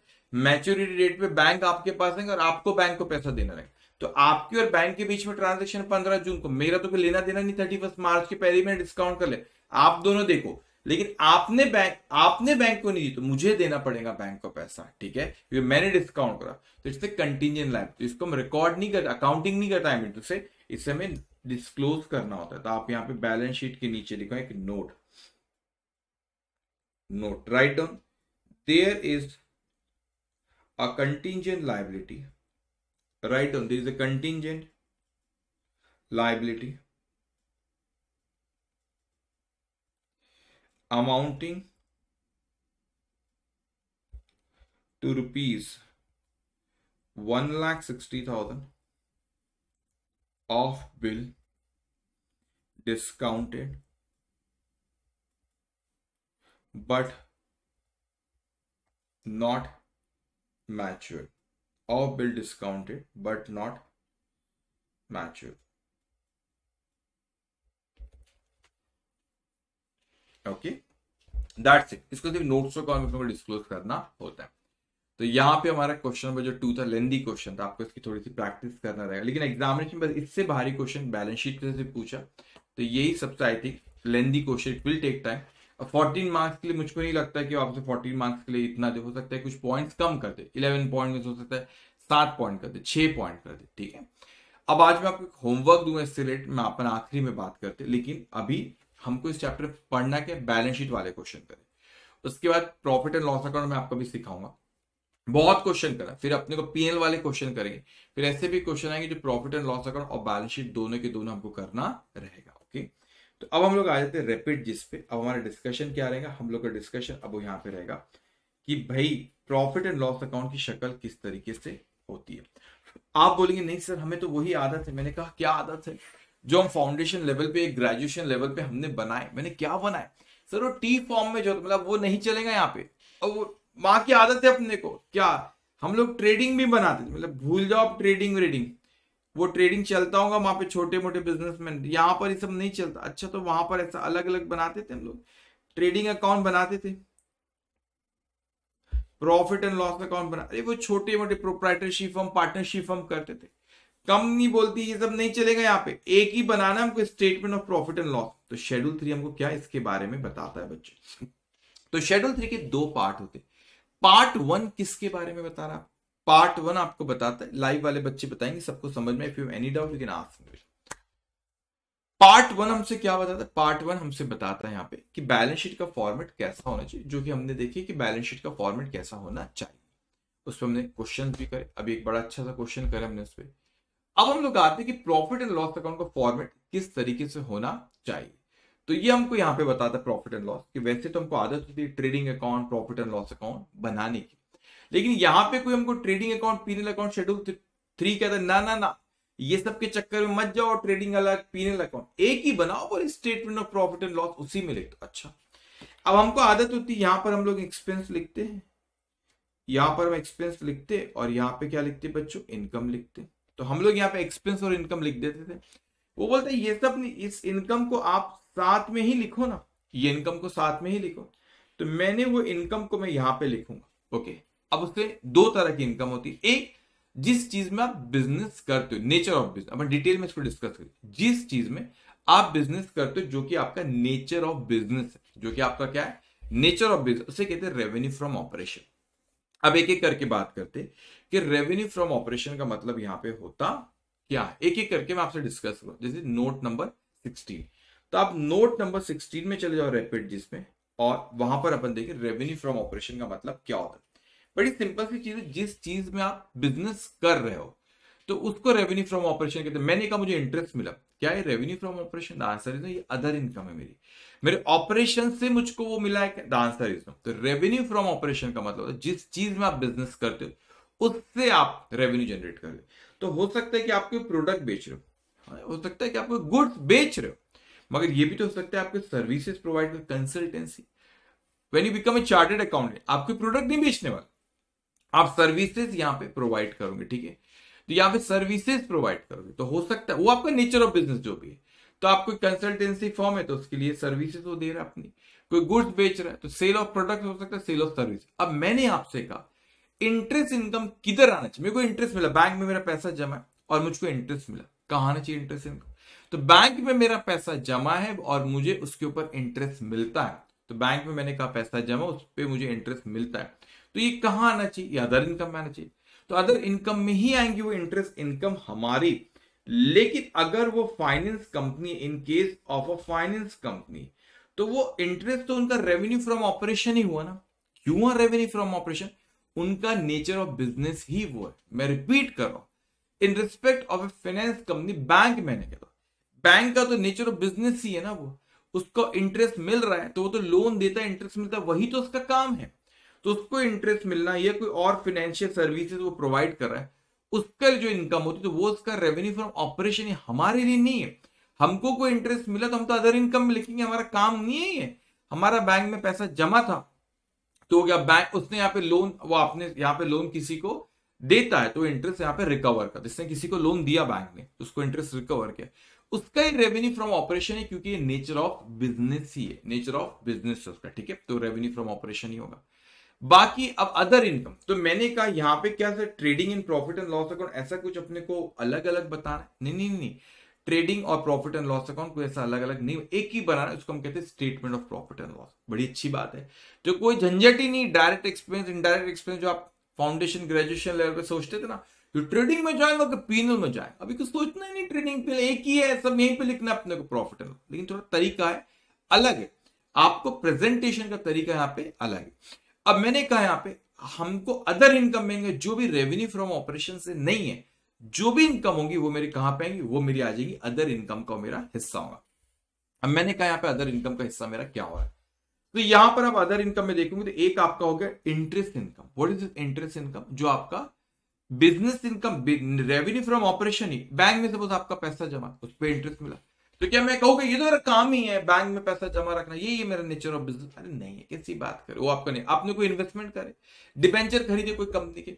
मैच्योरिटी डेट पे बैंक आपके पास है और आपको बैंक को पैसा देना रहेगा तो आपके और बैंक के बीच में ट्रांजेक्शन पंद्रह जून को मेरा तो कोई लेना देना नहीं थर्टी फर्स्ट मार्च के पहले मैंने डिस्काउंट कर ले आप दोनों देखो लेकिन आपने बैंक आपने बैंक को नहीं दी तो मुझे देना पड़ेगा बैंक को पैसा ठीक है क्योंकि मैंने डिस्काउंट करा तो इससे कंटिजेंट लाइफ तो इसको हम रिकॉर्ड नहीं कर अकाउंटिंग नहीं करता है मीटू से इससे हमें डिस्क्लोज करना होता है तो आप यहां पे बैलेंस शीट के नीचे लिखो एक note note write down there is a contingent liability write down there is a contingent liability amounting to rupees one lakh sixty thousand of bill discounted but not mature of bill discounted but not mature okay that's it इसको सिर्फ notes और disclose करना होता है तो यहाँ पे हमारा क्वेश्चन नंबर जो टू था लेंदी क्वेश्चन था आपको इसकी थोड़ी सी प्रैक्टिस करना रहेगा लेकिन एग्जामिनेशन बस इससे भारी क्वेश्चन बैलेंस शीट से पूछा तो यही सबसे I think lengthy question it will take time अब मार्क्स के लिए मुझको नहीं लगता है कि आपसे फोर्टीन मार्क्स के लिए इतना दे हो सकता है कुछ पॉइंट्स कम कर दे इलेवन पॉइंट हो सकता है सात पॉइंट कर दे छः पॉइंट कर दे ठीक है अब आज मैं आपको होमवर्क दूंगा इससे रिलेटेड मैं अपन आखिरी में बात करते लेकिन अभी हमको इस चैप्टर पढ़ना क्या बैलेंस शीट वाले क्वेश्चन करें उसके बाद प्रॉफिट एंड लॉस अकाउंट में आपको भी सिखाऊंगा बहुत क्वेश्चन करा फिर अपने को पीएल वाले क्वेश्चन करेंगे फिर ऐसे भी क्वेश्चन आएंगे जो प्रॉफिट एंड लॉस अकाउंट और बैलेंस शीट दोनों के दोनों हमको करना रहेगा ओके तो अब हम लोग आ जाते हैं रेपिड जिस पे अब हमारा डिस्कशन क्या रहेगा हम लोग का डिस्कशन अब यहाँ पे रहेगा कि भाई प्रॉफिट एंड लॉस अकाउंट की शक्ल किस तरीके से होती है आप बोलेंगे नहीं सर हमें तो वही आदत है मैंने कहा क्या आदत है जो हम फाउंडेशन लेवल पे ग्रेजुएशन लेवल पे हमने बनाए मैंने क्या बनाए सर वो टी फॉर्म में जो मतलब वो नहीं चलेगा यहाँ पे और वो माँ की आदत है अपने को क्या हम लोग ट्रेडिंग भी बनाते थे मतलब भूल जाओ आप ट्रेडिंग व्रेडिंग वो ट्रेडिंग चलता होगा वहां पे छोटे मोटे बिजनेसमैन यहाँ पर ये सब नहीं चलता अच्छा तो वहां पर ऐसा अलग अलग बनाते थे हम लोग ट्रेडिंग अकाउंट बनाते थे प्रॉफिट एंड लॉस अकाउंट बना अरे वो छोटे मोटे प्रोप्राइटरशिप हम पार्टनरशिप हम करते थे कंपनी बोलती ये सब नहीं चलेगा यहाँ पे एक ही बनाना हमको statement of profit and loss तो शेड्यूल थ्री हमको क्या इसके बारे में बताता है बच्चे तो शेड्यूल थ्री के दो पार्ट होते पार्ट वन किसके बारे में बता रहा पार्ट वन आपको बताता है लाइव वाले बच्चे बताएंगे सबको समझ में if you any doubt you can ask me part one हमसे क्या बताता है पार्ट वन हमसे बताता है यहाँ पे कि बैलेंस शीट का फॉर्मेट कैसा होना चाहिए जो कि हमने देखी कि बैलेंस शीट का फॉर्मेट कैसा होना चाहिए उस पर हमने क्वेश्चन भी करे अभी एक बड़ा अच्छा सा क्वेश्चन करे हमने उस पर अब हम लोग आते हैं कि प्रॉफिट एंड लॉस अकाउंट का फॉर्मेट किस तरीके से होना चाहिए तो ये हमको यहाँ पे बताता है प्रॉफिट एंड लॉस कि वैसे तो हमको आदत होती है trading account profit and loss account बनाने की लेकिन यहाँ पे कोई हमको trading account P and L account schedule three कहता है ना ना ना ये सब के चक्कर में मत जाओ ट्रेडिंग अलग पीनल अकाउंट एक ही बनाओ और statement of profit and loss उसी में लिख दो अच्छा अब हमको आदत होती है यहाँ पर हम लोग एक्सपेंस लिखते हैं यहाँ पर हम एक्सपेंस लिखते और यहाँ पे क्या लिखते बच्चों इनकम लिखते तो हम लोग यहाँ पे एक्सपेंस और इनकम लिख देते थे वो बोलते ये सब इस इनकम को आप साथ में ही लिखो ना ये इनकम को साथ में ही लिखो तो मैंने वो इनकम को मैं यहां पे लिखूंगा ओके अब उससे दो तरह की इनकम होती है एक जिस चीज में आप बिजनेस करते हो नेचर ऑफ बिजनेस अपन डिटेल में इसको डिस्कस करें जिस चीज में आप बिजनेस करते हो जो कि आपका नेचर ऑफ बिजनेस है जो कि आपका क्या है नेचर ऑफ बिजनेस उसे कहते हैं रेवेन्यू फ्रॉम ऑपरेशन अब एक एक करके बात करते कि रेवेन्यू फ्रॉम ऑपरेशन का मतलब यहां पे होता क्या एक एक करके मैं आपसे डिस्कस करूं जैसे नोट नंबर सिक्सटीन तो आप नोट नंबर सिक्सटीन में चले जाओ रेपिड जिसमें और वहां पर अपन देखें रेवेन्यू फ्रॉम ऑपरेशन का मतलब क्या होता है बड़ी सिंपल सी चीज है जिस चीज में आप बिजनेस कर रहे हो तो उसको रेवेन्यू फ्रॉम ऑपरेशन कहते हैं मैंने कहा मुझे इंटरेस्ट मिला क्या ये revenue from operation answer is no ये अदर इनकम है मेरी मेरे ऑपरेशन से मुझको वो मिला है द आंसर इज नो तो रेवेन्यू फ्रॉम ऑपरेशन का मतलब जिस चीज में आप बिजनेस करते हो उससे आप रेवेन्यू जनरेट कर रहे हो तो हो सकता है कि आप कोई प्रोडक्ट बेच रहे हो हाँ, हो सकता है कि आप कोई गुड्स बेच रहे हो मगर ये भी तो हो सकता है आपके सर्विसेज प्रोवाइड कर consultancy when you become a chartered accountant आपके प्रोडक्ट नहीं बेचने वाले आप सर्विसेज यहाँ पे प्रोवाइड करोगे ठीक है तो यहाँ पे सर्विसेज प्रोवाइड करोगे तो हो सकता है वो आपका नेचर ऑफ बिजनेस जो भी है तो आप कोई कंसल्टेंसी फॉर्म है तो उसके लिए सर्विसेज वो दे रहा है अपनी कोई गुड्स बेच रहा है तो सेल ऑफ प्रोडक्ट हो सकता है सेल ऑफ सर्विस अब मैंने आपसे कहा इंटरेस्ट इनकम किधर आना चाहिए मेरे को इंटरेस्ट मिला बैंक में मेरा पैसा जमा है और मुझको इंटरेस्ट मिला कहा आना चाहिए इंटरेस्ट इनकम तो बैंक में मेरा पैसा जमा है और मुझे उसके ऊपर इंटरेस्ट मिलता है तो बैंक में मैंने कहा पैसा जमा उस पर मुझे इंटरेस्ट मिलता है तो ये कहां आना चाहिए ये अदर इनकम में आना चाहिए तो अदर इनकम में ही आएंगी वो इंटरेस्ट इनकम हमारी लेकिन अगर वो finance company in case of a finance company तो वो इंटरेस्ट तो उनका रेवेन्यू फ्रॉम ऑपरेशन ही हुआ ना क्यों हुआ रेवेन्यू फ्रॉम ऑपरेशन उनका नेचर ऑफ बिजनेस ही वो है मैं रिपीट कर रहा हूं in respect of a finance company bank मैंने कहा बैंक का तो नेचर ऑफ बिजनेस ही है ना वो उसको इंटरेस्ट मिल रहा है तो वो तो लोन देता है इंटरेस्ट मिलता है वही तो उसका काम है तो उसको इंटरेस्ट मिलना या कोई और फाइनेंशियल सर्विसेज वो प्रोवाइड कर रहा है उसका जो इनकम होती है तो वो उसका रेवेन्यू फ्रॉम ऑपरेशन हमारे लिए नहीं है हमको कोई इंटरेस्ट मिला तो हम तो अदर इनकम में लिखेंगे हमारा काम नहीं है ये हमारा बैंक में पैसा जमा था तो क्या बैंक उसने यहाँ पे लोन वो आपने यहाँ पे लोन किसी को देता है तो इंटरेस्ट यहाँ पे रिकवर कर जिसने किसी को लोन दिया बैंक ने तो उसको इंटरेस्ट रिकवर किया उसका ही रेवेन्यू फ्रॉम ऑपरेशन है क्योंकि ये नेचर ऑफ बिजनेस ही है नेचर ऑफ बिजनेस उसका ठीक है तो रेवेन्यू फ्रॉम ऑपरेशन ही होगा बाकी अब अदर इनकम तो मैंने कहा यहां पे क्या sir trading in profit and loss account ऐसा कुछ अपने को अलग अलग बताना है नहीं नहीं नहीं ट्रेडिंग और प्रॉफिट एंड लॉस अकाउंट कोई ऐसा अलग अलग नहीं एक ही बनाना उसको हम कहते हैं statement of profit and loss बड़ी अच्छी बात है जो कोई झंझट ही नहीं डायरेक्ट एक्सपीरियंस इनडायरेक्ट एक्सपीरियंस जो आप फाउंडेशन ग्रेजुएशन लेवल पे सोचते थे ना जो ट्रेडिंग में जाए वो पीनल में जाए अभी कुछ सोचना तो ही नहीं ट्रेडिंग पे एक ही है सब यहीं पे लिखना अपने को प्रॉफिट है लेकिन थोड़ा तरीका है अलग है आपको प्रेजेंटेशन का तरीका यहाँ पे अलग है अब मैंने कहा यहाँ पे हमको अदर इनकम होंगे जो भी रेवेन्यू फ्रॉम ऑपरेशन से नहीं है जो भी इनकम होगी वो मेरी कहां पे आएंगी वो मेरी आ जाएगी अदर इनकम का मेरा हिस्सा होगा अब मैंने कहा यहाँ पे अदर इनकम का हिस्सा मेरा क्या हो है तो यहां पर आप अदर इनकम में देखोगे तो एक आपका हो गया interest income what is interest income जो आपका business income revenue from operation ही बैंक में सपोज आपका पैसा जमा उस पर इंटरेस्ट मिला तो क्या मैं कहूँगा ये तो मेरा काम ही है बैंक में पैसा जमा रखना ये ये मेरा नेचर ऑफ बिजनेस अरे नहीं है कैसी बात करे वो आपका नहीं आपने कोई इन्वेस्टमेंट करे डिबेंचर खरीदे कोई कंपनी के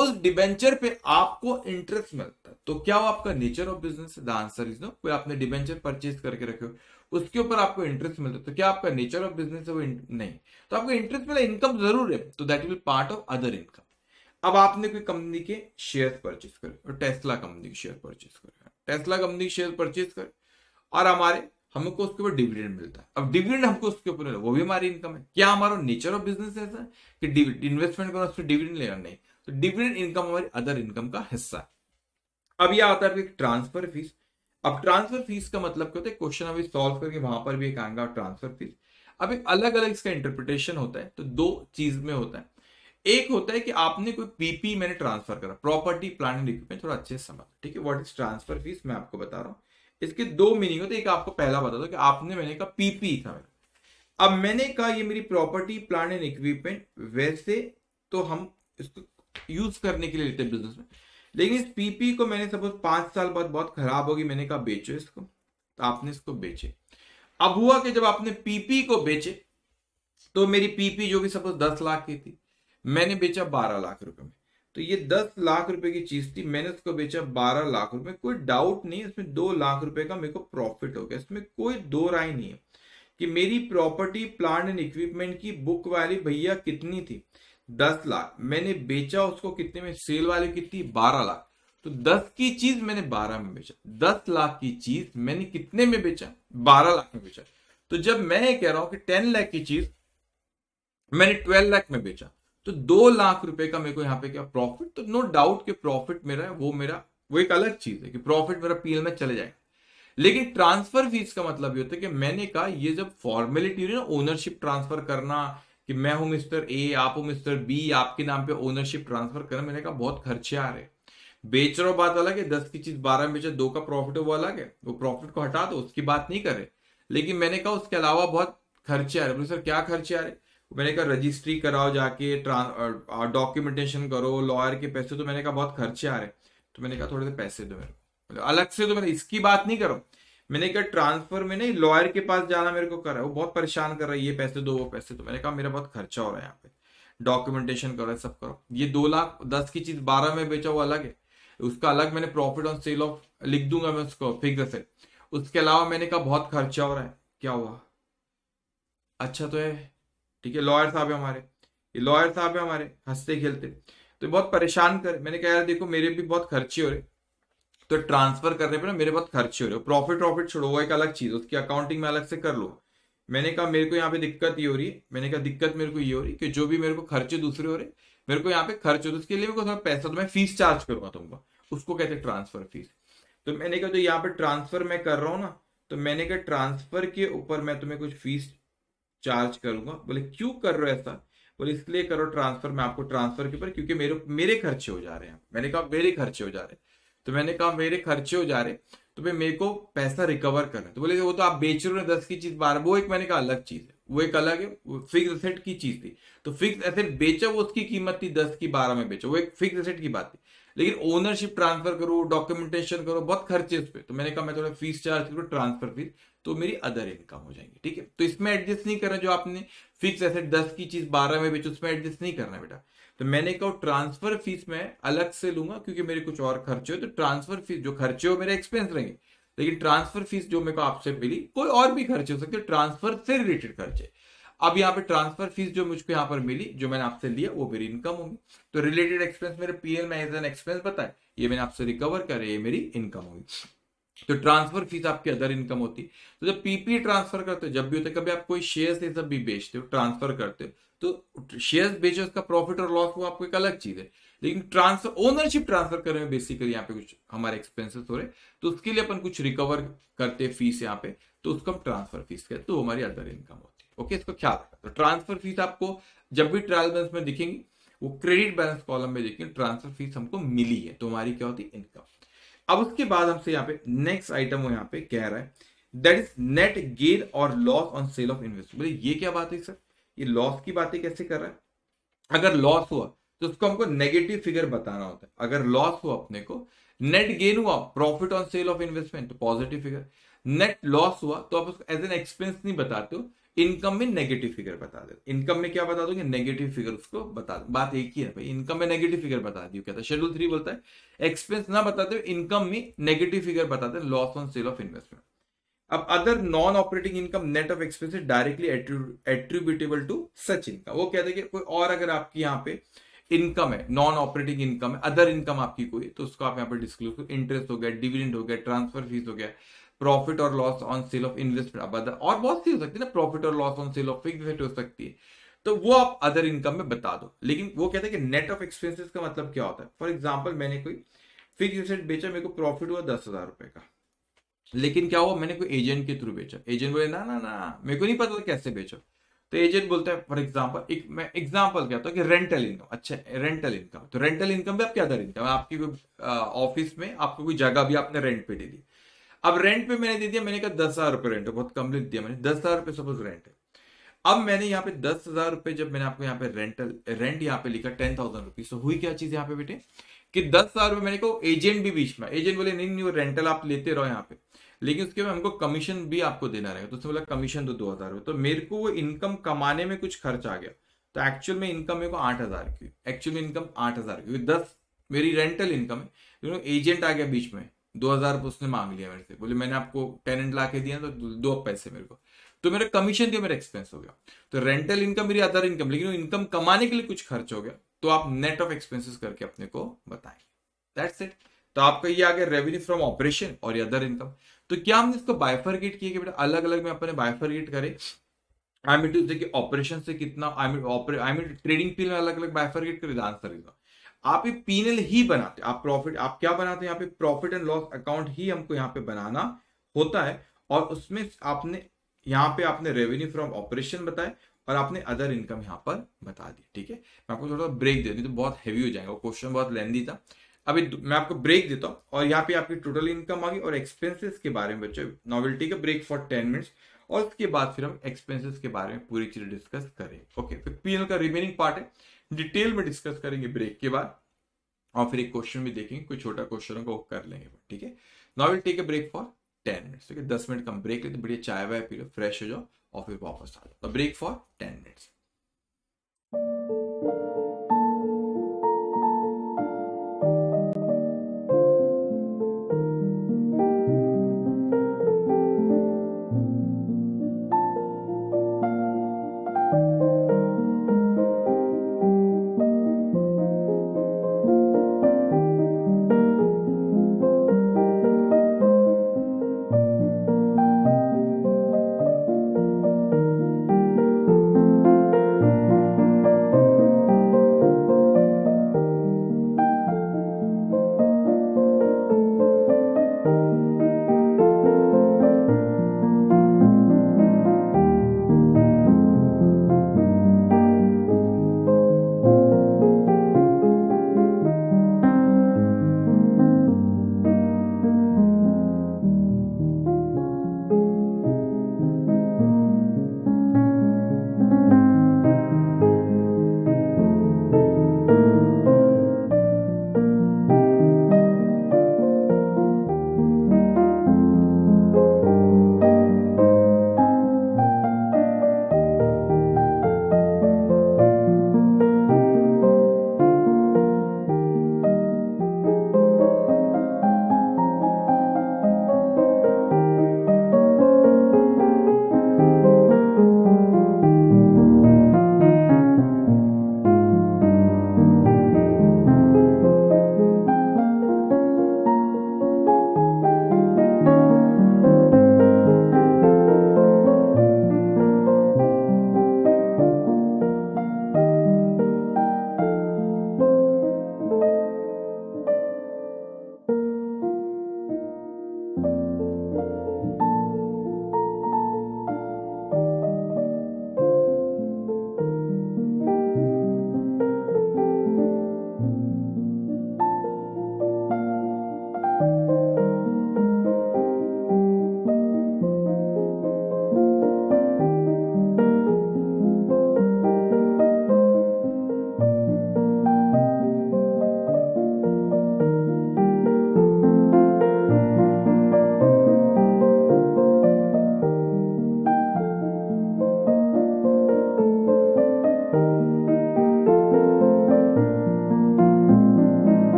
उस डिबेंचर पे आपको इंटरेस्ट मिलता है तो क्या वो आपका nature of business the answer is no कोई आपने डिबेंचर परचेज करके रखे हो उसके ऊपर आपको इंटरेस्ट मिलता है तो क्या आपका नेचर ऑफ बिजनेस है वो नहीं तो आपको इंटरेस्ट मिला इनकम जरूर है तो that will part of other income अब आपने कोई कंपनी के शेयर परचेस करे और टेस्ला कंपनी के शेयर परचेस करे टेस्ला कंपनी के शेयर परचेस कर और हमारे हमको उसके ऊपर डिविडेंड मिलता है अब डिविडेंड हमको उसके ऊपर वो भी हमारी इनकम है क्या हमारा नेचर ऑफ बिजनेस ऐसा है कि इन्वेस्टमेंट करना उसमें डिविडेंड लेना नहीं तो डिविडेंड इनकम हमारी अदर इनकम का हिस्सा है अब यह आता है ट्रांसफर फीस अब ट्रांसफर फीस का मतलब क्या होता है क्वेश्चन अभी सॉल्व करके वहां पर भी एक आएगा ट्रांसफर फीस अब एक अलग अलग इसका इंटरप्रिटेशन होता है तो दो चीज में होता है एक होता है कि आपने कोई पीपी मैंने ट्रांसफर करा प्रॉपर्टी प्लान एंड इक्विपमेंट थोड़ा अच्छे से समझ ठीक है व्हाट इज ट्रांसफर फीस मैं आपको बता रहा हूँ इसके दो मीनिंग होते एक आपको पहला बता दो कि आपने मैंने कहा पीपी था मेरा अब मैंने कहा ये मेरी प्रॉपर्टी प्लान एंड इक्विपमेंट वैसे तो हम इसको यूज करने के लिए लेते हैं बिजनेस में लेकिन इस पीपी को मैंने सपोज पांच साल बाद बहुत खराब होगी मैंने कहा बेचो इसको तो आपने इसको बेचे अब हुआ कि जब आपने पीपी को बेचे तो मेरी पीपी जो कि सपोज दस लाख की थी मैंने बेचा बारह लाख रुपए में तो ये दस लाख रुपए की चीज थी मैंने उसको बेचा बारह लाख रुपए कोई डाउट नहीं इसमें दो लाख रुपए का मेरे को प्रॉफिट हो गया इसमें कोई दो राय नहीं है कि मेरी प्रॉपर्टी प्लांट एंड इक्विपमेंट की बुक वैल्यू भैया कितनी थी दस लाख मैंने बेचा उसको कितने में सेल वैल्यू कितनी बारह लाख तो दस की चीज मैंने बारह में बेचा दस लाख की चीज मैंने कितने में बेचा बारह लाख में बेचा तो जब मैं कह रहा हूं कि टेन लाख की चीज मैंने ट्वेल्व लाख में बेचा तो दो लाख रुपए का मेरे को यहाँ पे क्या प्रॉफिट तो नो डाउट कि प्रॉफिट मेरा है वो मेरा वो एक अलग चीज है कि प्रॉफिट मेरा पीएल में चले जाए लेकिन ट्रांसफर फीस का मतलब ये होता है कि मैंने कहा ये जब फॉर्मेलिटी ना ओनरशिप ट्रांसफर करना कि मैं हूं मिस्टर ए आप हूं मिस्टर बी आपके नाम पे ओनरशिप ट्रांसफर करना मैंने कहा बहुत खर्चे आ रहे बेच रहा बात अलग है दस की चीज बारह में बेचा दो का प्रॉफिट वो अलग है वो प्रॉफिट को हटा दो उसकी बात नहीं करे लेकिन मैंने कहा उसके अलावा बहुत खर्चे आ रहे बोले सर क्या खर्चे आ रहे मैंने कहा रजिस्ट्री कराओ जाके डॉक्यूमेंटेशन करो लॉयर के पैसे तो मैंने कहा बहुत खर्चे आ रहे तो मैंने कहा थोड़े से पैसे दो मेरे को अलग से तो मैंने इसकी बात नहीं करो मैंने कहा ट्रांसफर में नहीं लॉयर के पास जाना मेरे को कर रहा है वो बहुत परेशान कर रहा है ये पैसे दो वो पैसे दो मैंने कहा मेरा बहुत खर्चा हो रहा है यहाँ पे डॉक्यूमेंटेशन करो सब करो ये दो लाख दस की चीज बारह में बेचा वो अलग है उसका अलग मैंने प्रॉफिट ऑन सेल ऑफ लिख दूंगा मैं उसको फिगर से उसके अलावा मैंने कहा बहुत खर्चा हो रहा है क्या हुआ अच्छा तो है ठीक है लॉयर साहब है हमारे ये लॉयर साहब है हमारे हंसते खेलते तो बहुत परेशान कर मैंने कहा यार देखो मेरे भी बहुत खर्चे हो रहे तो ट्रांसफर करने पर ना मेरे बहुत खर्चे हो रहे प्रॉफिट प्रॉफिट छोड़ो एक अलग चीज उसकी अकाउंटिंग में अलग से कर लो मैंने कहा मेरे को यहाँ पे दिक्कत ये हो रही है मैंने कहा दिक्कत मेरे को ये हो रही है कि जो भी मेरे को खर्चे दूसरे हो रहे मेरे को यहाँ पे खर्च हो रहे उसके लिए मेरे को थोड़ा पैसा तो मैं फीस चार्ज करूंगा तुमको उसको कहते हैं ट्रांसफर फीस तो मैंने कहा तो यहाँ पे ट्रांसफर मैं कर रहा हूँ ना तो मैंने कहा ट्रांसफर के ऊपर मैं तुम्हें कुछ फीस चार्ज करूंगा बोले क्यों कर रहे हो ऐसा बोले इसलिए करो ट्रांसफर मैं आपको ट्रांसफर के ऊपर क्योंकि मेरे मेरे खर्चे हो जा रहे हैं मैंने कहा मेरे खर्चे हो जा रहे तो मैंने कहा मेरे खर्चे हो जा रहे तो भाई मेरे को पैसा रिकवर करना तो बोले वो तो आप बेच रहे हो दस की चीज बारह वो एक मैंने कहा अलग चीज है वो एक अलग है फिक्स एसेट की चीज थी तो फिक्स एसेट बेचा वो उसकी कीमत थी दस की बारह में बेचो वो एक फिक्स एसेट की बात थी लेकिन ओनरशिप ट्रांसफर करो डॉक्यूमेंटेशन करो बहुत खर्चे उस पर तो मैंने कहा मैं थोड़ा फीस चार्ज करूँ ट्रांसफर फीस तो मेरी अदर इनकम हो जाएगी ठीक है तो इसमें एडजस्ट नहीं करना जो आपने फिक्स एसेट दस की चीज बारह में बेचो उसमें एडजस्ट नहीं करना बेटा तो मैंने कहा ट्रांसफर फीस मैं अलग से लूंगा क्योंकि मेरे कुछ और खर्चे हो तो ट्रांसफर फीस जो खर्चे हो मेरे एक्सपेंस रहेंगे लेकिन ट्रांसफर फीस जो मेरे को आपसे मिली कोई और भी खर्चे हो सकते ट्रांसफर से रिलेटेड खर्चे अब यहाँ पे ट्रांसफर फीस जो मुझको यहाँ पर मिली जो मैंने आपसे लिया वो मेरी इनकम होगी तो रिलेटेड एक्सपेंस मेरे पीएल में एज एन एक्सपेंस बताए ये मैंने आपसे रिकवर कर ये मेरी इनकम होगी तो ट्रांसफर फीस आपकी अदर इनकम होती है तो जब पीपी ट्रांसफर करते हो जब भी होते कभी आप कोई शेयर ये सब भी बेचते हो ट्रांसफर करते हो तो शेयर बेचो उसका प्रॉफिट और लॉस वो आपको एक अलग चीज है लेकिन ट्रांसफर ओनरशिप ट्रांसफर करने में बेसिकली यहाँ पे कुछ हमारे एक्सपेंसेस हो रहे तो उसके लिए अपन कुछ रिकवर करते हैं फीस यहाँ पे तो उसको हम ट्रांसफर फीस कहते तो हमारी अदर इनकम होती ओके इसको ख्याल रखना तो ट्रांसफर फीस आपको जब भी ट्रायल बैलेंस में दिखेंगे वो क्रेडिट बैलेंस कॉलम में देखेंगे ट्रांसफर फीस हमको मिली है तो हमारी क्या होती है इनकम अब उसके बाद हमसे यहाँ पे नेक्स्ट आइटम वो यहाँ पे कह रहा है दैट इज नेट गेन और loss on sale of investment बोले ये क्या बात है सर ये लॉस की बातें कैसे कर रहा है अगर लॉस हुआ तो उसको हमको नेगेटिव फिगर बताना होता है अगर लॉस हुआ अपने को नेट गेन हुआ profit on sale of investment तो पॉजिटिव फिगर नेट लॉस हुआ तो आप उसको एज एन एक्सपेंस नहीं बताते हो इनकम में नेगेटिव फिगर बता दे इनकम में क्या बता दोगे नेगेटिव फिगर उसको बता दो बात एक ही है भाई इनकम में नेगेटिव फिगर बता दियो क्या था शेड्यूल थ्री बोलता है एक्सपेंस ना बताते हुए इनकम में नेगेटिव फिगर बताते दे loss on sale of investment अब other non operating income net of expense directly attributable to such income वो कहते हैं कोई और अगर आपकी यहाँ पे इनकम है नॉन ऑपरेटिंग इनकम है अदर इनकम आपकी कोई तो उसको आप यहाँ पर डिस्क्लोज इंटरेस्ट हो गया डिविडेंड हो गया ट्रांसफर फीस हो गया प्रॉफिट और loss on sale of investment अब और बहुत सी हो सकती है ना प्रॉफिट और loss on sale of fix हो सकती है तो वो आप अदर इनकम में बता दो लेकिन वो कहते हैं कि नेट ऑफ एक्सपेंसेस का मतलब क्या होता है फॉर एग्जाम्पल मैंने कोई फिक्स एसेट बेचा मेरे को प्रॉफिट हुआ दस हजार रुपए का लेकिन क्या हुआ मैंने कोई एजेंट के थ्रू बेचा एजेंट बोले ना ना ना मेरे को नहीं पता कैसे बेचो तो एजेंट बोलता है फॉर एग्जाम्पल एक मैं एग्जाम्पल कहता हूँ कि रेंटल इनकम अच्छा रेंटल इनकम तो रेंटल इनकम भी आपकी अदर इनकम आपकी कोई ऑफिस में आपको कोई जगह भी आपने रेंट पे दे दी अब रेंट पे मैंने दे दिया मैंने कहा दस हजार रुपए रेंट है बहुत कम ले दिया मैंने दस हजार रुपये सपोज रेंट है अब मैंने यहाँ पे दस हजार रुपये जब मैंने आपको यहाँ पे रेंटल रेंट यहाँ पे लिखा टेन थाउजेंड रुपीज तो हुई क्या चीज यहाँ पे बेटे कि दस हजार रुपए मैंने को एजेंट भी बीच में एजेंट बोले नहीं नहीं वो रेंटल आप लेते रहो यहाँ पे लेकिन उसके बाद हमको कमीशन भी आपको देना रहेगा तो उसने बोला कमीशन दो तो दो हजार तो मेरे को वो इनकम कमाने में कुछ खर्च आ गया तो एक्चुअल में इनकम मेरे को आठ हजार की एक्चुअल में इनकम आठ हजार की दस मेरी रेंटल इनकम है एजेंट आ गया बीच में दो हजार उसने मांग लिया मेरे से बोले मैंने आपको टेनेंट ला के दिया तो दो पैसे मेरे को तो मेरा कमीशन दिया मेरा एक्सपेंस हो गया तो रेंटल इनकम मेरी अदर इनकम लेकिन इनकम कमाने के लिए कुछ खर्च हो गया तो आप नेट ऑफ एक्सपेंसेस करके अपने को बताएंगे दैट्स इट तो आपका ये आ गया रेवेन्यू फ्रॉम ऑपरेशन और ये अदर इनकम तो क्या हमने इसको बायफरगेट किया कि बेटा अलग अलग में अपने बायफरगेट करें आई मीन टू देखिए ऑपरेशन से कितना I mean I mean trading field में अलग अलग बायफरगेट करें आंसर इसका आप ये पीनल ही बनाते आप प्रॉफिट आप क्या बनाते हैं यहाँ पे प्रॉफिट एंड लॉस अकाउंट ही हमको यहाँ पे बनाना होता है और उसमें आपने यहाँ पे आपने रेवेन्यू फ्रॉम ऑपरेशन बताया और आपने अदर इनकम यहाँ पर बता दी ठीक है मैं आपको थोड़ा सा ब्रेक दे दी तो बहुत हैवी हो जाएगा क्वेश्चन बहुत लेंदी था अभी मैं आपको ब्रेक देता हूँ और यहाँ पे आपकी टोटल इनकम आ गई और एक्सपेंसेस के बारे में बच्चों नॉवल्टी का ब्रेक फॉर टेन मिनट्स और उसके बाद फिर हम एक्सपेंसेस के बारे में पूरी चीज डिस्कस करें ओके फिर पीएल का रिमेनिंग पार्ट है डिटेल में डिस्कस करेंगे ब्रेक के बाद और फिर एक क्वेश्चन भी देखेंगे कोई छोटा क्वेश्चन को कर लेंगे ठीक है now will take a break for ten minutes ठीक है दस मिनट का ब्रेक लेते बढ़िया चाय वाय पी लो फ्रेश हो जाओ और फिर वापस आ जाओ ब्रेक फॉर टेन मिनट्स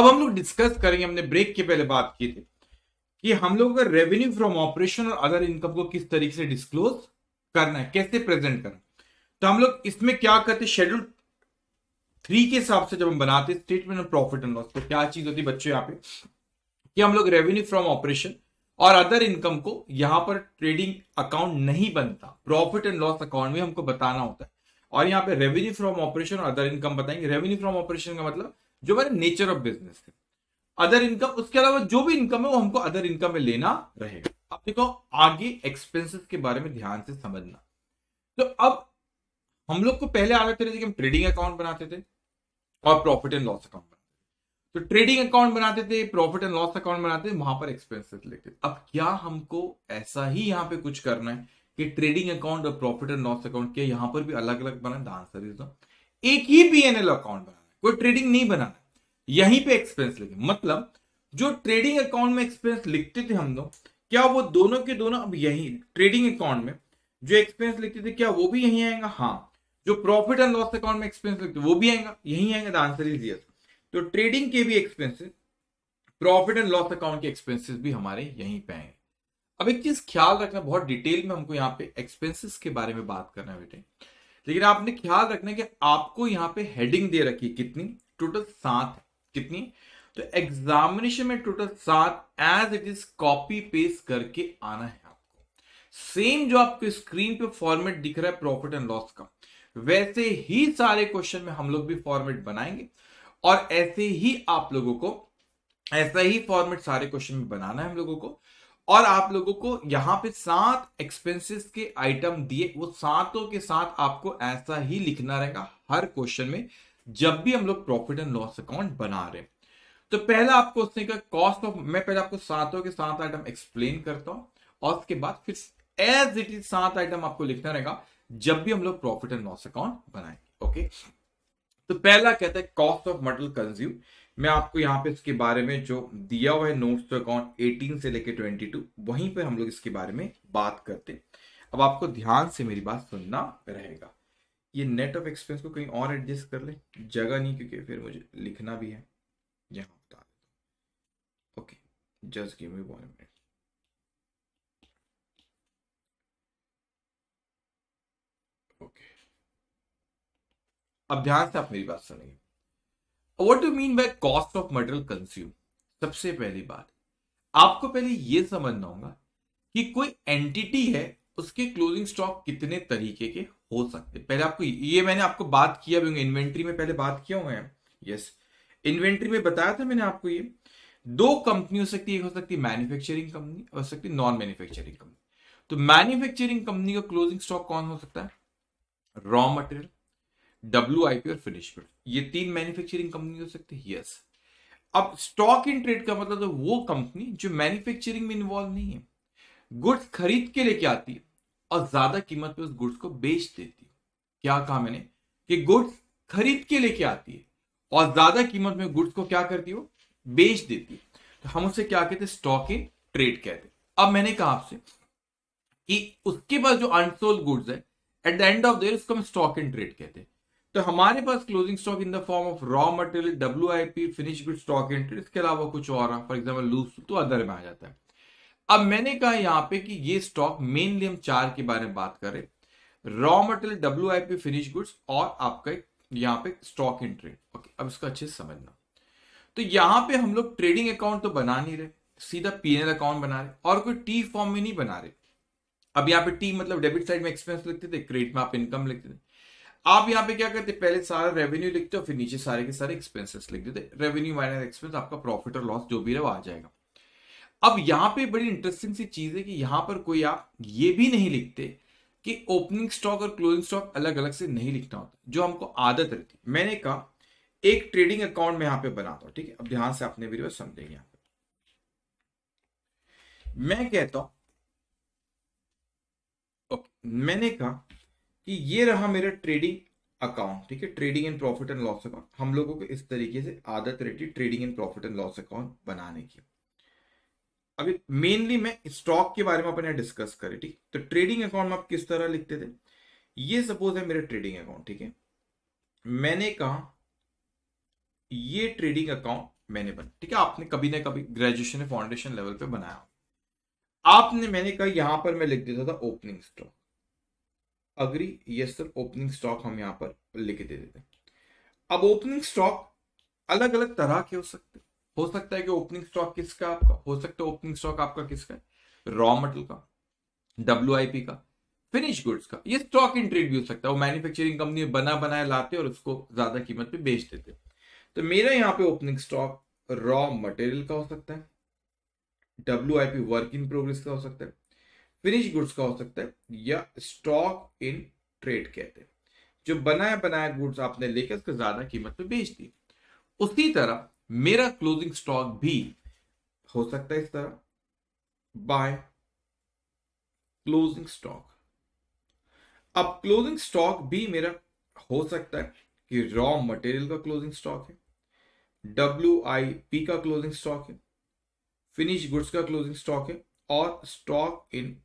अब हम लोग डिस्कस करेंगे हमने ब्रेक के पहले बात की थी कि हम लोग अगर रेवेन्यू फ्रॉम ऑपरेशन और अदर इनकम को किस तरीके से डिस्क्लोज करना है कैसे प्रेजेंट करना तो हम लोग इसमें क्या करते शेड्यूल थ्री के हिसाब से जब हम बनाते statement of profit and loss तो क्या चीज होती है बच्चों यहाँ पे कि हम लोग रेवेन्यू फ्रॉम ऑपरेशन और अदर इनकम को यहां पर ट्रेडिंग अकाउंट नहीं बनता प्रॉफिट एंड लॉस अकाउंट में हमको बताना होता है और यहाँ पे रेवेन्यू फ्रॉम ऑपरेशन और अदर इनकम बताएंगे रेवेन्यू फ्रॉम ऑपरेशन का मतलब जो हमारे नेचर ऑफ बिजनेस है अदर इनकम उसके अलावा जो भी इनकम है वो हमको अदर इनकम में लेना रहेगा अब देखो आगे एक्सपेंसेस के बारे में ध्यान से समझना तो अब हम लोग को पहले आ जाते थे कि हम ट्रेडिंग अकाउंट बनाते थे और प्रॉफिट एंड लॉस अकाउंट बनाते थे तो ट्रेडिंग अकाउंट बनाते थे प्रॉफिट एंड लॉस अकाउंट बनाते थे वहां पर एक्सपेंसेस लेते अब क्या हमको ऐसा ही यहाँ पे कुछ करना है कि ट्रेडिंग अकाउंट और प्रॉफिट एंड लॉस अकाउंट के यहाँ पर भी अलग अलग बना द आंसर इज एक ही पीएनएल अकाउंट बना कोई ट्रेडिंग नहीं बनाना यहीं पे एक्सपेंस लिखे मतलब जो ट्रेडिंग अकाउंट में एक्सपेंस लिखते थे हम लोग क्या वो दोनों के दोनों अब यही ट्रेडिंग अकाउंट में जो एक्सपेंस लिखते थे क्या वो भी यही आएगा हाँ जो प्रॉफिट एंड लॉस अकाउंट में एक्सपेंस लिखते वो भी आएगा यही आएगा द आंसर इज यस तो ट्रेडिंग के भी expenses profit and loss account के एक्सपेंसेस भी हमारे यहीं पे आएंगे अब एक चीज ख्याल रखना बहुत डिटेल में हमको यहाँ पे एक्सपेंसेस के बारे में बात करना है बेटे लेकिन आपने ख्याल रखना कि आपको यहाँ पे हेडिंग दे रखी है कितनी टोटल सात कितनी तो एग्जामिनेशन में टोटल सात as it is copy paste करके आना है आपको सेम जो आपको स्क्रीन पे फॉर्मेट दिख रहा है प्रॉफिट एंड लॉस का वैसे ही सारे क्वेश्चन में हम लोग भी फॉर्मेट बनाएंगे और ऐसे ही आप लोगों को ऐसा ही फॉर्मेट सारे क्वेश्चन में बनाना है हम लोगों को और आप लोगों को यहां पे सात एक्सपेंसेस के आइटम दिए वो सातों के साथ आपको ऐसा ही लिखना रहेगा हर क्वेश्चन में जब भी हम लोग प्रॉफिट एंड लॉस अकाउंट बना रहे तो पहला आपको उसने कहा कॉस्ट ऑफ मैं पहले आपको सातों के सात आइटम एक्सप्लेन करता हूं और उसके बाद फिर एज इट इज सात आइटम आपको लिखना रहेगा जब भी हम लोग प्रॉफिट एंड लॉस अकाउंट बनाएंगे ओके तो पहला कहता है कॉस्ट ऑफ मटेरियल कंज्यूम मैं आपको यहाँ पे इसके बारे में जो दिया हुआ है नोट्स टू अकाउंट एटीन से ट्वेंटी टू वहीं पर हम लोग इसके बारे में बात करते अब आपको ध्यान से मेरी बात सुनना रहेगा ये नेट ऑफ एक्सपेंस को कहीं और एडजस्ट कर ले जगह नहीं क्योंकि फिर मुझे लिखना भी है यहाँ बता देता okay just give me one minute okay अब ध्यान से आप मेरी बात सुनेंगे what do mean by cost of material consume सबसे पहली बात आपको पहले यह समझना होगा कि कोई एंटिटी है उसके क्लोजिंग स्टॉक कितने तरीके के हो सकते हैं पहले आपको ये मैंने आपको बात किया भी इन्वेंट्री में पहले बात किया हुआ है यस इन्वेंट्री में बताया था मैंने आपको ये दो कंपनी हो सकती है एक हो सकती है मैन्युफैक्चरिंग कंपनी हो सकती है नॉन मैन्युफैक्चरिंग कंपनी तो मैन्युफैक्चरिंग कंपनी का क्लोजिंग स्टॉक कौन हो सकता है रॉ मटेरियल डब्ल्यू आईपी और फिनिश ये तीन मैन्युफैक्चरिंग कंपनी हो सकती है यस अब स्टॉक इन ट्रेड का मतलब तो वो कंपनी जो मैन्युफैक्चरिंग में इन्वॉल्व नहीं है गुड्स खरीद के लेके आती है और ज्यादा कीमत पे उस गुड्स को बेच देती है क्या कहा मैंने कि गुड्स खरीद के लेके आती है और ज्यादा कीमत में गुड्स को क्या करती हो बेच देती है तो हम उसे क्या कहते हैं स्टॉक इन ट्रेड कहते हैं अब मैंने कहा आपसे कि उसके पास जो अनसोल्ड गुड्स है at the end of the year उसको हम स्टॉक इन ट्रेड कहते हैं तो हमारे पास closing stock in the form of raw material W I P finish good stock entry इसके अलावा कुछ और फॉर एग्जाम्पल लूज तो अदर में आ जाता है अब मैंने कहा यहाँ पे कि ये स्टॉक मेनली हम चार के बारे में बात करें raw material W I P finish goods और आपका यहाँ पे स्टॉक इन ओके अब इसको अच्छे से समझना तो यहाँ पे हम लोग ट्रेडिंग अकाउंट तो बना नहीं रहे सीधा पीएनएल अकाउंट बना रहे और कोई टी फॉर्म में नहीं बना रहे अब यहाँ पे टी मतलब डेबिट साइड में एक्सपेंस लिखते थे क्रेडिट में आप इनकम लिखते थे आप यहाँ पे क्या करते पहले सारा रेवेन्यू लिखते हो फिर नीचे सारे के सारे एक्सपेंसेस लिख देते रेवेन्यू माइनस एक्सपेंस आपका प्रॉफिट और लॉस जो भी है वो आ जाएगा अब यहाँ पे बड़ी इंटरेस्टिंग सी चीज है कि यहाँ पर कोई आप ये भी नहीं लिखते कि ओपनिंग स्टॉक और क्लोजिंग स्टॉक अलग अलग से नहीं लिखना होता जो हमको आदत रहती है मैंने कहा एक ट्रेडिंग अकाउंट में यहाँ पे बनाता हूँ ठीक है अब ध्यान से आपने वीडियो समझेंगे यहाँ पर मैं कहता हूं मैंने कहा कि ये रहा मेरा ट्रेडिंग अकाउंट ठीक है trading and profit and loss account हम लोगों को इस तरीके से आदत रहती है trading and profit and loss account बनाने की अभी मेनली मैं स्टॉक के बारे में अपन डिस्कस करें ठीक तो ट्रेडिंग अकाउंट में आप किस तरह लिखते थे ये सपोज है मेरा ट्रेडिंग अकाउंट ठीक है मैंने कहा ये ट्रेडिंग अकाउंट मैंने बना ठीक है आपने कभी ना कभी ग्रेजुएशन फाउंडेशन लेवल पे बनाया आपने मैंने कहा यहां पर मैं लिख देता था opening stock agree yes sir opening stock हम यहाँ पर लिख दे देते अब ओपनिंग स्टॉक अलग अलग तरह के हो सकते हो सकता है कि ओपनिंग स्टॉक किसका आपका हो सकता है ओपनिंग स्टॉक आपका किसका है रॉ मटल का डब्ल्यू का फिनिश गुड्स का ये स्टॉक इन ट्रेड भी हो सकता है वो मैन्युफैक्चरिंग कंपनी बना बनाए लाते और उसको ज्यादा कीमत पे बेच देते तो मेरा यहाँ पे ओपनिंग स्टॉक रॉ मटेरियल का हो सकता है डब्ल्यू वर्क इन प्रोग्रेस का हो सकता है फिनिश गुड्स का हो सकता है या स्टॉक इन ट्रेड कहते हैं जो बनाया बनाया गुड्स आपने लेकर उसको ज्यादा कीमत पे बेच दी उसी तरह मेरा क्लोजिंग स्टॉक भी हो सकता है इस तरह बाय क्लोजिंग स्टॉक अब क्लोजिंग स्टॉक भी मेरा हो सकता है कि रॉ मटेरियल का क्लोजिंग स्टॉक है डब्ल्यू आई पी का क्लोजिंग स्टॉक है फिनिश गुड्स का क्लोजिंग स्टॉक है और स्टॉक इन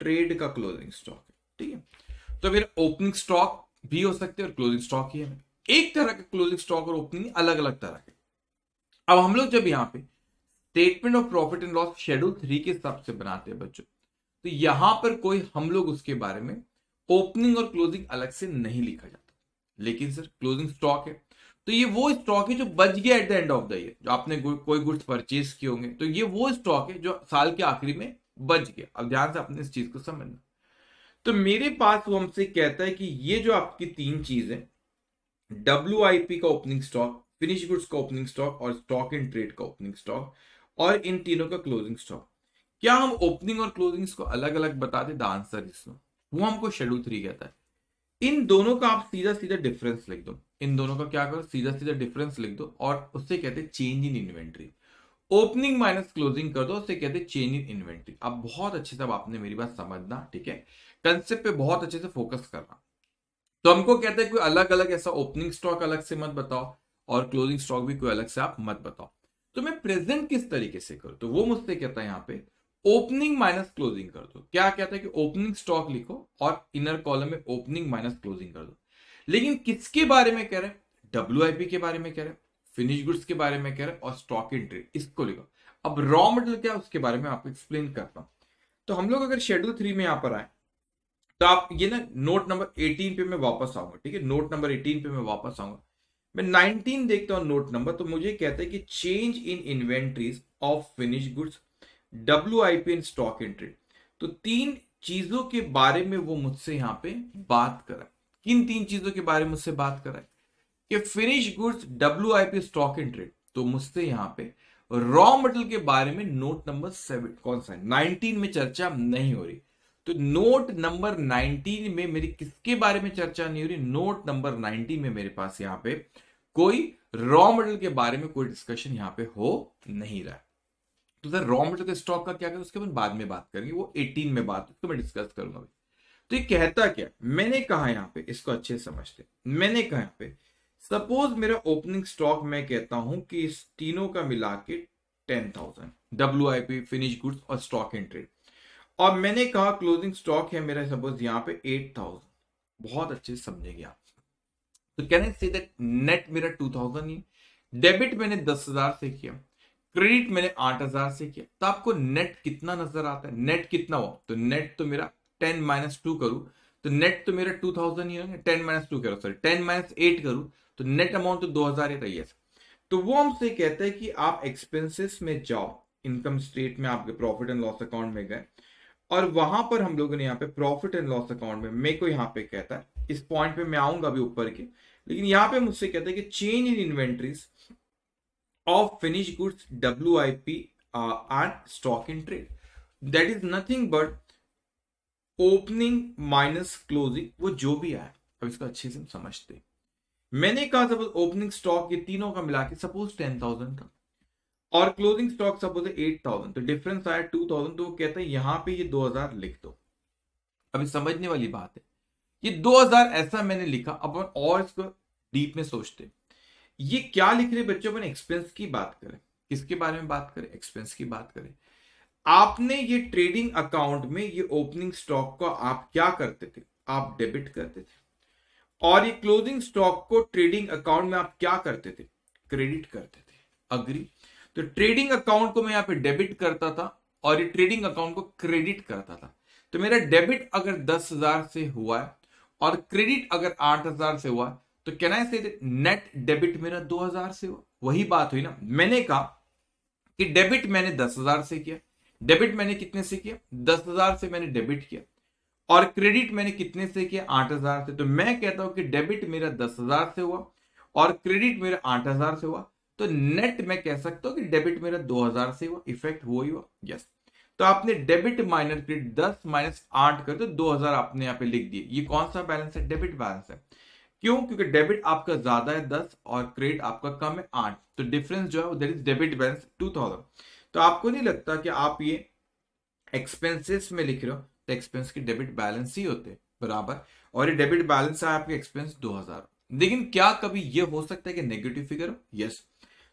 ट्रेड का क्लोजिंग स्टॉक है ठीक है तो फिर ओपनिंग स्टॉक भी हो सकते हैं और क्लोजिंग स्टॉक ही है एक तरह का क्लोजिंग स्टॉक और ओपनिंग अलग अलग तरह के अब हम लोग जब यहां पे statement of profit and loss schedule three के हिसाब से बनाते हैं बच्चों तो यहां पर कोई हम लोग उसके बारे में ओपनिंग और क्लोजिंग अलग से नहीं लिखा जाता लेकिन सर क्लोजिंग स्टॉक है तो ये वो स्टॉक है जो बच गया at the end of the year जो आपने कोई गुड्स परचेज किए होंगे तो ये वो स्टॉक है जो साल के आखिरी में बच गया अब ध्यान से अपने इस चीज को समझना तो मेरे पास वो हमसे कहता है कि ये जो आपकी तीन चीजें डब्ल्यू का ओपनिंग स्टॉक फिनिश गुड्स का ओपनिंग स्टॉक और स्टॉक इन ट्रेड का ओपनिंग स्टॉक और इन तीनों का क्लोजिंग स्टॉक क्या हम ओपनिंग और क्लोजिंग को अलग अलग बता दे द आंसर इसमें वो हमको शेड्यूल थ्री कहता है इन दोनों का आप सीधा सीधा डिफरेंस लिख दो इन दोनों का क्या करो सीधा सीधा डिफरेंस लिख दो और उससे कहते हैं change in inventory opening minus closing कर दो उसे कहते हैं चेन इन इन्वेंट्री अब बहुत अच्छे से आपने मेरी बात समझना ठीक है कंसेप्ट पे बहुत अच्छे से फोकस करना तो हमको कहते हैं कोई अलग अलग ऐसा ओपनिंग स्टॉक अलग से मत बताओ और क्लोजिंग स्टॉक भी कोई अलग से आप मत बताओ तो मैं प्रेजेंट किस तरीके से करूं तो वो मुझसे कहता है यहाँ पे ओपनिंग माइनस क्लोजिंग कर दो क्या कहता है कि ओपनिंग स्टॉक लिखो और इनर कॉलम में ओपनिंग माइनस क्लोजिंग कर दो लेकिन किसके बारे में कह रहे हैं डब्ल्यू के बारे में कह रहे हैं फिनिश गुड्स के बारे में कह रहा है और स्टॉक इन ट्रेड इसको लिखो अब रॉ मटेरियल क्या उसके बारे में आपको एक्सप्लेन करता हूँ तो हम लोग अगर शेड्यूल थ्री में यहाँ पर आए तो आप ये ना नोट नंबर एटीन पे मैं वापस आऊंगा ठीक है नोट नंबर एटीन पे मैं वापस आऊंगा मैं नाइनटीन देखता हूँ नोट नंबर तो मुझे कहता है कि change in inventories of finish goods W I P in stock entry तो तीन चीजों के बारे में वो मुझसे यहाँ पे बात कर रहा है किन तीन चीजों के बारे में मुझसे बात कर रहा है कि finish goods W stock in trade तो मुझसे यहां पे रॉ मेटल के बारे में नोट नंबर सेवन कौन सा है नाइनटीन में चर्चा नहीं हो रही तो नोट नंबर नाइनटीन में मेरी किसके बारे में चर्चा नहीं हो रही नोट नंबर नाइनटीन में मेरे पास यहां पे कोई रॉ मेटल के बारे में कोई डिस्कशन यहां पे हो नहीं रहा तो सर रॉ मेटल के स्टॉक का क्या करें उसके बाद बाद में बात करेंगे वो एटीन में बात तो मैं डिस्कस करूंगा तो ये कहता क्या मैंने कहा यहां पे इसको अच्छे समझते मैंने कहा यहां पर सपोज मेरा ओपनिंग स्टॉक मैं कहता हूं कि इस तीनों का मिला के ten thousand W I P finish goods और स्टॉक एंट्री और मैंने कहा क्लोजिंग स्टॉक है मेरा सपोज यहाँ पे एट थाउजेंड बहुत अच्छे से समझेंगे आप तो can I say that net मेरा टू थाउजेंड ही डेबिट मैंने दस हजार से किया क्रेडिट मैंने आठ हजार से किया तो आपको नेट कितना नजर आता है नेट कितना हुआ तो नेट तो मेरा टेन माइनस टू करूं तो नेट तो मेरा टू थाउजेंड ही टेन माइनस टू करो सॉरी टेन माइनस एट करूं तो नेट अमाउंट तो दो हजार ही रही है तो वो हमसे कहते हैं कि आप एक्सपेंसेस में जाओ इनकम स्टेट में आपके प्रॉफिट एंड लॉस अकाउंट में गए और वहां पर हम लोगों ने यहाँ पे प्रॉफिट एंड लॉस अकाउंट में मेरे को यहाँ पे कहता है इस पॉइंट पे मैं आऊंगा अभी ऊपर के लेकिन यहाँ पे मुझसे कहता है कि change in inventories of finish goods W I P and stock in trade that is nothing but opening minus closing वो जो भी आए अब इसको अच्छे से समझते हैं मैंने कहा सपोज ओपनिंग स्टॉक ये तीनों का मिला के सपोज टेन थाउजेंड का और closing stock suppose eight thousand तो डिफरेंस आया टू थाउजेंड तो वो कहते हैं यहां पे ये दो हजार लिख दो अभी समझने वाली बात है ये दो हजार ऐसा मैंने लिखा अपन और इसको डीप में सोचते ये क्या लिख रहे बच्चों अपन एक्सपेंस की बात करें किसके बारे में बात करें एक्सपेंस की बात करें आपने ये ट्रेडिंग अकाउंट में ये ओपनिंग स्टॉक को आप क्या करते थे आप डेबिट करते थे और ये क्लोजिंग स्टॉक को ट्रेडिंग अकाउंट में आप क्या करते थे क्रेडिट करते थे अग्री तो ट्रेडिंग अकाउंट को मैं यहाँ पे डेबिट करता था और ये ट्रेडिंग अकाउंट को क्रेडिट करता था तो मेरा डेबिट अगर दस हजार से हुआ है और क्रेडिट अगर आठ हजार से हुआ तो कैन आई से नेट डेबिट मेरा दो हजार से हुआ वही बात हुई ना मैंने कहा कि डेबिट मैंने दस हजार से किया डेबिट मैंने कितने से किया दस हजार से मैंने डेबिट किया और क्रेडिट मैंने कितने से किया आठ हजार से तो मैं कहता हूं कि डेबिट मेरा दस हजार से हुआ और क्रेडिट मेरा आठ हजार से हुआ तो नेट मैं कह सकता हूं कि डेबिट मेरा दो हजार से हुआ इफेक्ट वो ही हुआ यस तो आपने डेबिट माइनस क्रेडिट दस माइनस आठ कर तो दो हजार आपने यहाँ पे लिख दिए ये कौन सा बैलेंस है डेबिट बैलेंस है क्यों क्योंकि डेबिट आपका ज्यादा है दस और क्रेडिट आपका कम है आठ तो डिफरेंस जो है वो that is debit balance two thousand तो आपको नहीं लगता कि आप ये एक्सपेंसेस में लिख रहे हो तो एक्सपेंस के डेबिट बैलेंस ही होते बराबर और ये डेबिट बैलेंस है आपके एक्सपेंस दो हजार लेकिन क्या कभी ये हो सकता है कि नेगेटिव फिगर हो यस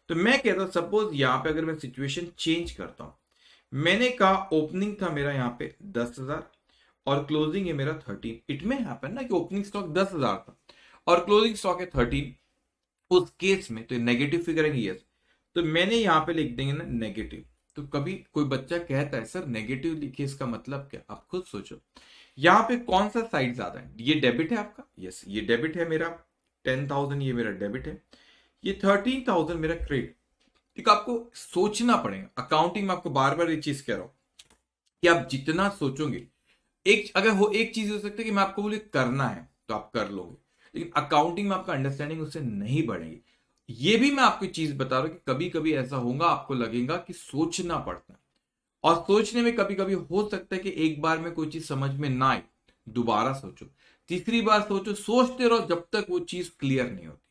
तो मैं कहता हूं सपोज यहाँ पे अगर मैं सिचुएशन चेंज करता हूं मैंने कहा ओपनिंग था मेरा यहाँ पे दस हजार और क्लोजिंग है मेरा थर्टीन इट में हैपन ना कि ओपनिंग स्टॉक दस हजार था और क्लोजिंग स्टॉक है थर्टीन उस केस में तो नेगेटिव फिगर है यस तो मैंने यहाँ पे लिख देंगे ना नेगेटिव तो कभी कोई बच्चा कहता है सर नेगेटिव लिखिए इसका मतलब क्या आप खुद सोचो यहाँ पे कौन सा साइड ज्यादा है ये डेबिट है आपका यस ये डेबिट है मेरा टेन थाउजेंड ये मेरा डेबिट है ये थर्टीन थाउजेंड मेरा क्रेडिट ठीक आपको सोचना पड़ेगा अकाउंटिंग में आपको बार बार ये चीज कह रहा हूं कि आप जितना सोचोगे एक अगर हो एक चीज हो सकती है कि मैं आपको बोले करना है तो आप कर लोगे लेकिन अकाउंटिंग में आपका अंडरस्टैंडिंग उससे नहीं बढ़ेगी ये भी मैं आपको चीज बता रहा हूं कि कभी कभी ऐसा होगा आपको लगेगा कि सोचना पड़ता है और सोचने में कभी कभी हो सकता है कि एक बार में कोई चीज समझ में ना आए दोबारा सोचो तीसरी बार सोचो सोचते रहो जब तक वो चीज क्लियर नहीं होती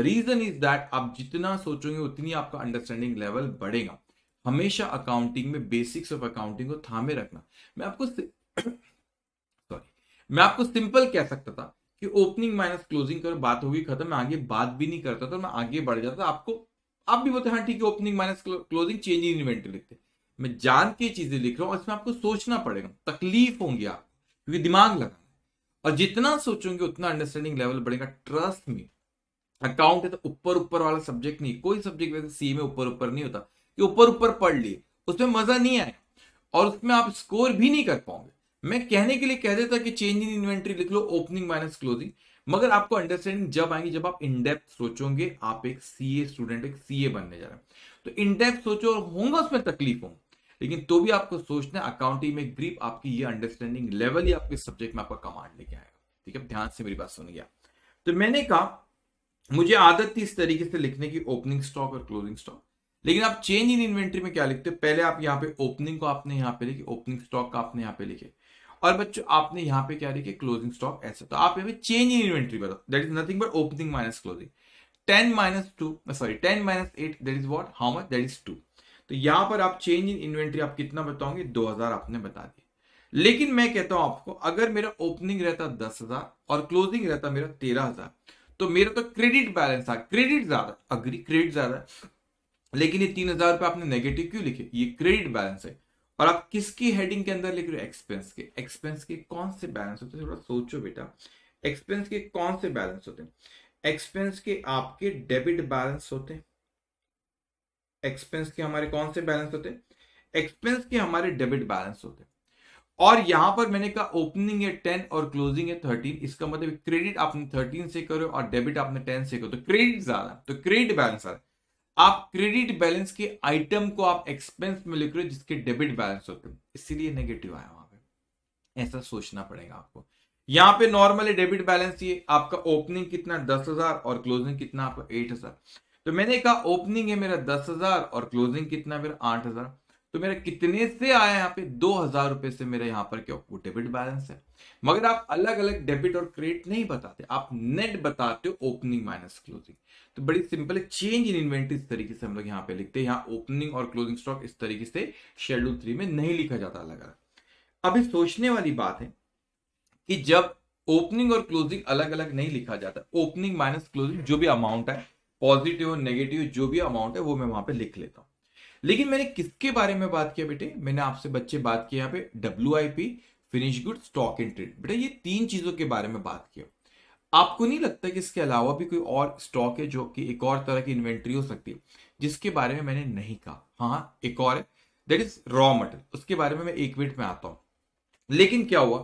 द रीजन इज दैट आप जितना सोचोगे उतनी आपका अंडरस्टैंडिंग लेवल बढ़ेगा हमेशा अकाउंटिंग में बेसिक्स ऑफ अकाउंटिंग को थामे रखना मैं आपको सॉरी मैं आपको सिंपल कह सकता था कि ओपनिंग माइनस क्लोजिंग कर बात होगी खत्म मैं आगे बात भी नहीं करता था मैं आगे बढ़ जाता आपको आप भी बोलते हाँ ठीक है opening minus closing change in inventory लिखते मैं जान के चीजें लिख रहा हूँ इसमें आपको सोचना पड़ेगा तकलीफ होंगी आपको क्योंकि दिमाग लगाना और जितना सोचोगे उतना अंडरस्टैंडिंग लेवल बढ़ेगा ट्रस्ट में अकाउंट है तो ऊपर ऊपर वाला सब्जेक्ट नहीं कोई सब्जेक्ट वैसे सी में ऊपर ऊपर नहीं होता कि ऊपर ऊपर पढ़ लिए उसमें मजा नहीं आए और उसमें आप स्कोर भी नहीं कर पाओगे मैं कहने के लिए कह देता कि चेंज इन इन्वेंट्री लिख लो ओपनिंग माइनस क्लोजिंग मगर आपको अंडरस्टैंडिंग जब आएंगे जब आप इनडेप्थ सोचोगे आप एक सी ए स्टूडेंट एक सी ए बनने जा रहे हैं तो इनडेप्थ सोचो और होंगे उसमें तकलीफ हो लेकिन तो भी आपको सोचना है अकाउंटिंग में ग्रीप आपकी ये अंडरस्टैंडिंग लेवल ही आपके सब्जेक्ट में आपका कमांड लेके आएगा ठीक है ध्यान से मेरी बात सुन गया तो मैंने कहा मुझे आदत थी इस तरीके से लिखने की ओपनिंग स्टॉक और क्लोजिंग स्टॉक लेकिन आप चेंज इन इन्वेंट्री में क्या लिखते हो पहले आप यहाँ पे ओपनिंग को आपने यहाँ पे लिखे ओपनिंग स्टॉक का आपने यहाँ पे लिखे और बच्चों आपने यहाँ पे क्या देखिए क्लोजिंग स्टॉक ऐसा तो आप यहाँ चेंज इन इन्वेंट्री बताओ that is nothing but opening minus closing ten minus two sorry ten minus eight that is what how much that is two तो यहाँ पर आप चेंज इन इन्वेंट्री आप कितना बताओगे दो हजार आपने बता दी लेकिन मैं कहता हूं आपको अगर मेरा ओपनिंग रहता दस हजार और क्लोजिंग रहता मेरा तेरह हजार तो मेरा तो क्रेडिट बैलेंस था क्रेडिट ज्यादा अग्री क्रेडिट ज्यादा लेकिन ये तीन हजार रुपये आपने नेगेटिव क्यों लिखे ये क्रेडिट बैलेंस है और आप किसकी हेडिंग के अंदर लिख रहे हो एक्सपेंस के एक्सपेंस के कौन से बैलेंस होते हैं थोड़ा सोचो बेटा एक्सपेंस के कौन से बैलेंस होते हैं एक्सपेंस के आपके डेबिट बैलेंस होते हैं एक्सपेंस के हमारे कौन से बैलेंस होते हैं एक्सपेंस के हमारे डेबिट बैलेंस होते हैं और यहां पर मैंने कहा ओपनिंग है टेन और क्लोजिंग है थर्टीन इसका मतलब क्रेडिट आपने थर्टीन से करो और डेबिट आपने टेन से करो तो क्रेडिट ज्यादा तो क्रेडिट बैलेंस ज्यादा आप क्रेडिट बैलेंस के आइटम को आप एक्सपेंस में लिख रहे हो जिसके डेबिट बैलेंस होते हैं इसीलिए नेगेटिव आया वहां पे ऐसा सोचना पड़ेगा आपको यहां पे नॉर्मली डेबिट बैलेंस ये आपका ओपनिंग कितना दस हजार और क्लोजिंग कितना आपका एट हजार तो मैंने कहा ओपनिंग है मेरा दस हजार और क्लोजिंग कितना मेरा आठ हजार तो मेरा कितने से आया यहाँ पे दो हजार रुपए से मेरे यहाँ पर क्या वो डेबिट बैलेंस है मगर आप अलग अलग डेबिट और क्रेडिट नहीं बताते आप नेट बताते हो ओपनिंग माइनस क्लोजिंग तो बड़ी सिंपल है चेंज इन इन्वेंट्री इस तरीके से हम लोग यहाँ पे लिखते हैं यहाँ ओपनिंग और क्लोजिंग स्टॉक इस तरीके से शेड्यूल थ्री में नहीं लिखा जाता अलग अलग अभी सोचने वाली बात है कि जब ओपनिंग और क्लोजिंग अलग अलग नहीं लिखा जाता ओपनिंग माइनस क्लोजिंग जो भी अमाउंट है पॉजिटिव और नेगेटिव जो भी अमाउंट है वो मैं वहां पे लिख लेता हूँ लेकिन मैंने किसके बारे में बात किया बेटे मैंने आपसे बच्चे बात किया यहाँ पे W I P finish good stock and trade बेटा ये तीन चीजों के बारे में बात किया आपको नहीं लगता कि इसके अलावा भी कोई और स्टॉक है जो कि एक और तरह की इन्वेंट्री हो सकती है जिसके बारे में मैंने नहीं कहा हाँ एक और है दैट इज रॉ मटेरियल उसके बारे में मैं एक मिनट में आता हूं लेकिन क्या हुआ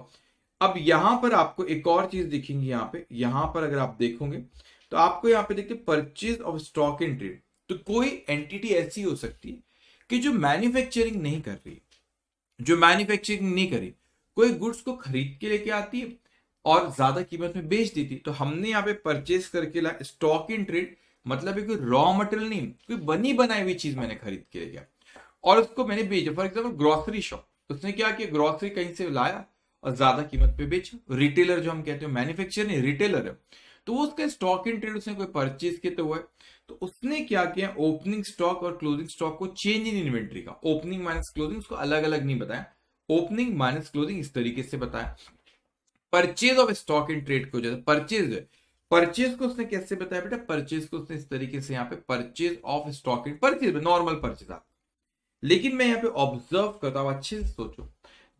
अब यहां पर आपको एक और चीज दिखेंगी यहाँ पे यहां पर अगर आप देखोगे तो आपको यहाँ पे देखते purchase of stock and trade तो कोई एंटिटी ऐसी हो सकती है कि जो मैन्युफैक्चरिंग नहीं कर रही जो मैन्युफैक्चरिंग नहीं करी कोई गुड्स को खरीद के लेके आती है और ज्यादा कीमत में बेच देती तो हमने यहाँ पे परचेस करके ला स्टॉक इन ट्रेड मतलब कोई रॉ मटेरियल नहीं कोई बनी बनाई हुई चीज मैंने खरीद के लिया और उसको मैंने बेचा फॉर एग्जाम्पल ग्रोसरी शॉप उसने क्या किया ग्रोसरी कहीं से लाया और ज्यादा कीमत पे बेचा रिटेलर जो हम कहते हैं मैन्युफैक्चर नहीं रिटेलर है तो वो उसका स्टॉक इन ट्रेड उसने कोई परचेज किए तो हुआ है तो उसने क्या किया ओपनिंग स्टॉक और क्लोजिंग स्टॉक को चेंज इन इन्वेंट्री का ओपनिंग माइनस क्लोजिंग उसको अलग अलग नहीं बताया ओपनिंग माइनस क्लोजिंग इस तरीके से बताया purchase of stock in trade को जैसे परचेज परचेज को उसने कैसे बताया बेटा परचेज को उसने इस तरीके से यहाँ पे purchase of stock in purchase normal purchase आप लेकिन मैं यहाँ पे ऑब्जर्व करता हूँ अच्छे से सोचो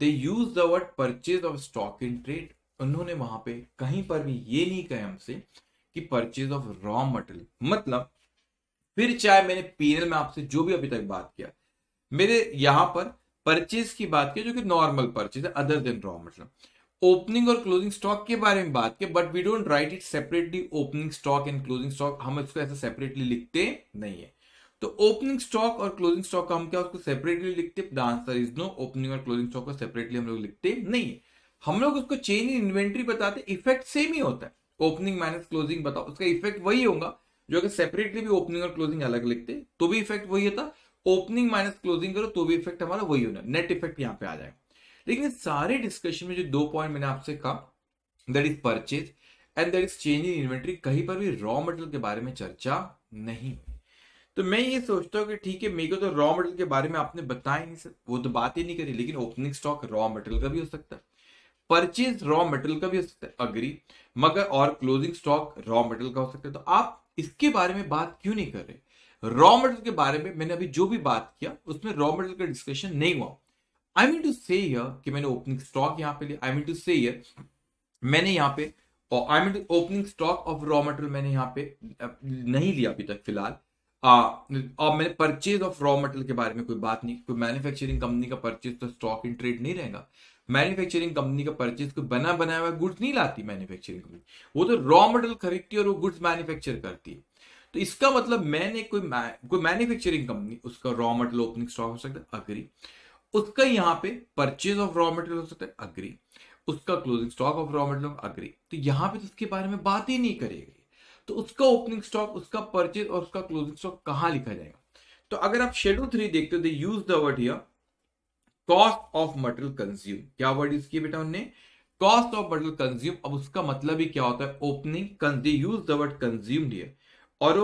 they use the word purchase of stock in trade उन्होंने वहां पे कहीं पर भी ये नहीं कहे हमसे कि परचेज ऑफ रॉ मटेरियल मतलब फिर चाहे मैंने पीरियल में आपसे जो भी अभी तक बात किया मेरे यहां पर परचेज की बात की जो कि नॉर्मल परचेज है other than raw material opening और क्लोजिंग स्टॉक के बारे में बात की but we don't write it separately opening stock and closing stock हम इसको ऐसा सेपरेटली लिखते नहीं है तो ओपनिंग स्टॉक और क्लोजिंग स्टॉक का हम क्या उसको सेपरेटली लिखते the answer is no opening और क्लोजिंग स्टॉक को सेपरेटली हम लोग लिखते नहीं हम लोग उसको चेंज इन इन्वेंट्री बताते इफेक्ट सेम ही होता है ओपनिंग माइनस क्लोजिंग बताओ उसका इफेक्ट वही होगा जो अगर सेपरेटली भी ओपनिंग और क्लोजिंग अलग लिखते तो भी इफेक्ट वही होता ओपनिंग माइनस क्लोजिंग करो तो भी इफेक्ट हमारा वही होना नेट इफेक्ट यहाँ पे आ जाएगा लेकिन सारे डिस्कशन में जो दो पॉइंट मैंने आपसे कहा that is purchase and that is change in inventory कहीं पर भी रॉ मटेरियल के बारे में चर्चा नहीं तो मैं ये सोचता हूँ कि ठीक है मेरे को तो रॉ मटेरियल के बारे में आपने बताया नहीं सर वो तो बात ही नहीं करी लेकिन ओपनिंग स्टॉक रॉ मटेरियल का भी हो सकता है परचेज रॉ मटेरियल का भी हो सकता है अग्री मगर और क्लोजिंग स्टॉक रॉ मटेरियल का हो सकता है तो आप इसके बारे में बात क्यों नहीं कर रहे रॉ मटेरियल के बारे में मैंने अभी जो भी बात किया उसमें रॉ मटेरियल का डिस्कशन नहीं हुआ आई मीन टू से कि मैंने ओपनिंग स्टॉक यहाँ पे लिया आई मीन टू से मैंने यहाँ पे I mean opening stock of raw material मैंने यहाँ पे नहीं लिया अभी तक फिलहाल और मैंने परचेज ऑफ रॉ मटेरियल के बारे में कोई बात नहीं कोई मैन्युफैक्चरिंग कंपनी का परचेज तो स्टॉक इन ट्रेड नहीं रहेगा मैन्युफैक्चरिंग कंपनी का परचेज को बना बनाया हुआ गुड्स नहीं लाती मैन्युफैक्चरिंग कंपनी वो तो रॉ मटेरियल खरीदती है और वो गुड्स मैन्युफैक्चर करती है तो इसका मतलब मैंने कोई कोई मैन्युफैक्चरिंग कंपनी उसका रॉ मटेरियल ओपनिंग स्टॉक हो सकता है अग्री उसका यहाँ पे परचेज ऑफ रॉ मटेरियल हो सकता है अग्री उसका closing stock of raw material agree तो यहाँ पे तो उसके बारे में बात ही नहीं करेगी तो उसका ओपनिंग स्टॉक उसका परचेज और उसका क्लोजिंग स्टॉक कहाँ लिखा जाएगा तो अगर आप शेड्यूल थ्री देखते हो they use the word here cost of material consume क्या वर्ड यूज किया बेटा उनने कॉस्ट ऑफ मटेरियल कंज्यूम अब उसका मतलब ही क्या होता है opening use the word consume here और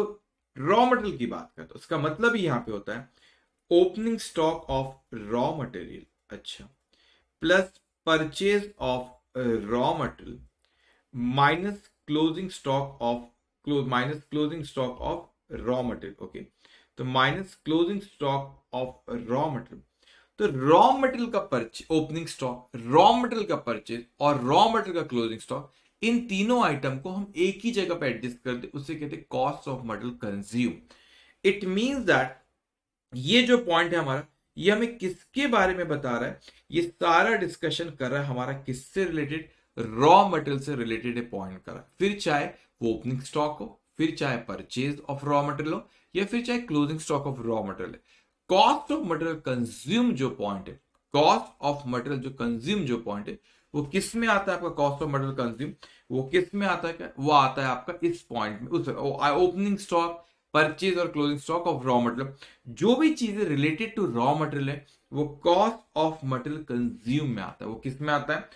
रॉ मटेरियल की बात करते तो उसका मतलब ही यहां पे होता है opening stock of raw material अच्छा plus purchase of raw material minus closing stock of close minus closing stock of raw material okay तो minus closing stock of raw material तो रॉ मटेरियल का purchase opening stock raw material का purchase और raw material का closing stock इन तीनों item को हम एक ही जगह पर एडजस्ट कर दे उसे कहते cost of material consume it means that ये जो पॉइंट है हमारा ये हमें किसके बारे में बता रहा है ये सारा डिस्कशन कर रहा है हमारा किससे रिलेटेड रॉ मटेरियल से रिलेटेड पॉइंट कर रहा है फिर चाहे वो ओपनिंग स्टॉक हो फिर चाहे परचेज ऑफ रॉ मटेरियल हो या फिर चाहे closing stock of raw material cost of material consume जो पॉइंट है कॉस्ट ऑफ मटेरियल जो कंज्यूम जो पॉइंट है वो किस में आता है आपका कॉस्ट ऑफ मटेरियल कंज्यूम वो किस में आता है वो आता है आपका इस पॉइंट में उस ओपनिंग स्टॉक परचेज और closing stock of raw material जो भी चीजें रिलेटेड टू रॉ मटेरियल है वो कॉस्ट ऑफ मटेरियल कंज्यूम में आता है वो किस में आता है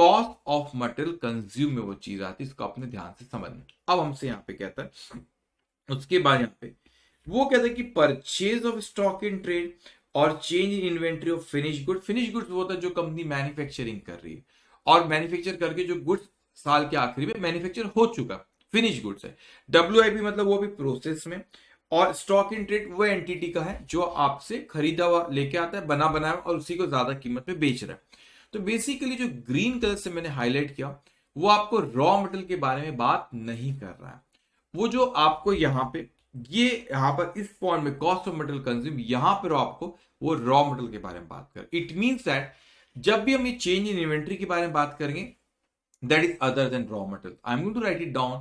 कॉस्ट ऑफ मटेरियल कंज्यूम में वो चीज आती है इसको अपने ध्यान से समझना अब हमसे यहाँ पे कहता है उसके बाद यहाँ पे वो कहते हैं कि purchase of stock in trade और change in inventory of finish good finish goods वो होता है जो कंपनी मैन्युफैक्चरिंग कर रही है और मैन्युफैक्चर करके जो गुड्स साल के आखिरी में मैन्युफैक्चर हो चुका फिनिश गुड्स है डब्ल्यू आई मतलब वो भी प्रोसेस में और स्टॉक इन ट्रेड वो एंटिटी का है जो आपसे खरीदा हुआ लेके आता है बना बनाया और उसी को ज्यादा कीमत में बेच रहा है तो बेसिकली जो ग्रीन कलर से मैंने हाईलाइट किया वो आपको रॉ मटेरियल के बारे में बात नहीं कर रहा है वो जो आपको यहाँ पे ये यहां पर इस फॉर्म में कॉस्ट ऑफ मेटल कंज्यूम यहां पर आपको वो रॉ मेटल के बारे में बात कर इट मीन्स दैट जब भी हम ये चेंज इन इन्वेंट्री के बारे में बात करेंगे that is other than raw metal I am going to write it down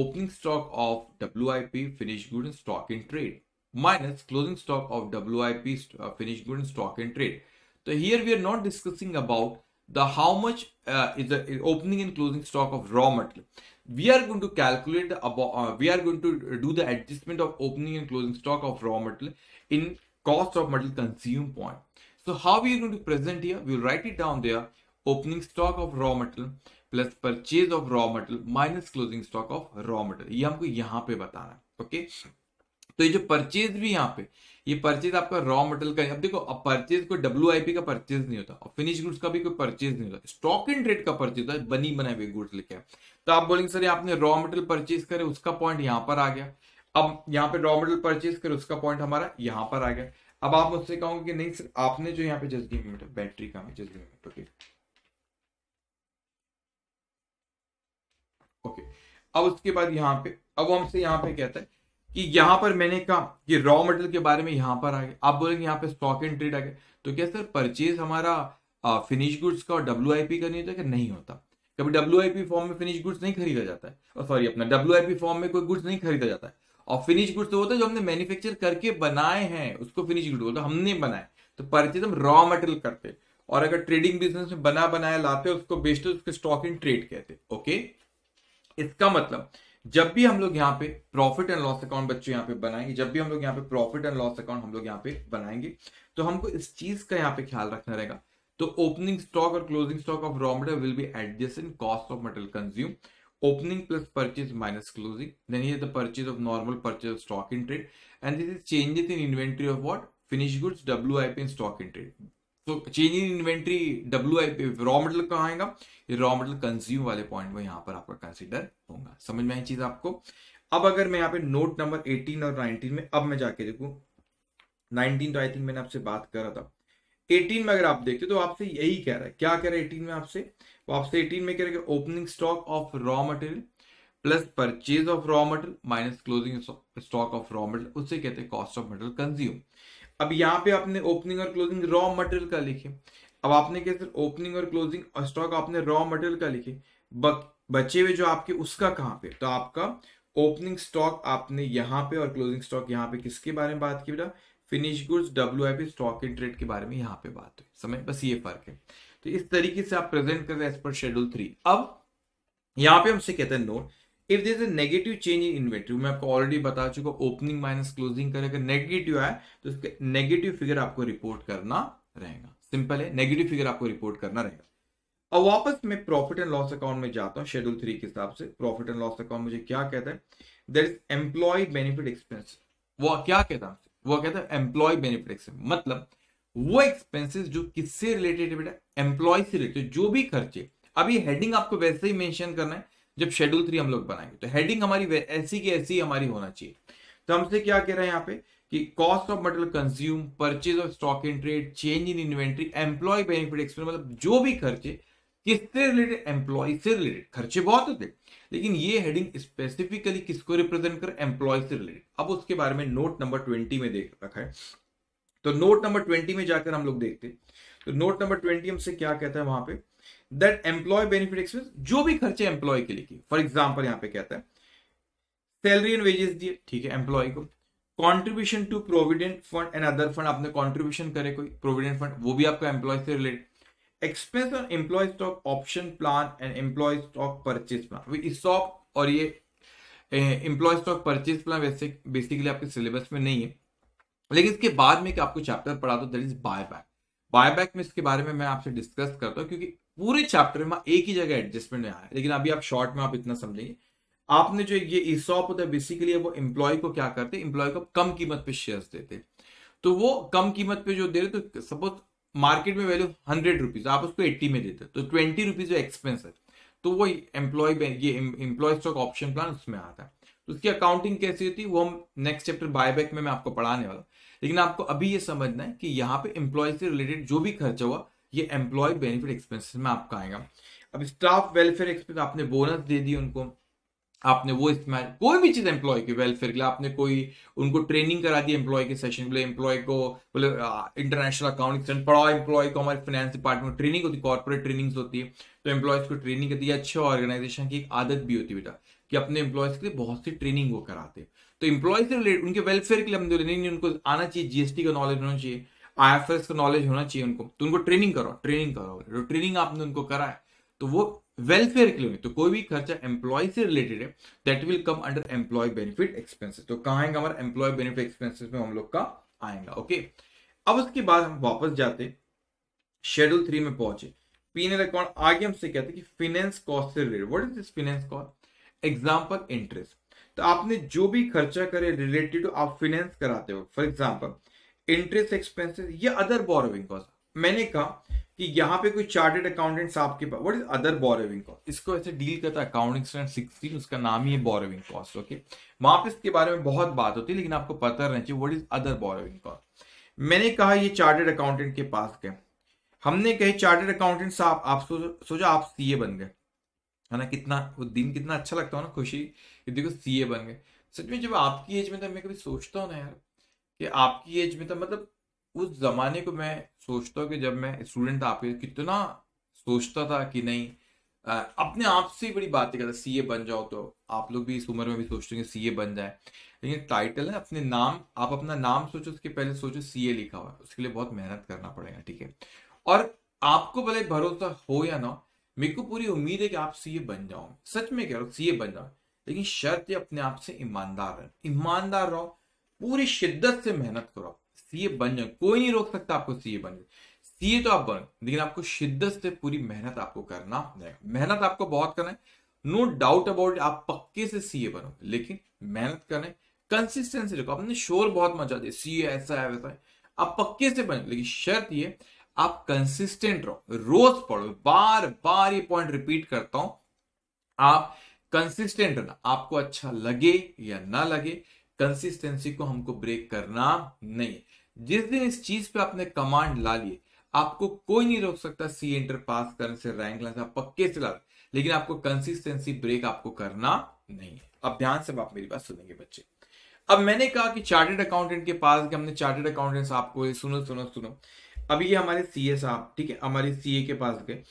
opening stock of W I P finish good and stock in trade minus closing stock of WIP uh, finished goods stock in trade. So here we are not discussing about the how much uh, is the opening and closing stock of raw material. we are going to calculate the above, uh, we are going to do the adjustment of opening and closing stock of raw material in cost of material consumed point so how we are going to present here we will write it down there opening stock of raw material plus purchase of raw material minus closing stock of raw material ye humko yahan pe batana hai okay तो ये जो purchase भी यहाँ पे ये purchase आपका raw material का अब देखो अब परचेज कोई डब्ल्यू का परचेज नहीं होता और फिनिश गुड्स का भी कोई परचेज नहीं होता स्टॉक इन ट्रेड का परचेज होता है बनी बनाए हुए गुड्स लिखे तो आप बोलेंगे सर आपने रॉ मटेरियल परचेज करे उसका पॉइंट यहाँ पर आ गया अब यहाँ पे रॉ मटेरियल परचेज करे उसका पॉइंट हमारा यहाँ पर आ गया अब आप मुझसे कहोगे कि नहीं सर आपने जो यहाँ पे जस्ट गिव बैटरी का जस्ट गिव ओके ओके अब उसके बाद यहाँ पे अब हमसे यहाँ पे कहता है कि यहां पर मैंने कहा कि रॉ मटेरियल के बारे में यहां पर आ गए आप बोलेंगे यहाँ पे स्टॉक एंड ट्रेड आ गए तो क्या सर परचेज हमारा फिनिश गुड्स का और डब्ल्यू का नहीं होता क्या नहीं होता कभी डब्ल्यू फॉर्म में फिनिश गुड्स oh, नहीं खरीदा जाता है और सॉरी अपना डब्ल्यू फॉर्म में कोई गुड्स नहीं खरीदा जाता है और फिनिश गुड्स तो होता है जो हमने मैन्युफैक्चर करके बनाए हैं उसको फिनिश गुड बोलते हमने बनाए तो परचेज हम रॉ मटेरियल करते और अगर ट्रेडिंग बिजनेस में बना बनाया लाते उसको बेचते उसको स्टॉक इन ट्रेड कहते ओके इसका मतलब जब भी हम लोग यहाँ पे प्रॉफिट एंड लॉस अकाउंट बच्चों यहाँ पे बनाएंगे जब भी हम लोग यहाँ पे प्रॉफिट एंड लॉस अकाउंट हम लोग यहाँ पे बनाएंगे तो हमको इस चीज का यहाँ पे ख्याल रखना रहेगा तो ओपनिंग स्टॉक और closing stock of raw material will be adjust in cost of material consume opening plus purchase minus closing purchase of normal purchase stock in trade and this is changes in inventory of what finish goods W I P in stock in trade तो change in inventory W I P raw metal कहाँ आएगा ये raw metal consume वाले point में यहाँ पर आपका consider होगा समझ में आई चीज आपको अब अगर मैं यहाँ पे नोट नंबर एटीन और नाइनटीन में अब मैं जाके देखू नाइनटीन तो आई थिंक मैंने आपसे बात करा था 18 में अगर आप देखते तो आपसे यही कह रहा है क्या कह रहा है 18 में आपसे वो आपसे 18 में कह रहा है opening stock of raw material plus purchase of raw material minus closing stock of raw material उससे कहते हैं कॉस्ट ऑफ मटेरियल कंज्यूम अब यहाँ पे आपने ओपनिंग और क्लोजिंग रॉ मटेरियल का लिखे अब आपने क्या सर ओपनिंग और क्लोजिंग स्टॉक आपने रॉ मटेरियल का लिखे बचे हुए जो आपके उसका कहाँ पे तो आपका ओपनिंग स्टॉक आपने यहाँ पे और क्लोजिंग स्टॉक यहाँ पे किसके बारे में बात की बेटा finish goods W stock in trade के बारे में यहाँ पे बात हुई समझ बस ये फर्क है तो इस तरीके से आप प्रेजेंट कर रहे हैं एज पर शेड्यूल थ्री अब यहाँ पे हमसे कहते हैं note if this is negative change in inventory मैं आपको ऑलरेडी बता चुका ओपनिंग माइनस क्लोजिंग कर अगर नेगेटिव आए तो उसके नेगेटिव फिगर आपको रिपोर्ट करना रहेगा सिंपल है नेगेटिव फिगर आपको रिपोर्ट करना रहेगा अब वापस मैं प्रॉफिट एंड लॉस अकाउंट में जाता हूँ शेड्यूल थ्री के हिसाब से प्रॉफिट एंड लॉस अकाउंट मुझे क्या कहता है there is employ benefit expense वो क्या कहता है वो कहता है एम्प्लॉय बेनिफिट एक्सपेंस मतलब वो एक्सपेंसेस जो किससे रिलेटेड है बेटा एम्प्लॉय से रिलेटेड जो भी खर्चे अभी हेडिंग आपको वैसे ही मेंशन करना है जब शेड्यूल थ्री हम लोग बनाएंगे तो हेडिंग हमारी ऐसी की ऐसी हमारी होना चाहिए तो हमसे क्या कह रहे हैं यहाँ पे कि cost of material consume purchase of stock in trade change in inventory employ benefit expense मतलब जो भी खर्चे किससे रिलेटेड एम्प्लॉय से रिलेटेड खर्चे बहुत होते लेकिन ये हेडिंग स्पेसिफिकली किसको रिप्रेजेंट कर एम्प्लॉय से रिलेटेड अब उसके बारे में नोट नंबर ट्वेंटी में देख रखा है तो नोट नंबर ट्वेंटी में जाकर हम लोग देखते तो नोट नंबर ट्वेंटी हमसे क्या कहता है वहां पर दैट एम्प्लॉय बेनिफिट एक्सपेंस जो भी खर्चे एम्प्लॉय के लिए किए फॉर एग्जाम्पल यहां पे कहता है सैलरी एंड वेजेस दिए ठीक है एम्प्लॉय को contribution to provident fund and other fund आपने कॉन्ट्रीब्यूशन करे कोई प्रोविडेंट फंड वो भी आपका एम्प्लॉय से related expense on employ stock option plan and employ stock purchase plan stock और ये एम्प्लॉय स्टॉक परचेज प्लान वैसे बेसिकली आपके सिलेबस में नहीं है लेकिन इसके बाद में एक आपको चैप्टर पढ़ा दो that is buy back buy back में इसके बारे में मैं आपसे डिस्कस करता हूँ क्योंकि पूरे चैप्टर में एक ही जगह एडजस्टमेंट में आया लेकिन अभी आप शॉर्ट में आप इतना समझेंगे आपने जो ये ईसॉप होता है बेसिकली वो एम्प्लॉय को क्या करते एम्प्लॉय को कम कीमत पे शेयर्स देते तो वो कम कीमत पे जो दे रहे तो सपोज मार्केट में वैल्यू हंड्रेड रुपीज आप उसको एट्टी में देते तो ट्वेंटी रुपीज एक्सपेंस है तो वो एम्प्लॉय ये एम्प्लॉय स्टॉक ऑप्शन प्लान उसमें आता है तो उसकी अकाउंटिंग कैसी होती है वो हम नेक्स्ट चैप्टर बायबैक में मैं आपको पढ़ाने वाला लेकिन आपको अभी ये समझना है कि यहाँ पे एम्प्लॉय से रिलेटेड जो भी खर्चा हुआ ये एम्प्लॉय बेनिफिट एक्सपेंसेस में आपका आएगा अब स्टाफ वेलफेयर एक्सपेंस आपने बोनस दे दी उनको आपने वो इस्तेमाल कोई भी चीज़ एम्प्लॉय की वेलफेयर के लिए आपने कोई उनको ट्रेनिंग करा दी एम्प्लॉय के सेशन के लिए एम्प्लॉय को बोले इंटरनेशनल अकाउंट एक्सटेंड पढ़ाओ एम्प्लॉय को हमारे फाइनेंस डिपार्टमेंट में ट्रेनिंग होती है कॉर्पोरेट ट्रेनिंग होती है तो एम्प्लॉयज़ को ट्रेनिंग करती है अच्छे ऑर्गेनाइजेशन की एक आदत भी होती है बेटा कि अपने एम्प्लॉयज़ के लिए बहुत सी ट्रेनिंग वो कराते तो एम्प्लॉय से रिलेटेड उनके वेलफेयर के लिए हम नहीं उनको आना चाहिए जीएसटी का नॉलेज होना चाहिए आई का नॉलेज होना चाहिए उनको तो उनको ट्रेनिंग करो ट्रेनिंग करो तो ट्रेनिंग आपने उनको करा है तो वो वेलफेयर के लिए तो कोई भी खर्चा एम्प्लॉय से रिलेटेड है that will come under employee benefit expenses तो कहा आएंगे हमारा एम्प्लॉय बेनिफिट एक्सपेंसेस में हम लोग का आएगा ओके अब उसके बाद हम वापस जाते शेड्यूल थ्री में पहुंचे पीने पीनल कौन आगे हमसे कहते हैं कि फिनेंस कॉस्ट से related what is this finance cost example interest तो आपने जो भी खर्चा करे रिलेटेड टू आप फिनेंस कराते हो फॉर एग्जांपल इंटरेस्ट एक्सपेंसेस या अदर बोरोविंग कॉस्ट मैंने कहा कि यहाँ पे कोई चार्टेड अकाउंटेंट साहब के पास what is other borrowing cost इसको ऐसे डील करता है अकाउंटिंग स्टैंडर्ड सिक्सटीन उसका नाम ही है बोरोविंग कॉस्ट ओके वहां पे इसके बारे में बहुत बात होती है लेकिन आपको पता रहना चाहिए what is other borrowing cost मैंने कहा ये चार्टेड अकाउंटेंट के पास गए हमने कहे चार्टेड अकाउंटेंट साहब आप सो, सोचा आप सीए बन गए है ना कितना वो दिन कितना अच्छा लगता हो ना खुशी कि देखो सीए बन गए सच में जब आपकी एज में तो मैं कभी सोचता हूँ ना यार कि आपकी एज में तो मतलब उस जमाने को मैं सोचता हूँ कि जब मैं स्टूडेंट था आपके कितना सोचता था कि नहीं आ, अपने आप से बड़ी बातें करता सी ए बन जाओ तो आप लोग भी इस उम्र में भी सोचते हैं सी ए बन जाए लेकिन टाइटल है अपने नाम आप अपना नाम सोचो उसके पहले सोचो सी ए लिखा हुआ है उसके लिए बहुत मेहनत करना पड़ेगा ठीक है और आपको भले भरोसा हो या ना मेरे को पूरी उम्मीद है कि आप सी ए बन जाओ सच में कह रहा हूँ सी ए बन जाओ लेकिन शर्त अपने आप से ईमानदार रहो ईमानदार रहो पूरी शिद्दत से मेहनत करो सीए बन जाओ कोई नहीं रोक सकता आपको सीए बन सीए तो आप बनो लेकिन आपको शिद्दत से पूरी मेहनत आपको करना रहेगा मेहनत आपको बहुत करना है नो डाउट अबाउट आप पक्के से सीए बनो लेकिन मेहनत करें कंसिस्टेंसी रखो आपने शोर बहुत मचा दिया सीए ऐसा है वैसा है आप पक्के से बनो लेकिन शर्त ये आप कंसिस्टेंट रहो रोज पढ़ो बार बार ये पॉइंट रिपीट करता हूं आप कंसिस्टेंट रहना आपको अच्छा लगे या ना लगे कंसिस्टेंसी को हमको ब्रेक करना नहीं जिस दिन इस चीज पे आपने कमांड ला लिए आपको कोई नहीं रोक सकता सी एंटर पास करने से रैंक लाने से आप पक्के ला लेकिन आपको कंसिस्टेंसी ब्रेक आपको करना नहीं है अब ध्यान से आप मेरी बात सुनेंगे बच्चे अब मैंने कहा कि चार्टेड अकाउंटेंट के पास कि हमने चार्टेड अकाउंटेंट आपको सुनो सुनो सुनो अभी ये हमारे सीए साहब ठीक है हमारे सीए के पास गए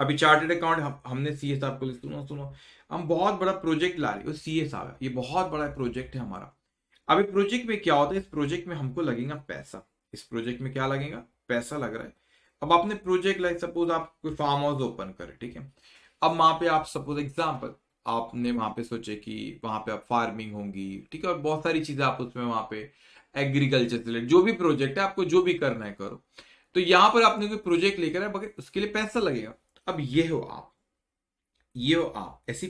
अभी चार्टेड अकाउंट हम, हमने सीए साहब को सुनो सुनो हम बहुत बड़ा प्रोजेक्ट ला रहे हो सी ए साहब ये बहुत बड़ा प्रोजेक्ट है हमारा अब इस प्रोजेक्ट में क्या होता है इस प्रोजेक्ट में हमको लगेगा पैसा इस प्रोजेक्ट में क्या लगेगा पैसा लग रहा है अब आपने प्रोजेक्ट लाइक सपोज आप कोई फार्म हाउस ओपन करे ठीक है अब वहां पे आप सपोज एग्जाम्पल आपने वहां पे सोचे कि वहां पे आप फार्मिंग होंगी ठीक है और बहुत सारी चीजें आप उसमें वहां पे एग्रीकल्चर से जो भी प्रोजेक्ट है आपको जो भी करना है करो तो यहां पर आपने कोई प्रोजेक्ट लेकर है मगर उसके लिए पैसा लगेगा अब ये हो आप ये हो आप ऐसी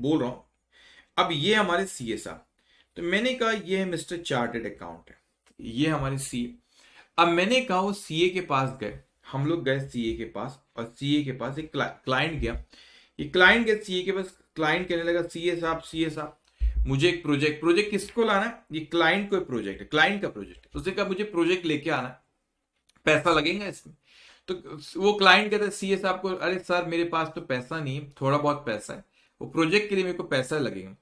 बोल रहा हूं अब ये हमारे सी ए साहब तो मैंने कहा ये है मिस्टर चार्टेड अकाउंट है ये हमारे सी अब मैंने कहा वो सी के पास गए हम लोग गए सी के पास और सी के पास एक क्ला, क्लाइंट गया ये क्लाइंट गया सी के पास क्लाइंट कहने लगा सी ए साहब सी ए साहब मुझे एक प्रोजेक्ट प्रोजेक्ट किसको लाना है ये क्लाइंट को प्रोजेक्ट है क्लाइंट का प्रोजेक्ट है उसने कहा मुझे प्रोजेक्ट लेके आना है पैसा लगेगा इसमें तो वो क्लाइंट कहता है सी ए साहब को अरे सर मेरे पास तो पैसा नहीं है थोड़ा बहुत पैसा है वो प्रोजेक्ट के लिए मेरे को पैसा लगेगा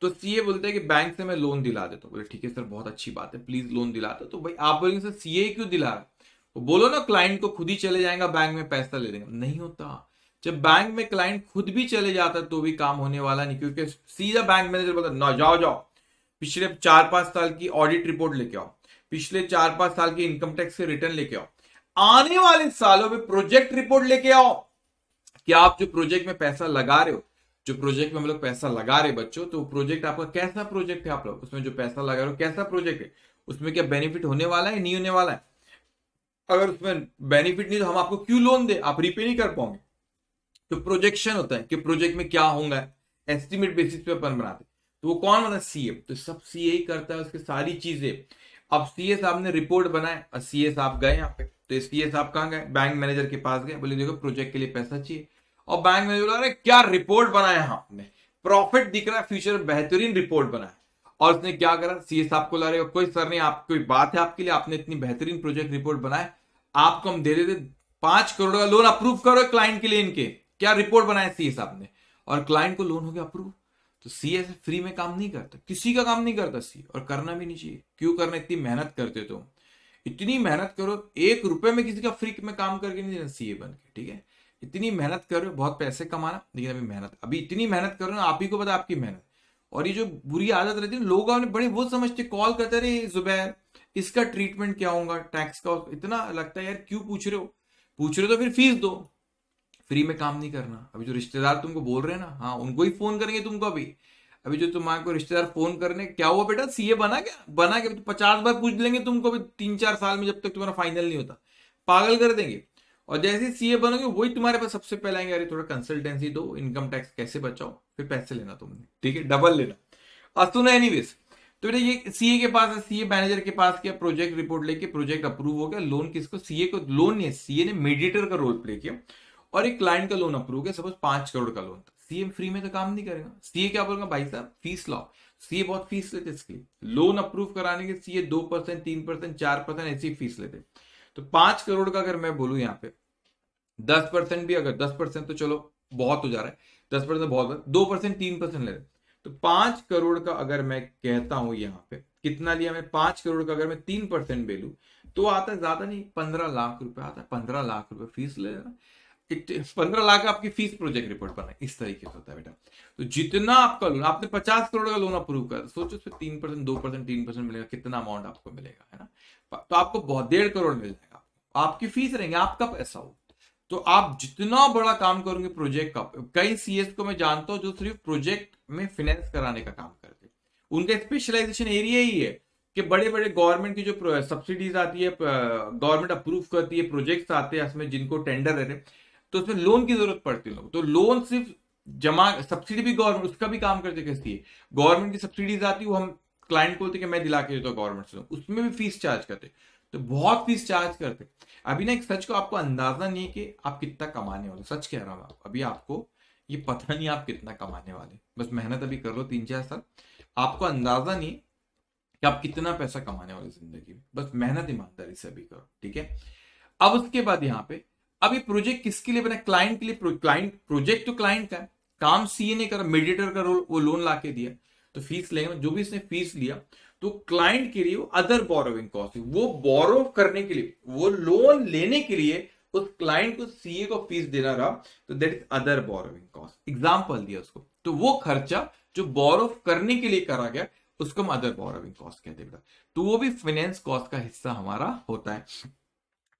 तो सीए बोलते हैं कि बैंक से मैं लोन दिला देता हूँ बोले ठीक है सर बहुत अच्छी बात है प्लीज लोन दिला दो तो भाई आप बोलेंगे सर सीए क्यों दिला रहा तो बोलो ना क्लाइंट को खुद ही चले जाएगा बैंक में पैसा ले देगा नहीं होता जब बैंक में क्लाइंट खुद भी चले जाता तो भी काम होने वाला नहीं क्योंकि सीधा बैंक मैनेजर बोलता ना जाओ जाओ पिछले चार पांच साल की ऑडिट रिपोर्ट लेके आओ पिछले चार पांच साल की इनकम टैक्स के रिटर्न लेके आओ आने वाले सालों में प्रोजेक्ट रिपोर्ट लेके आओ कि आप जो प्रोजेक्ट में पैसा लगा रहे हो जो प्रोजेक्ट में हम लोग पैसा लगा रहे बच्चों तो प्रोजेक्ट आपका कैसा प्रोजेक्ट है आप लोग उसमें जो पैसा लगा रहे हो कैसा प्रोजेक्ट है उसमें क्या बेनिफिट होने वाला है नहीं होने वाला है अगर उसमें बेनिफिट नहीं तो हम आपको क्यों लोन दे आप रिपे नहीं कर पाओगे तो प्रोजेक्शन होता है कि प्रोजेक्ट में क्या होगा एस्टिमेट बेसिस पे अपन बनाते तो वो कौन बना है सीए तो सब सीए ही करता है उसकी सारी चीजें अब सीए साहब ने रिपोर्ट बनाए और सीए साहब गए यहाँ पे तो सीए साहब कहाँ गए बैंक मैनेजर के पास गए बोले देखो प्रोजेक्ट के लिए पैसा चाहिए और बैंक में रहा है क्या रिपोर्ट बनाया आपने प्रॉफिट दिख रहा है फ्यूचर में बेहतरीन रिपोर्ट बनाया और उसने क्या करा सी एस को ला रहे कोई सर नहीं आप कोई बात है आपके लिए आपने इतनी बेहतरीन प्रोजेक्ट रिपोर्ट बनाए आपको हम दे देते पांच करोड़ का लोन अप्रूव करो क्लाइंट के लिए इनके क्या रिपोर्ट बनाया सी एस ने और क्लाइंट को लोन हो गया अप्रूव तो एस फ्री में काम नहीं करता किसी का काम नहीं करता सी और करना भी नहीं चाहिए क्यों करना इतनी मेहनत करते तुम तो? इतनी मेहनत करो एक रुपए में किसी का फ्री में काम करके नहीं देना सीए बन के ठीक है इतनी मेहनत कर रहे हो बहुत पैसे कमाना लेकिन अभी मेहनत अभी इतनी मेहनत कर रहे हो आप ही को पता आपकी मेहनत और ये जो बुरी आदत रहती है लोग आपने बड़े वो समझते कॉल करते रहे जुबैर इसका ट्रीटमेंट क्या होगा टैक्स का इतना लगता है यार क्यों पूछ रहे हो पूछ रहे हो तो फिर फीस दो फ्री में काम नहीं करना अभी जो रिश्तेदार तुमको बोल रहे हैं ना हाँ उनको ही फोन करेंगे तुमको अभी अभी जो तुम्हारे को रिश्तेदार फोन करने क्या हुआ बेटा सीए बना क्या बना क्या तो पचास बार पूछ लेंगे तुमको अभी तीन चार साल में जब तक तुम्हारा फाइनल नहीं होता पागल कर देंगे और जैसे सीए बनोगे वही तुम्हारे पास सबसे पहले आएंगे अरे थोड़ा कंसल्टेंसी दो इनकम टैक्स कैसे बचाओ फिर पैसे लेना तुमने ठीक है डबल लेना अब सुना एनीवेज तो बेटा ये सीए के पास है सीए मैनेजर के पास क्या प्रोजेक्ट रिपोर्ट लेके प्रोजेक्ट अप्रूव हो गया लोन किसको सीए को लोन नहीं है सीए ने मेडिएटर का रोल प्ले किया और एक क्लाइंट का लोन अप्रूव किया सपोज पांच करोड़ का लोन था सीए फ्री में तो काम नहीं करेगा सीए क्या बोलेगा भाई साहब फीस लॉ सीए बहुत फीस लेते इसके लोन अप्रूव कराने के सीए दो परसेंट तीन परसेंट चार परसेंट ऐसी फीस लेते हैं तो पांच करोड़ का अगर मैं बोलू यहां पे दस परसेंट भी अगर दस परसेंट तो चलो बहुत हो जा रहा है दस परसेंट तो बहुत दो परसेंट तीन परसेंट ले रहे तो पांच करोड़ का अगर मैं कहता हूं यहां पे कितना लिया मैं पांच करोड़ का अगर मैं तीन परसेंट बेलू तो आता है ज्यादा नहीं पंद्रह लाख रुपए आता है पंद्रह लाख रुपए फीस ले लेना तो पंद्रह लाख आपकी फीस प्रोजेक्ट रिपोर्ट बनाए इस तरीके से होता है बेटा तो जितना आपका लोन आपने पचास करोड़ का लोन अप्रूव कर सोचो उसमें तीन परसेंट दो परसेंट तीन परसेंट मिलेगा कितना अमाउंट आपको मिलेगा है ना तो आपको बहुत डेढ़ करोड़ मिल जाएगा आपकी फीस रहेंगे आपका पैसा हो तो आप जितना बड़ा काम करोगे प्रोजेक्ट का कई सी को मैं जानता हूं जो सिर्फ प्रोजेक्ट में फाइनेंस कराने का काम करते हैं उनका स्पेशलाइजेशन एरिया ही है कि बड़े बड़े गवर्नमेंट की जो सब्सिडीज आती है गवर्नमेंट अप्रूव करती है प्रोजेक्ट्स आते हैं इसमें जिनको टेंडर रहते हैं तो उसमें लोन की जरूरत पड़ती है तो लोन सिर्फ जमा सब्सिडी भी गवर्नमेंट उसका भी काम करते कैसी है गवर्नमेंट की सब्सिडीज आती है वो हम क्लाइंट को होती है कि मैं दिला के देता हूँ गवर्नमेंट से उसमें भी फीस चार्ज करते हैं तो बहुत फीस चार्ज करते अभी ना एक सच को आपको अंदाजा नहीं कि आप कितना कमाने वाले सच कह रहा हूँ आप अभी आपको ये पता नहीं आप कितना कमाने वाले बस मेहनत अभी कर लो तीन चार साल आपको अंदाजा नहीं कि आप कितना पैसा कमाने वाले जिंदगी में बस मेहनत ईमानदारी से अभी करो ठीक है अब उसके बाद यहाँ पे अब ये प्रोजेक्ट किसके लिए बना क्लाइंट के लिए क्लाइंट प्रोजेक्ट तो क्लाइंट का है काम सीए ने करा मेडिटर का रोल वो लोन ला के दिया तो फीस लेगा जो भी इसने फीस लिया तो क्लाइंट के लिए अदर बोरोविंग कॉस्ट वो बोरो करने के लिए वो लोन लेने के लिए उस क्लाइंट को सीए को फीस देना रहा तो that is other borrowing cost example दिया उसको तो वो खर्चा जो बोरो करने के लिए करा गया उसको हम अदर बोरोविंग कॉस्ट कहते बेटा तो वो भी फाइनेंस कॉस्ट का हिस्सा हमारा होता है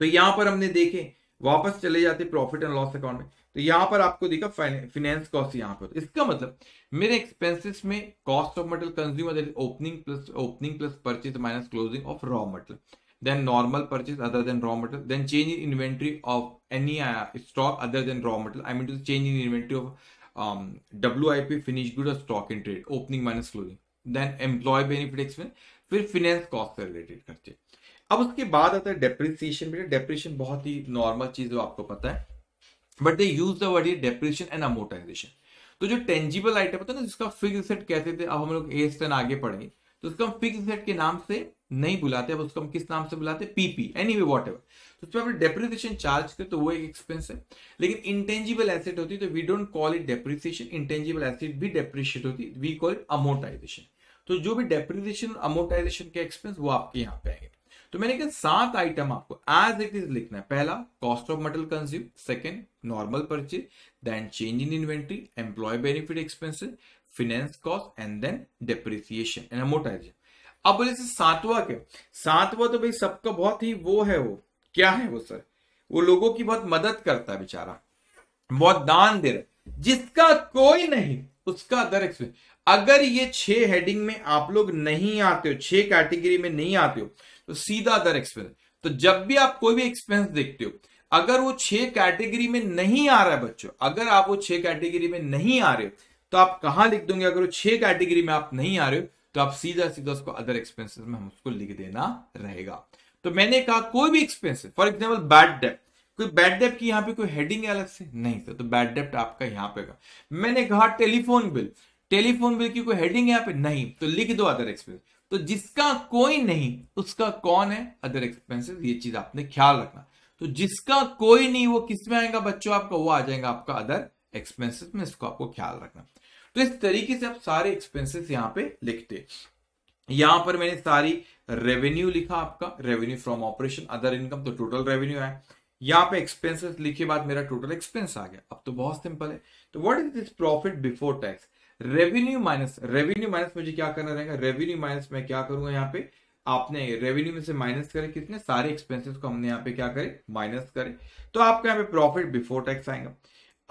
तो यहां पर हमने देखे वापस चले जाते प्रॉफिट एंड लॉस अकाउंट में तो यहां पर आपको देखा फाइनेंस कॉस्ट यहां पर इसका मतलब मेरे एक्सपेंसिस में cost of material consume opening plus opening plus purchase minus closing of raw material then normal purchase other than raw material then change in inventory of any stock other than raw material I mean to change in inventory of W I P finish good stock in trade opening minus closing then employee benefit expense फिर finance cost से related करते अब उसके बाद आता है depreciation बेटा depreciation बहुत ही नॉर्मल चीज जो आपको पता है but they use the word ये डेप्रिशन एंड अमोटाइजेशन तो जो टेंजिबल आइटम होता है ना जिसका फिक्स सेट कहते थे अब हम लोग ए टेन आगे पढ़ेंगे तो उसको हम फिक्स सेट के नाम से नहीं बुलाते अब उसको हम किस नाम से बुलाते पीपी एनी वे वॉट एवर तो उसमें अपने डेप्रिसिएशन चार्ज करते तो वो एक एक्सपेंस है लेकिन इंटेंजिबल एसेट होती है तो we don't call it depreciation intangible asset भी डेप्रिशिएट होती है वी कॉल इट अमोटाइजेशन तो जो भी डेप्रिसिएशन अमोटाइजेशन के एक्सपेंस वो आपके यहाँ पे आएंगे तो मैंने कहा सात आइटम आपको एज इट इज लिखना है पहला cost of material consumed second normal purchase then change in inventory employ benefit expenses finance cost and then depreciation and amortisation अब बोले सातवा के सातवा तो भाई सबका बहुत ही वो है वो क्या है वो सर वो लोगों की बहुत मदद करता है बेचारा बहुत दान दे रहा जिसका कोई नहीं उसका अदर एक्सपेंस अगर ये छह हेडिंग में आप लोग नहीं आते हो छह कैटेगरी में नहीं आते हो तो सीधा अदर एक्सपेंस तो जब भी आप कोई भी एक्सपेंस देखते हो अगर वो छह कैटेगरी में नहीं आ रहा है बच्चों अगर आप वो छह कैटेगरी में नहीं आ रहे हो तो आप कहां लिख दोगे अगर वो छह कैटेगरी में आप नहीं आ रहे हो तो आप सीधा सीधा उसको अदर एक्सपेंसेस में हम उसको लिख देना रहेगा तो मैंने कहा कोई भी एक्सपेंसेस फॉर एग्जाम्पल बैड डेप्ट कोई बैड डेप्ट की यहाँ पे कोई हेडिंग है अलग से नहीं सर तो बैड डेप्ट आपका यहाँ पे मैंने कहा टेलीफोन बिल टेलीफोन बिल की कोई हेडिंग यहाँ पे नहीं तो लिख दो अदर एक्सपेंस तो जिसका कोई नहीं उसका कौन है अदर एक्सपेंसेस ये चीज आपने ख्याल रखना तो जिसका कोई नहीं वो किस में आएगा बच्चों आपका वो आ जाएगा आपका अदर एक्सपेंसेस में इसको आपको ख्याल रखना तो इस तरीके से आप सारे एक्सपेंसेस यहां पे लिखते यहां पर मैंने सारी रेवेन्यू लिखा आपका revenue from operation other income तो टोटल रेवेन्यू है यहाँ पे एक्सपेंसेस लिखे बाद मेरा टोटल एक्सपेंस आ गया अब तो बहुत सिंपल है तो what is this profit before tax revenue minus revenue minus मुझे क्या करना रहेगा रेवेन्यू माइनस मैं क्या करूंगा यहाँ पे आपने रेवेन्यू में से माइनस करें कितने सारे एक्सपेंसेस को हमने यहाँ पे क्या करें माइनस करें तो आपके यहाँ पे प्रॉफिट बिफोर टैक्स आएगा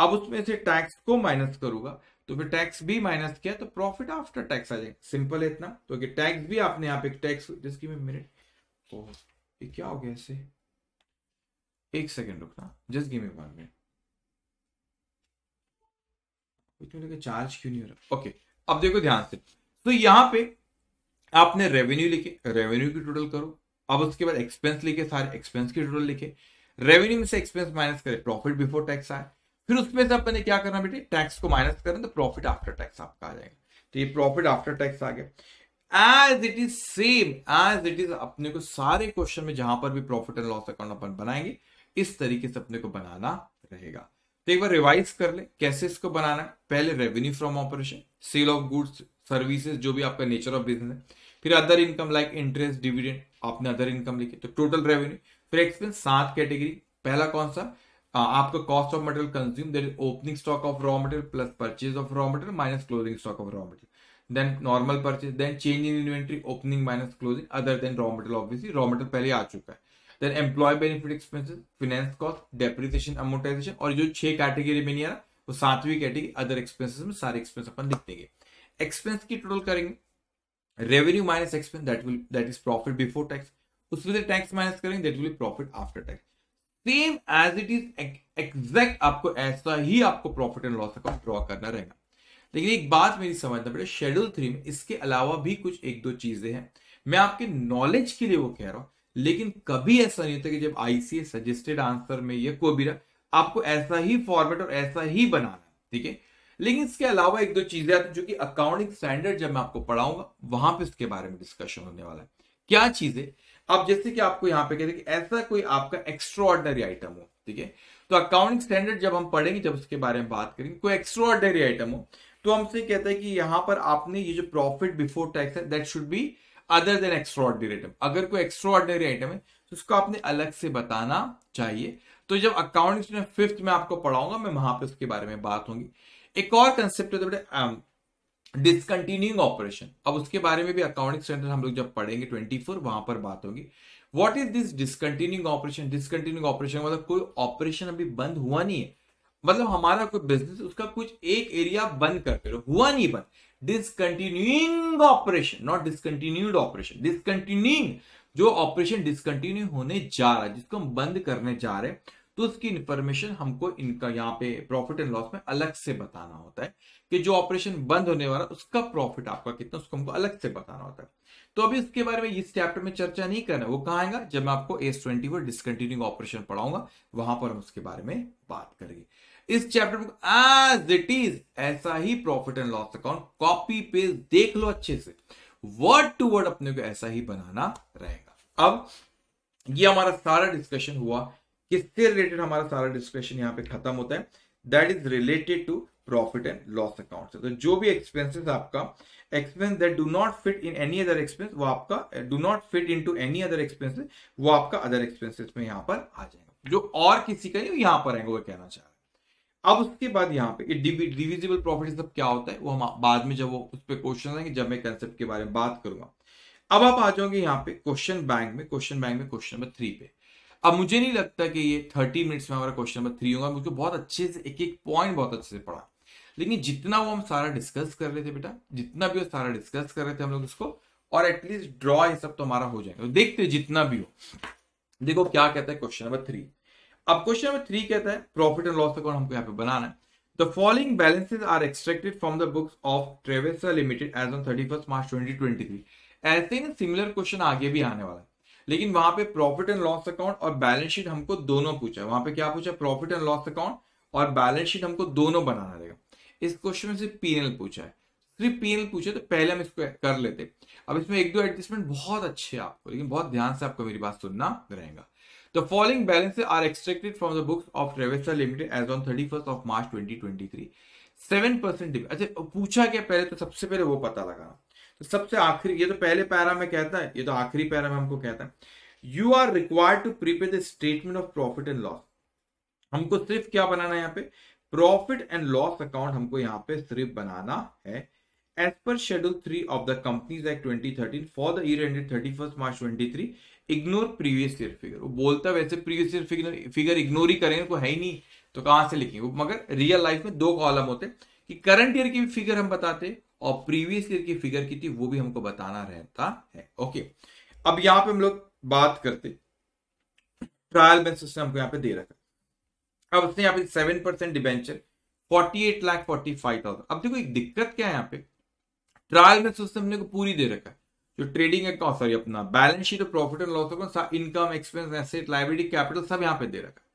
अब उसमें से टैक्स को माइनस करूंगा तो फिर टैक्स भी माइनस किया तो प्रॉफिट आफ्टर टैक्स आ जाएगा सिंपल है इतना तो कि टैक्स भी आपने यहाँ पे टैक्स जिसकी में मिनट ओह ये क्या हो गया इसे एक सेकेंड रुकना just give me one minute लगे चार्ज क्यों नहीं हो रहा ओके अब देखो ध्यान से तो यहाँ पे आपने रेवेन्यू लिखे रेवेन्यू की टोटल करो अब उसके बाद एक्सपेंस लिखे सारे एक्सपेंस की टोटल लिखे रेवेन्यू में से एक्सपेंस माइनस करें प्रॉफिट बिफोर टैक्स आए फिर उसमें से अपने क्या करना बेटे टैक्स को माइनस करें तो प्रॉफिट आफ्टर टैक्स आपका आ जाएगा तो ये प्रॉफिट आफ्टर टैक्स आ गया as it is same as it is अपने को सारे क्वेश्चन में जहां पर भी प्रॉफिट एंड लॉस अकाउंट अपन बनाएंगे इस तरीके से अपने को बनाना रहेगा तो एक बार रिवाइज कर ले कैसे इसको बनाना है पहले revenue from operation sale of goods services जो भी आपका नेचर ऑफ बिजनेस है फिर other income like interest dividend आपने अदर इनकम लिखी तो टोटल रेवेन्यू फिर एक्सपेंस सात कैटेगरी पहला कौन सा आपका cost of material consumed there is opening stock of raw material plus purchase of raw material minus closing stock of raw material then normal purchase then change in inventory opening minus closing other than raw material obviously raw material पहले आ चुका है then employee benefit expenses finance cost depreciation amortisation और जो छह category में नहीं आ रहा वो सातवीं कैटेगरी अदर एक्सपेंसेस में सारे एक्सपेंस अपन लिख देंगे एक्सपेंस की टोटल करेंगे revenue minus expense that will that is profit before tax उसमें से टैक्स माइनस करेंगे that will profit after tax same as it is exact आपको ऐसा ही आपको profit and loss account draw करना रहेगा लेकिन एक बात मेरी समझना पड़े शेड्यूल थ्री में इसके अलावा भी कुछ एक दो चीजें हैं मैं आपके नॉलेज के लिए वो कह रहा हूं लेकिन कभी ऐसा नहीं होता कि जब आईसीए सजेस्टेड आंसर में या कोई भी रहा आपको ऐसा ही फॉर्मेट और ऐसा ही बनाना ठीक है लेकिन इसके अलावा एक दो चीजें आती जो कि अकाउंटिंग स्टैंडर्ड जब मैं आपको पढ़ाऊंगा वहां पे इसके बारे में डिस्कशन होने वाला है क्या चीजें अब जैसे कि आपको यहां पे कहते हैं कि ऐसा कोई आपका एक्स्ट्रॉर्डनरी आइटम हो ठीक है तो अकाउंटिंग स्टैंडर्ड जब हम पढ़ेंगे जब उसके बारे में बात करेंगे कोई एक्स्ट्रॉर्डनरी आइटम हो तो हमसे कहता है कि यहां पर आपने ये जो प्रॉफिट बिफोर टैक्स है that should be other than extraordinary item अगर कोई एक्स्ट्रॉर्डनरी आइटम है तो उसको आपने अलग से बताना चाहिए तो जब अकाउंटिंग में फिफ्थ में आपको पढ़ाऊंगा मैं वहां पर उसके बारे में बात होंगी एक और कंसेप्ट है तो बेटे डिसकंटिन्यूइंग um, ऑपरेशन अब उसके बारे में भी अकाउंटिंग स्टैंडर्ड हम लोग जब पढ़ेंगे ट्वेंटी फोर वहां पर बात होगी what is this discontinuing operation discontinuing operation मतलब कोई ऑपरेशन अभी बंद हुआ नहीं है मतलब हमारा कोई बिजनेस उसका कुछ एक एरिया बंद करते रहो हुआ नहीं बंद discontinuing operation not discontinued operation discontinuing जो ऑपरेशन डिसकंटिन्यू होने जा रहा है जिसको हम बंद करने जा रहे हैं तो उसकी इंफॉर्मेशन हमको इनका यहाँ पे प्रॉफिट एंड लॉस में अलग से बताना होता है कि जो ऑपरेशन बंद होने वाला उसका प्रॉफिट आपका कितना उसको हमको अलग से बताना होता है तो अभी इसके बारे में इस चैप्टर में चर्चा नहीं करना वो कहा आएगा जब मैं आपको S twenty four discontinuing operation पढ़ाऊंगा वहां पर हम उसके बारे में बात करेंगे इस chapter book as it is ऐसा ही profit and loss account copy page देख लो अच्छे से वर्ड टू वर्ड अपने को ऐसा ही बनाना रहेगा अब ये हमारा सारा डिस्कशन हुआ किससे रिलेटेड हमारा सारा डिस्कशन यहाँ पे खत्म होता है that is related to profit and loss account से तो जो भी एक्सपेंसेस आपका expense that do not fit in any other expense वो आपका do not fit into any other expenses वो आपका अदर एक्सपेंसेस में यहाँ पर आ जाएगा जो और किसी का नहीं यहाँ पर आएंगे वो कहना चाहिए अब उसके बाद यहाँ पे डिविजिबल प्रॉफिट सब क्या होता है वो हम बाद में जब वो उस पर क्वेश्चन आएंगे जब मैं कंसेप्ट के बारे में बात करूंगा अब आप आ जाओगे यहाँ पे क्वेश्चन बैंक में क्वेश्चन बैंक में क्वेश्चन नंबर थ्री पे अब मुझे नहीं लगता कि ये थर्टी मिनट्स में हमारा क्वेश्चन नंबर थ्री होगा मुझे बहुत अच्छे से एक एक पॉइंट बहुत अच्छे से पढ़ा लेकिन जितना वो हम सारा डिस्कस कर रहे थे बेटा जितना भी वो सारा डिस्कस कर रहे थे हम लोग उसको और एटलीस्ट ड्रॉ ये सब तो हमारा हो जाएगा तो देखते जितना भी हो देखो क्या कहता है क्वेश्चन नंबर थ्री अब क्वेश्चन नंबर थ्री कहता है प्रॉफिट एंड लॉस अकाउंट हमको यहाँ पे बनाना है the following balances are extracted from the books of ट्रेवेसा limited as on thirty first March twenty twenty three ऐसे ही सिमिलर क्वेश्चन आगे भी आने वाला है लेकिन वहां पे प्रॉफिट एंड लॉस अकाउंट और बैलेंस शीट हमको दोनों पूछा है वहां पे क्या पूछा प्रॉफिट एंड लॉस अकाउंट और बैलेंस शीट हमको दोनों बनाना रहेगा इस क्वेश्चन में सिर्फ पीएनएल पूछा है सिर्फ पीएनएल पूछे तो पहले हम इसको कर लेते अब इसमें एक दो एडजस्टमेंट बहुत अच्छे आपको लेकिन बहुत ध्यान से आपको मेरी बात सुनना रहेगा The following balances are extracted from the books of Travesta Limited as on 31st of March 2023. Seven अच्छा पूछा क्या पहले तो सबसे पहले वो पता लगाना तो सबसे आखिरी ये तो पहले पैरा में कहता है ये तो आखिरी पैरा में हमको कहता है you are required to prepare हमको सिर्फ क्या बनाना है यहाँ पे प्रॉफिट एंड लॉस अकाउंट हमको यहाँ पे सिर्फ बनाना है as per schedule three of the companies act 2013 for the year ended 31 March 23 ignore previous year figure वो बोलता वैसे previous year figure figure ignore ही करेंगे को है ही नहीं तो कहाँ से लिखेंगे वो मगर रियल लाइफ में दो कॉलम होते कि करंट ईयर की फिगर हम बताते और प्रीवियस ईयर की फिगर की थी वो भी हमको बताना रहता है ओके अब यहाँ पे हम लोग बात करते ट्रायल बैलेंस उसने हमको यहाँ पे दे रखा अब उसने यहाँ पे seven percent debenture forty eight lakh forty five thousand अब देखो एक दिक्कत क्या है यहाँ पे ट्रायल बैलेंस उसने हमने को पूरी दे रखा जो ट्रेडिंग अकाउंट सॉरी अपना बैलेंस शीट और profit and loss account income expense asset liability capital सब यहाँ पे दे रखा है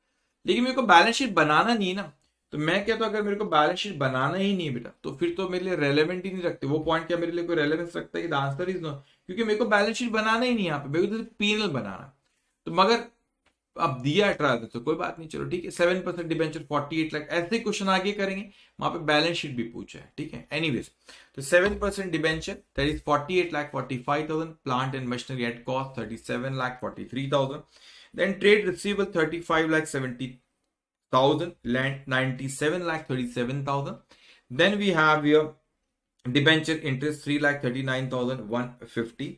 लेकिन मेरे को बैलेंस शीट बनाना नहीं है ना तो मैं कहता तो हूँ अगर मेरे को बैलेंस शीट बनाना ही नहीं बेटा तो फिर तो मेरे लिए रेलेवेंट ही नहीं रखते वो पॉइंट क्या मेरे लिए कोई रेलेवेंस रखता है कि आंसर इज नो क्योंकि मेरे को बैलेंस शीट बनाना ही नहीं यहाँ पे मेरे को तो पीनल बनाना तो मगर अब दिया है ट्रायल तो कोई बात नहीं चलो ठीक है seven percent debenture forty eight lakh ऐसे क्वेश्चन आगे करेंगे वहां पे बैलेंस शीट भी पूछा है ठीक है एनी वेज तो seven percent debenture that is forty eight lakh forty five thousand plant and machinery at cost thirty seven lakh forty three thousand then trade receivable thirty five lakh seventy thousand land ninety seven lakh thirty seven thousand then we have your debenture interest three lakh thirty nine thousand one fifty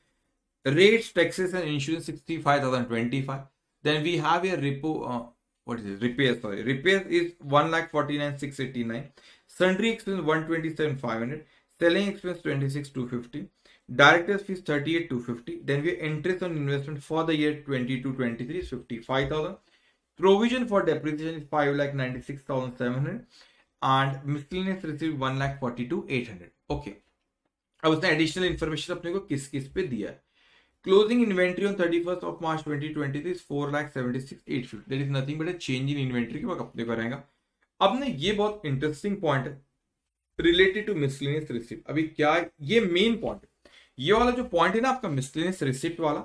rates, taxes, and insurance 65,025. Then we have a repo, uh, what is it? Repair, sorry. Repair is 1,49,689. Sundry expense 127,500. Selling expense 26,250. Director's fees 38,250. Then we have interest on investment for the year 22 23 is 55,000. Provision for depreciation is 5,96,700. And miscellaneous received 1,42,800. okay. अब उसने additional information अपने को किस किस पे दिया है Closing inventory on 31st of March 2023 is 4,76,850. That is nothing but a change in inventory की वक्त अपने को रहेगा अब ना ये बहुत इंटरेस्टिंग पॉइंट है रिलेटेड टू मिसलेनियस रिसिप्ट अभी क्या ये मेन पॉइंट ये वाला जो पॉइंट है ना आपका मिसलेनियस रिसिप्ट वाला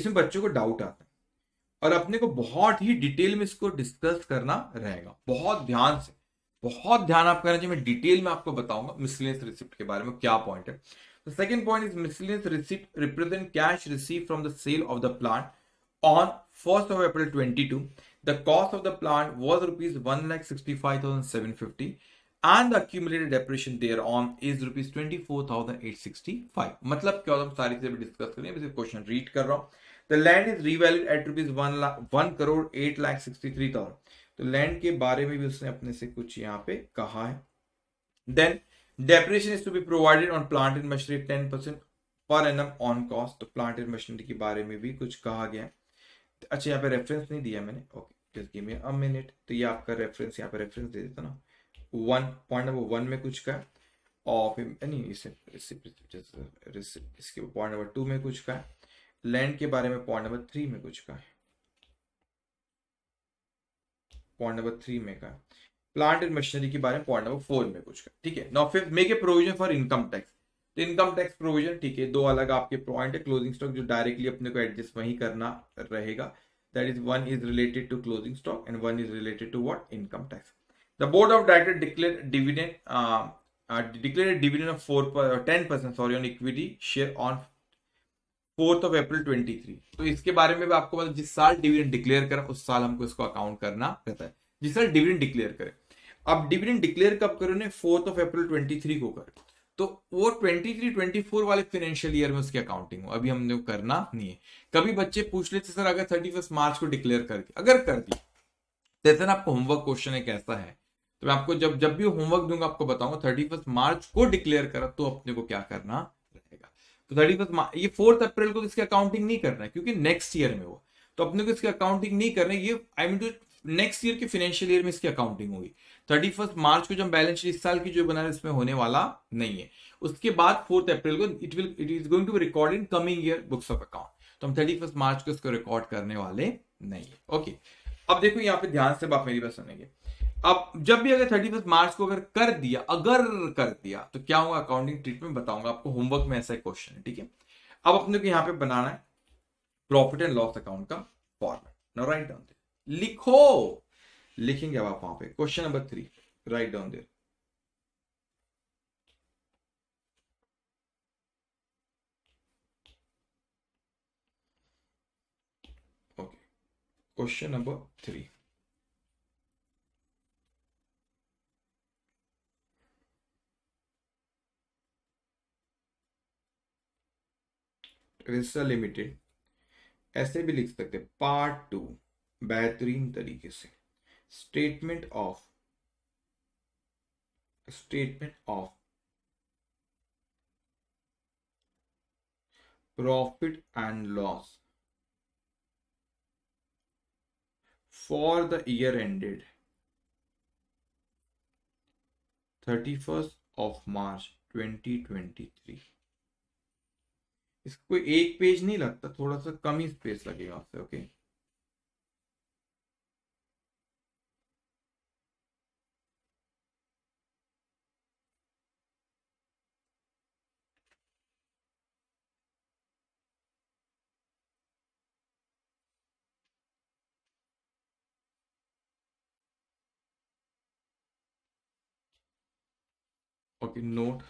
इसमें बच्चों को डाउट आता है और अपने को बहुत ही डिटेल में इसको डिस्कस करना रहेगा बहुत ध्यान से बहुत ध्यान आप करना चाहिए मैं डिटेल में आपको बताऊंगा मिसलेनियस रिसिप्ट के बारे में क्या पॉइंट है The second point is miscellaneous receipt represent cash received from the sale of the plant on 1st of April 22. The cost of the plant was rupees 1,65,750 and the accumulated depreciation thereon is rupees 24,865. मतलब क्या हम सारी चीजें भी discuss करेंगे मैं question read कर रहा हूँ the land is revalued at rupees one lakh one crore eight lakh sixty three thousand तो के बारे में भी उसने अपने से कुछ यहाँ पे कहा है depreciation is to be provided on plant and machinery ten percent per annum on cost तो प्लांट एंड मशीनरी के बारे में भी कुछ कहा गया है अच्छा यहाँ पे रेफरेंस नहीं दिया मैंने okay just give me a minute तो ये आपका रेफरेंस यहाँ पे रेफरेंस दे देता ना वन पॉइंट नंबर वन में कुछ का ऑफ इसके पॉइंट नंबर टू में कुछ का लैंड के बारे में पॉइंट नंबर थ्री में कुछ का है पॉइंट नंबर थ्री में का प्लांट एंड मशीनरी के बारे में पॉइंट नंबर फोर में कुछ कर ठीक है नौ fifth make a provision for income tax तो इनकम टैक्स प्रोविजन ठीक है दो अलग आपके पॉइंट है क्लोजिंग स्टॉक जो डायरेक्टली अपने को एडजस्ट वहीं करना रहेगा that is one is related to closing stock and one is related to what income tax the board of director declare dividend declare dividend of four ten percent sorry on equity share on fourth of April twenty three तो इसके बारे में भी आपको मतलब जिस साल dividend declare करें उस साल हमको इसको अकाउंट करना रहता है जिस साल डिविडेंड डिक्लेयर करें अब डिविडेंड डिक्लेयर कब करो ने fourth of April twenty three को कर तो वो ट्वेंटी थ्री ट्वेंटी फोर वाले फाइनेंशियल ईयर में उसकी अकाउंटिंग हो अभी हमने करना नहीं है कभी बच्चे पूछ लेते सर अगर थर्टी फर्स्ट मार्च को डिक्लेयर करके अगर कर दी जैसे ना आपको होमवर्क क्वेश्चन है ऐसा है तो मैं आपको जब जब भी होमवर्क दूंगा आपको बताऊंगा थर्टी फर्स्ट मार्च को डिक्लेयर करा तो अपने को क्या करना रहेगा तो थर्टी फर्स्ट ये फोर्थ अप्रैल को तो इसकी अकाउंटिंग नहीं करना है क्योंकि नेक्स्ट ईयर में वो तो अपने को इसकी अकाउंटिंग नहीं करना है ये I mean to next year के फाइनेंशियल ईयर में इसकी अकाउंटिंग होगी थर्टी फर्स्ट मार्च को जो बैलेंस शीट इस साल की जो बना है इसमें होने वाला नहीं है उसके बाद फोर्थ अप्रैल को it will it is going to be record in coming year books of account तो हम थर्टी फर्स्ट मार्च को इसको रिकॉर्ड करने वाले नहीं है ओके अब देखो यहाँ पे ध्यान से आप मेरी बात सुनेंगे अब जब भी अगर थर्टी फर्स्ट मार्च को अगर कर दिया अगर कर दिया तो क्या होगा अकाउंटिंग ट्रीटमेंट बताऊंगा आपको होमवर्क में ऐसा क्वेश्चन है ठीक है अब अपने को यहाँ पे बनाना है प्रॉफिट एंड लॉस अकाउंट का फॉर्मेट राइट डाउन लिखो लिखेंगे अब आप वहां पे question number three write down there okay question number three रिस्सा लिमिटेड ऐसे भी लिख सकते पार्ट टू बेहतरीन तरीके से statement of statement of profit and loss for the year ended 31st of मार्च 2023 इसको एक पेज नहीं लगता थोड़ा सा कम ही स्पेस लगेगा आपसे okay okay? In node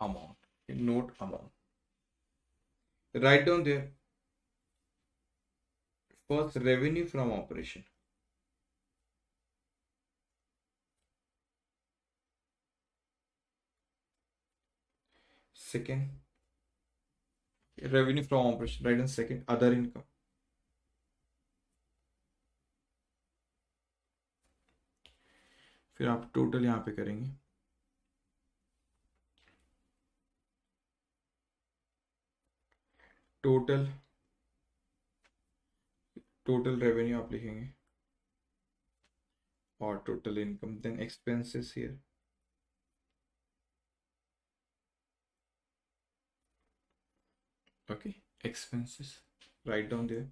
amount In node amount write down there first revenue from operation second revenue from operation right in second other income फिर आप टोटल यहाँ पे करेंगे टोटल टोटल रेवेन्यू आप लिखेंगे और total income then expenses here okay expenses write down there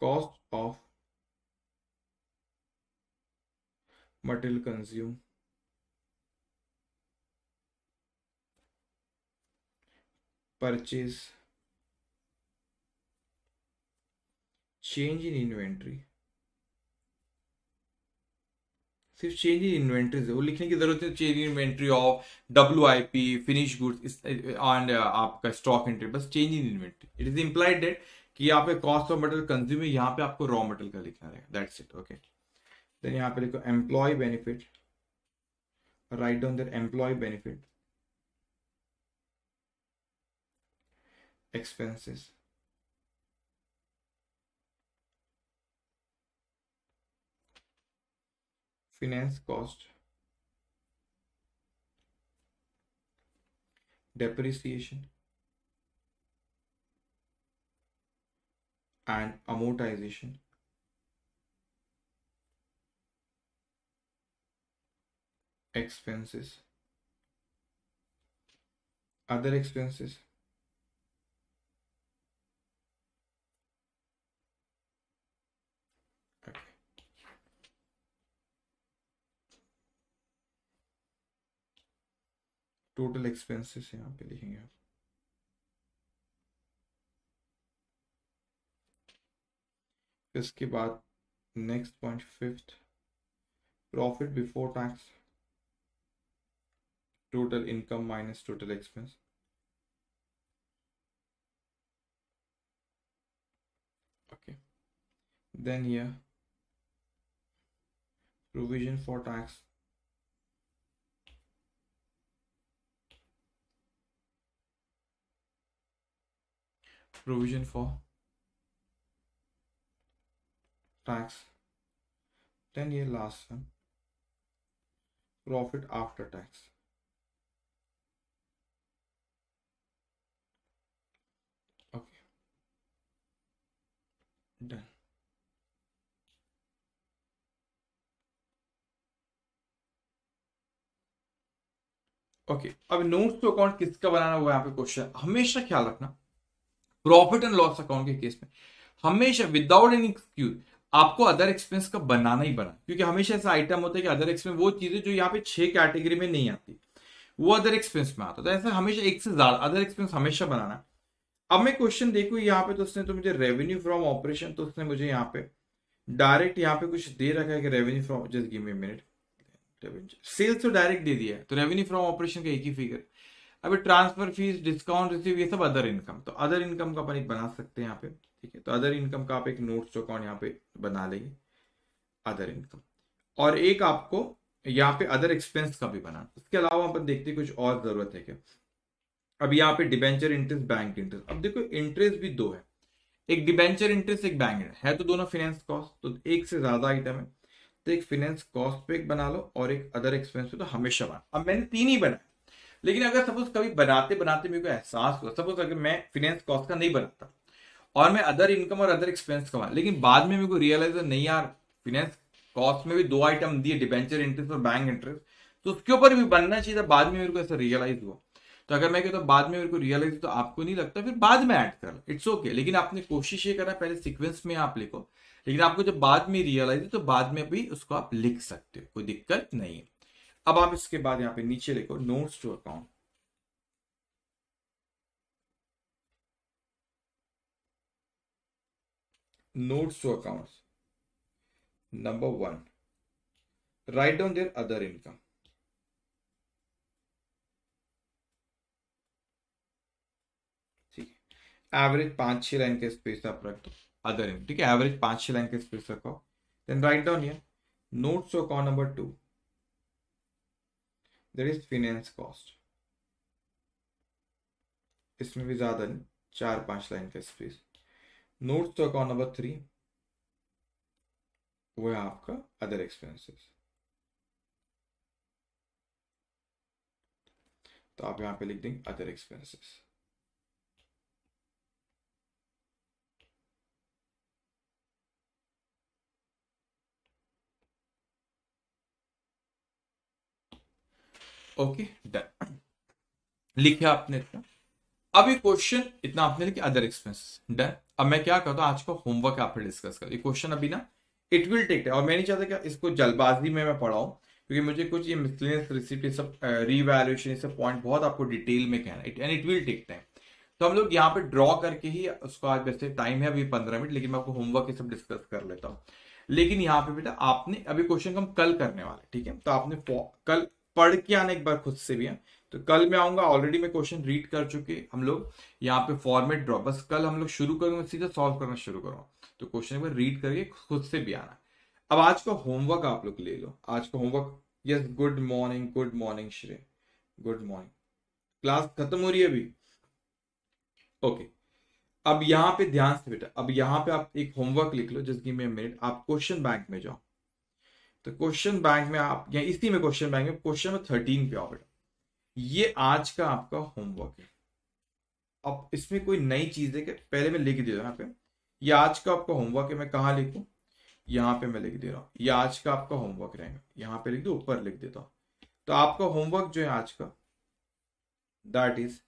cost of material consumed purchase change in inventory सिर्फ change in inventories है वो लिखने की जरूरत है change in inventory of W I P finish goods and आपका stock entry बस change in inventory it is implied that कि यहाँ पे कॉस्ट ऑफ मटेरियल कंज्यूम है यहाँ पे आपको रॉ मटेरियल का लिखना रहेगा दैट्स इट ओके देन यहाँ पे लिखो employee benefit right down there employee benefit expenses finance cost depreciation and amortization expenses other expenses total expenses यहां पे लिखेंगे आप इसके बाद next point fifth profit before tax total income minus total expense. Okay. Then here, provision for tax. Provision for tax. Then here last one, profit after tax. Okay अब notes to account किसका बनाना हुआ यहाँ पे question हमेशा ख्याल रखना profit and loss account के केस में हमेशा विदाउट एनी एक्सक्यूज आपको अदर एक्सपेंस का बनाना ही बना क्योंकि हमेशा ऐसा आइटम होता है कि अदर एक्सपेंस वो चीजें जो यहाँ पे छह कैटेगरी में नहीं आती वो अदर एक्सपेंस में आता तो ऐसा हमेशा एक से ज्यादा अदर एक्सपेंस हमेशा बनाना अब मैं क्वेश्चन देखू यहाँ पे तो उसने तो मुझे रेवेन्यू फ्रॉम ऑपरेशन तो उसने मुझे यहाँ पे डायरेक्ट यहाँ पे कुछ दे रखा है कि revenue from just give me minute sales तो डायरेक्ट दे दिया तो रेवेन्यू फ्रॉम ऑपरेशन का एक ही फिगर अभी ट्रांसफर फीस डिस्काउंट रिसीव ये सब अदर इनकम तो अदर इनकम का अपन एक बना सकते हैं यहाँ पे ठीक है तो अदर इनकम का आप एक नोट्स अकाउंट यहाँ पे बना लेंगे अदर इनकम और एक आपको यहाँ पे अदर एक्सपेंस का भी बना इसके अलावा अपन देखते हैं कुछ और जरूरत है क्या अब यहाँ पे डिबेंचर इंटरेस्ट बैंक इंटरेस्ट अब देखो इंटरेस्ट भी दो है एक डिबेंचर इंटरेस्ट एक बैंक है तो दोनों फाइनेंस कॉस्ट तो एक से ज्यादा आइटम है तो एक फिनेंस कॉस्ट पे एक बना लो और एक अदर एक्सपेंस पे तो हमेशा बना अब मैंने तीन ही बनाए लेकिन अगर सपोज कभी बनाते बनाते मेरे को एहसास हुआ सपोज अगर मैं फिनेंस कॉस्ट का नहीं बनाता और मैं अदर इनकम और अदर एक्सपेंस कमा लेकिन बाद में मेरे को रियलाइज नहीं यार फिनेंस कॉस्ट में भी दो आइटम दिए डिबेंचर इंटरेस्ट और बैंक इंटरेस्ट तो उसके ऊपर भी बनना चाहिए था बाद में मेरे को ऐसा रियलाइज हुआ तो अगर मैं कहता तो बाद में मेरे को रियलाइज तो आपको नहीं लगता फिर बाद में ऐड कर इट्स ओके okay. लेकिन आपने कोशिश ये करना पहले सिक्वेंस में आप लिखो लेकिन आपको जब बाद में रियलाइज तो बाद में भी उसको आप लिख सकते हो कोई दिक्कत नहीं है अब आप इसके बाद यहाँ पे नीचे लिखो notes to account notes to account number one right down there other income average पांच छह लाइन के स्पेस आप रख दो अदर इन ठीक है एवरेज पांच छह लाइन के स्पेस रखो देन राइट डाउन ये notes of call number two there is finance cost इसमें भी ज्यादा नहीं चार पांच लाइन का space notes of call number three वो है आपका अदर एक्सपेंसिस तो आप यहां पे लिख देंगे अदर एक्सपेंसिस ओके डन लिखे आपने इतना अभी क्वेश्चन इतना आपने लिखा अदर एक्सपेंस डन अब मैं क्या करता हूँ आज का होमवर्क आप डिस्कस कर ये क्वेश्चन अभी ना इट विल टेक और मैं नहीं चाहता क्या इसको जल्दबाजी में मैं पढ़ाऊँ क्योंकि मुझे कुछ ये मिसलेनियस रिसिप्ट सब रीवैल्यूएशन से पॉइंट बहुत आपको डिटेल में कहना it and it will take time तो हम लोग यहाँ पे ड्रॉ करके ही उसको आज वैसे टाइम है अभी पंद्रह मिनट लेकिन मैं आपको होमवर्क ये सब डिस्कस कर लेता हूँ लेकिन यहाँ पे बेटा आपने अभी क्वेश्चन हम कल करने वाले ठीक है तो आपने कल पढ़ के आना एक बार खुद से भी है हाँ। तो कल मैं आऊंगा ऑलरेडी मैं क्वेश्चन रीड कर चुके हम लोग यहाँ पे फॉर्मेट ड्रॉ बस कल हम लोग शुरू करूंगा सीधा सॉल्व करना शुरू करूंगा तो क्वेश्चन एक बार रीड करके खुद से भी आना अब आज का होमवर्क आप लोग ले लो आज का homework yes good morning good morning श्रे गुड मॉर्निंग क्लास खत्म हो रही है अभी ओके okay. अब यहाँ पे ध्यान से बेटा अब यहाँ पे आप एक होमवर्क लिख लो जिसकी मैं मिनट आप क्वेश्चन बैंक में जाओ तो क्वेश्चन बैंक में आप या इसी में क्वेश्चन बैंक में क्वेश्चन नंबर थर्टीन पे आओ ये आज का आपका होमवर्क है अब इसमें कोई नई चीज है कि पहले मैं लिख दे रहा हूँ यहाँ पे ये आज का आपका होमवर्क है मैं कहाँ लिखूँ यहाँ पे मैं लिख दे रहा हूँ ये आज का आपका होमवर्क रहेगा यहाँ पे लिख दो ऊपर लिख देता हूँ तो आपका होमवर्क जो है आज का that is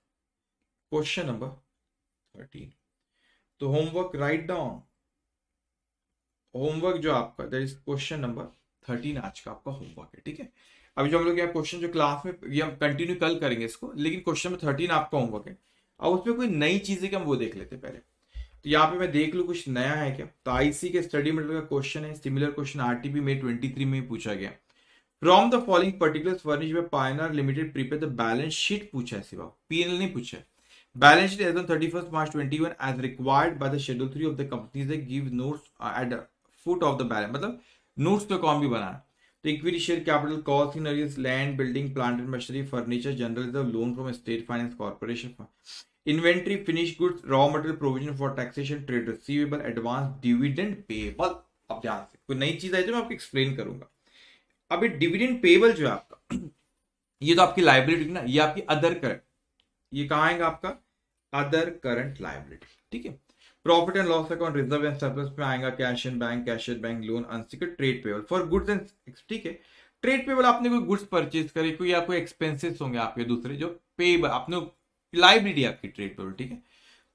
question number thirteen तो होमवर्क राइट डाउन होमवर्क जो आपका that is question number thirteen आज का आपका होमवर्क है ठीक है अभी जो हम लोग क्वेश्चन जो क्लास में ये हम कंटिन्यू कल करेंगे इसको लेकिन क्वेश्चन में थर्टीन आपका होमवर्क है अब उसमें कोई नई चीजें क्या हम वो देख लेते पहले तो यहाँ पे मैं देख लू कुछ नया है क्या तो आईसी के स्टडी मटेरियल का क्वेश्चन है सिमिलर क्वेश्चन आरटीपी में ट्वेंटी थ्री में पूछा गया from the following particular furnish में pioneer limited prepare the balance sheet पूछा है सिवा पीएनएल नहीं पूछा है balance sheet as on thirty first March twenty one as required by the schedule three of the company give notes at foot of the balance मतलब notes पे कॉम भी बनाना तो equity share capital cost in land building plant and machinery furniture general loan from state finance corporation inventory finish goods raw material provision for taxation trade receivable advance dividend payable अब ध्यान से कोई नई चीज आई तो मैं आपको एक्सप्लेन करूंगा अब ये डिविडेंड पेबल जो है आपका ये तो आपकी लाइब्रेरी ना ये आपकी अदर करंट ये कहा आएगा आपका अदर करंट लाइब्रेरी ठीक है profit and loss account reserve and surplus में आएगा cash in bank cash in bank loan unsecure trade payable for goods and ठीक है ट्रेड पेबल आपने कोई गुड्स परचेज करे कोई या कोई एक्सपेंसेस होंगे आपके दूसरे जो पेबल आपने लाइबिलिटी आपकी ट्रेड पेबल ठीक है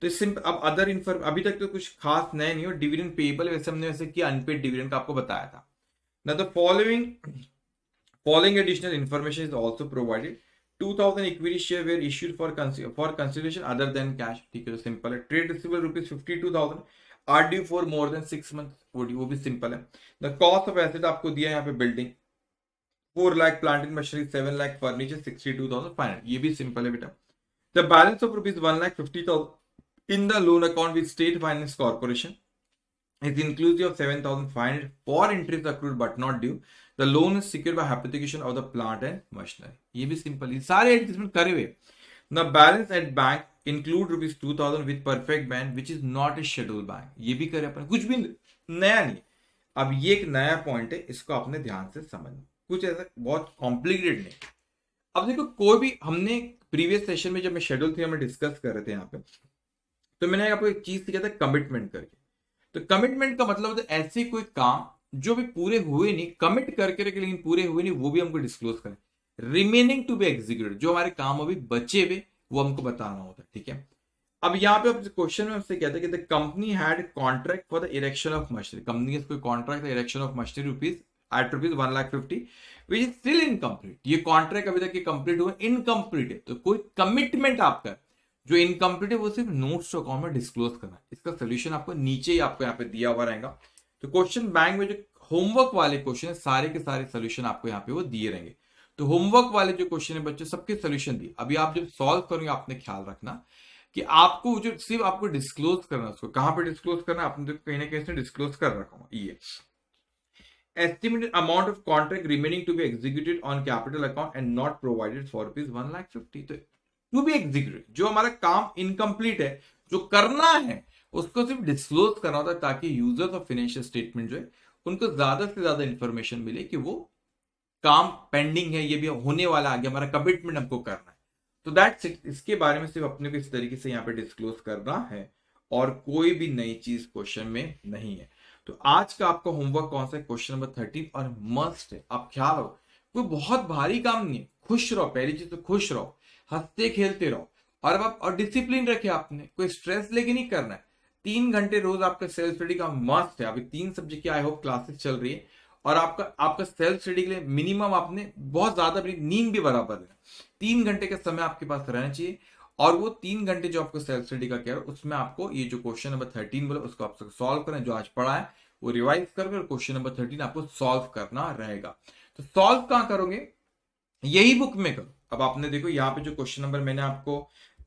तो सिंपल अब अदर इन्फॉर्म अभी तक तो कुछ खास नए नहीं हो डिविडेंड पेबल वैसे हमने वैसे किया अनपेड डिविडेंड का आपको बताया था ना the following following additional information is also provided 2000 equity share were issued for consider for consideration other than cash ठीक है तो सिंपल है trade receivable rupees fifty two thousand are due for more than six month वो भी simple है the cost of asset आपको दिया है यहाँ पे building four lakh plant and machinery seven lakh furniture sixty two thousand five ये भी सिंपल है बेटा the balance of rupees one lakh fifty thousand in the loan account with state finance corporation is inclusive of 7,500 for interest accrued but not due the loan is secure by hypothecation of the plant and machinery ये भी simple ये सारे adjustment करे हुए the balance at bank include rupees two thousand with perfect bank which is not a schedule bank ये भी करे अपन कुछ भी नया नहीं अब ये एक नया पॉइंट है इसको अपने ध्यान से समझना कुछ ऐसा बहुत कॉम्प्लिकेटेड नहीं अब देखो कोई भी हमने प्रीवियस सेशन में जब मैं शेड्यूल थी हमें डिस्कस कर रहे थे यहाँ पे तो मैंने आपको एक चीज सीखा था कमिटमेंट करके तो कमिटमेंट का मतलब होता है ऐसे कोई काम जो भी पूरे हुए नहीं कमिट करके रखे लेकिन पूरे हुए नहीं वो भी हमको डिस्क्लोज करें रिमेनिंग टू बी एग्जीक्यूट जो हमारे काम अभी बचे हुए वो हमको बताना होता है ठीक है अब यहाँ पे क्वेश्चन में हमसे कहते हैं कि company had contract for the erection of machinery company का कोई कॉन्ट्रैक्ट था erection of machinery rupees eight rupees one lakh fifty which is still incomplete ये कॉन्ट्रैक्ट अभी तक कंप्लीट हुआ इनकम्प्लीट है तो कोई कमिटमेंट आपका जो इनकम्प्लीट है वो सिर्फ नोट्स अकाउंट में डिस्क्लोज करना इसका सोल्यूशन आपको नीचे ही आपको यहाँ पे दिया हुआ रहेगा तो क्वेश्चन बैंक में जो होमवर्क वाले क्वेश्चन सारे के सारे सोल्यूशन आपको यहाँ पे वो दिए रहेंगे तो होमवर्क वाले जो क्वेश्चन है बच्चे सबके सोल्यूशन दिए अभी आप जब सॉल्व करेंगे आपने ख्याल रखना कि आपको जो सिर्फ आपको डिस्क्लोज करना उसको कहां पर डिस्क्लोज करना आपने तो कहीं ना कहीं डिस्क्लोज कर रखा ये estimated amount of contract remaining to be executed on capital account and not provided for rupees one lakh fifty तो टू बी एग्जीक्यूटेड जो हमारा काम इनकम्प्लीट है जो करना है उसको सिर्फ डिस्क्लोज करना होता है ताकि यूजर्स और फाइनेंशियल स्टेटमेंट जो है उनको ज्यादा से ज्यादा इंफॉर्मेशन मिले कि वो काम पेंडिंग है ये भी होने वाला आगे हमारा कमिटमेंट हमको करना है तो दैट इसके बारे में सिर्फ अपने को इस तरीके से यहाँ पे डिस्क्लोज करना है और कोई भी नई चीज क्वेश्चन में नहीं है तो आज का आपका होमवर्क कौन सा है क्वेश्चन नंबर थर्टीन और मस्ट है आप ख्याल रहो कोई बहुत भारी काम नहीं है खुश रहो पहली चीज तो खुश रहो हंसते खेलते रहो और अब आप और डिसिप्लिन रखे आपने कोई स्ट्रेस लेके नहीं करना है तीन घंटे रोज आपका सेल्फ स्टडी का मस्ट है अभी तीन सब्जेक्ट की आई होप क्लासेस चल रही है और आपका आपका सेल्फ स्टडी के लिए मिनिमम आपने बहुत ज्यादा अपनी नींद भी बराबर है तीन घंटे का समय आपके पास रहना चाहिए और वो तीन घंटे जो आपको सेल्फ स्टडी का कह रहा है उसमें आपको ये जो क्वेश्चन नंबर थर्टीन बोला उसको आप सॉल्व करें जो आज पढ़ा है वो रिवाइज करके क्वेश्चन नंबर थर्टीन आपको सॉल्व करना रहेगा तो सॉल्व कहाँ करोगे यही बुक में करो अब आपने देखो यहाँ पे जो क्वेश्चन नंबर मैंने आपको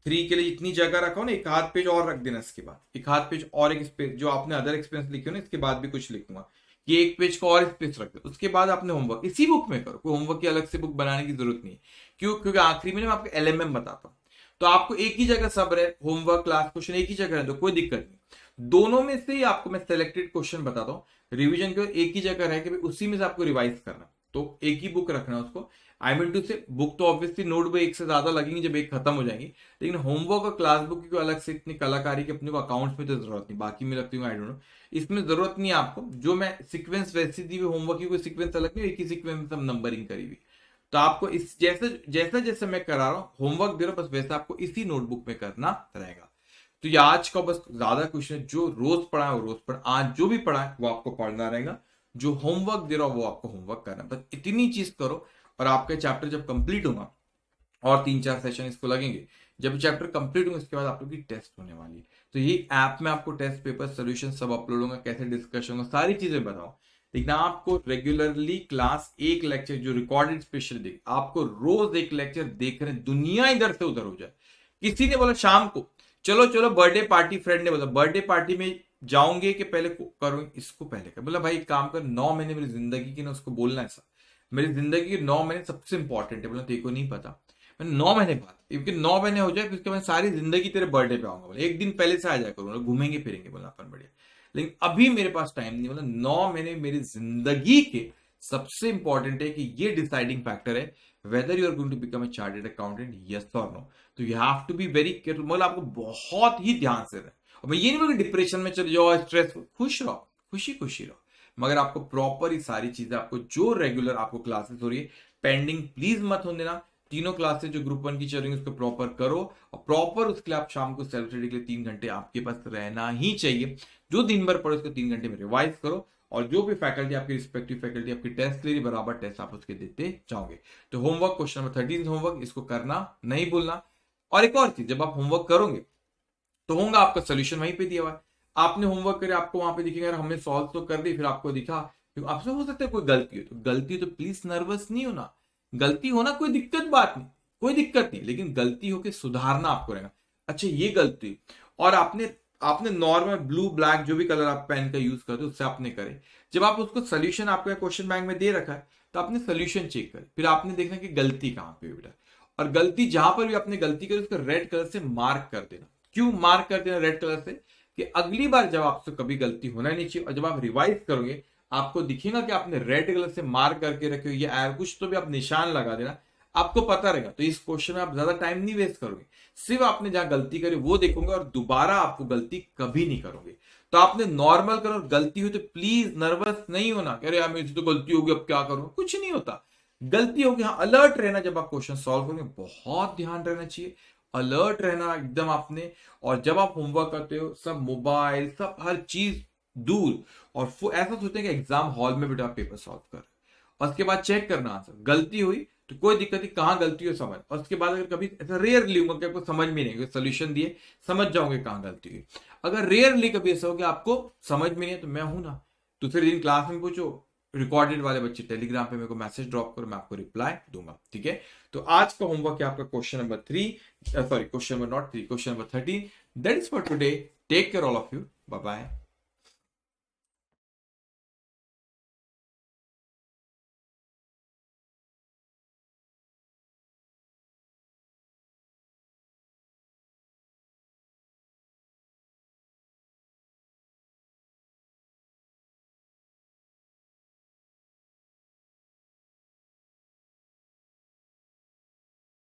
थ्री के लिए इतनी जगह रखा हो ना एक हाथ पेज और रख देना इसके बाद एक हाथ पेज और एक स्पेस जो आपने अदर एक्सपीरियंस लिखे हो ना इसके बाद भी कुछ लिखूंगा कि एक पेज को और स्पेस रख दो उसके बाद आपने होमवर्क इसी बुक में करो कोई होमवर्क की अलग से बुक बनाने की जरूरत नहीं क्यों क्योंकि आखिरी में मैं आपको एल बताता हूँ तो आपको एक ही जगह सब रहे होमवर्क क्लास क्वेश्चन एक ही जगह रहे तो कोई दिक्कत नहीं दोनों में से ही आपको मैं सिलेक्टेड क्वेश्चन बताता हूँ रिविजन के एक ही जगह रहे कि उसी में से आपको रिवाइज करना तो एक ही बुक रखना उसको आई मीन टू से बुक तो ऑब्वियसली नोट बुक एक से ज्यादा लगेंगी जब एक खत्म हो जाएंगी लेकिन होमवर्क और क्लास बुक की अलग से इतनी कलाकारी की अपने को अकाउंट्स में तो जरूरत नहीं बाकी में लगती हूँ आई डोंट नो इसमें जरूरत नहीं आपको जो मैं सिक्वेंस वैसी दी हुई होमवर्क की कोई सिक्वेंस अलग नहीं एक ही सिक्वेंस में नंबरिंग करी हुई तो आपको इस जैसे जैसा जैसे मैं करा रहा हूँ होमवर्क दे रहा हूँ बस वैसा आपको इसी नोटबुक में करना रहेगा तो ये आज का बस ज्यादा क्वेश्चन जो रोज पढ़ा है वो रोज पढ़ा आज जो भी पढ़ा है वो आपको पढ़ना रहेगा जो होमवर्क दे रहा हो वो आपको होमवर्क करना बस इतनी चीज करो और आपके चैप्टर जब कंप्लीट होगा और तीन चार सेशन इसको लगेंगे जब चैप्टर कंप्लीट होंगे इसके बाद आप लोग की टेस्ट होने वाली है तो ये ऐप में आपको टेस्ट पेपर सोल्यूशन सब अपलोड होगा कैसे डिस्कस होगा सारी चीजें बताओ लेकिन आपको रेगुलरली क्लास एक लेक्चर जो रिकॉर्डेड स्पेशल देख आपको रोज एक लेक्चर देख रहे दुनिया इधर से उधर हो जाए किसी ने बोला शाम को चलो चलो बर्थडे पार्टी फ्रेंड ने बोला बर्थडे पार्टी में जाऊंगे कि पहले करूँ इसको पहले कर बोला भाई एक काम कर नौ महीने मेरी जिंदगी की ना उसको बोलना ऐसा मेरी जिंदगी के नौ महीने सबसे इंपॉर्टेंट है बोला तेरे को नहीं पता मैंने नौ महीने बाद क्योंकि नौ महीने हो जाए उसके बाद सारी जिंदगी तेरे बर्थडे पे आऊंगा बोला एक दिन पहले से आ जाए करूंगा घूमेंगे फिरेंगे बोला अपन बढ़िया लेकिन अभी मेरे पास टाइम नहीं बोला नौ महीने मेरी जिंदगी के सबसे इंपॉर्टेंट है कि ये डिसाइडिंग फैक्टर है whether you are going to become a chartered accountant yes और नो तो you have to be very careful मतलब आपको बहुत ही ध्यान से रहे और मैं ये नहीं बोल डिप्रेशन में चले जाओ स्ट्रेस खुश रहो खुशी खुशी रहो मगर आपको प्रॉपर ही सारी चीजें आपको जो रेगुलर आपको क्लासेस हो रही है पेंडिंग प्लीज मत होने देना तीनों क्लासेस जो ग्रुप वन की चल रही है उसको प्रॉपर करो और प्रॉपर उसके लिए आप शाम को सेल्फ स्टडी के लिए तीन घंटे आपके पास रहना ही चाहिए जो दिन भर पड़े उसको तीन घंटे में रिवाइज करो और जो भी फैकल्टी आपकी रिस्पेक्टिव फैकल्टी आपकी टेस्ट ले रही बराबर टेस्ट आप उसके देते जाओगे तो homework question number thirteen homework इसको करना नहीं भूलना और एक और चीज जब आप होमवर्क करोगे तो होगा आपका सोल्यूशन वहीं पे दिया हुआ है आपने होमवर्क करे आपको वहां पे दिखेगा हमने सॉल्व तो कर दी फिर आपको दिखा आपसे हो सकता है कोई गलती हो तो गलती तो प्लीज नर्वस नहीं होना गलती होना कोई दिक्कत बात नहीं कोई दिक्कत नहीं लेकिन गलती होकर सुधारना आपको रहेगा अच्छा ये गलती और आपने आपने नॉर्मल ब्लू ब्लैक जो भी कलर आप पेन का यूज करते हो उससे आपने करे जब आप उसको सोल्यूशन आपका क्वेश्चन बैंक में दे रखा है तो आपने सोल्यूशन चेक कर फिर आपने देखना कि गलती कहाँ पे बेटा और गलती जहां पर भी आपने गलती करी उसको रेड कलर से मार्क कर देना क्यों मार्क कर देना रेड कलर से कि अगली बार जब आपसे कभी गलती होना नहीं चाहिए और जब आप रिवाइज करोगे आपको दिखेगा कि आपने रेड कलर से मार्क करके रखे हो या कुछ तो भी आप निशान लगा देना आपको पता रहेगा तो इस क्वेश्चन में आप ज्यादा टाइम नहीं वेस्ट करोगे सिर्फ आपने जहां गलती करी वो देखोगे और दोबारा आपको गलती कभी नहीं करोगे तो आपने नॉर्मल करो गलती हुई तो प्लीज नर्वस नहीं होना अरे यार मेरी तो गलती होगी अब क्या करूंगा कुछ नहीं होता गलती होगी हाँ अलर्ट रहना जब आप क्वेश्चन सॉल्व करोगे बहुत ध्यान रहना चाहिए अलर्ट रहना एकदम आपने और जब आप होमवर्क करते हो सब मोबाइल सब हर चीज दूर और ऐसा सोचते हैं कि एग्जाम हॉल में बेटा पेपर सॉल्व कर और उसके बाद चेक करना आंसर गलती हुई तो कोई दिक्कत नहीं कहाँ गलती हो समझ और उसके बाद अगर कभी ऐसा रेयरली होगा कि आपको समझ में नहीं सोल्यूशन दिए समझ जाओगे कहाँ गलती हुई अगर रेयरली कभी ऐसा हो गया आपको समझ में नहीं तो मैं हूं ना दूसरे दिन क्लास में पूछो रिकॉर्डेड वाले बच्चे टेलीग्राम पे मेरे को मैसेज ड्रॉप करो मैं आपको रिप्लाई दूंगा ठीक है तो आज का होमवर्क है आपका question number three sorry question number not three question number thirteen that is for today take care all of you bye bye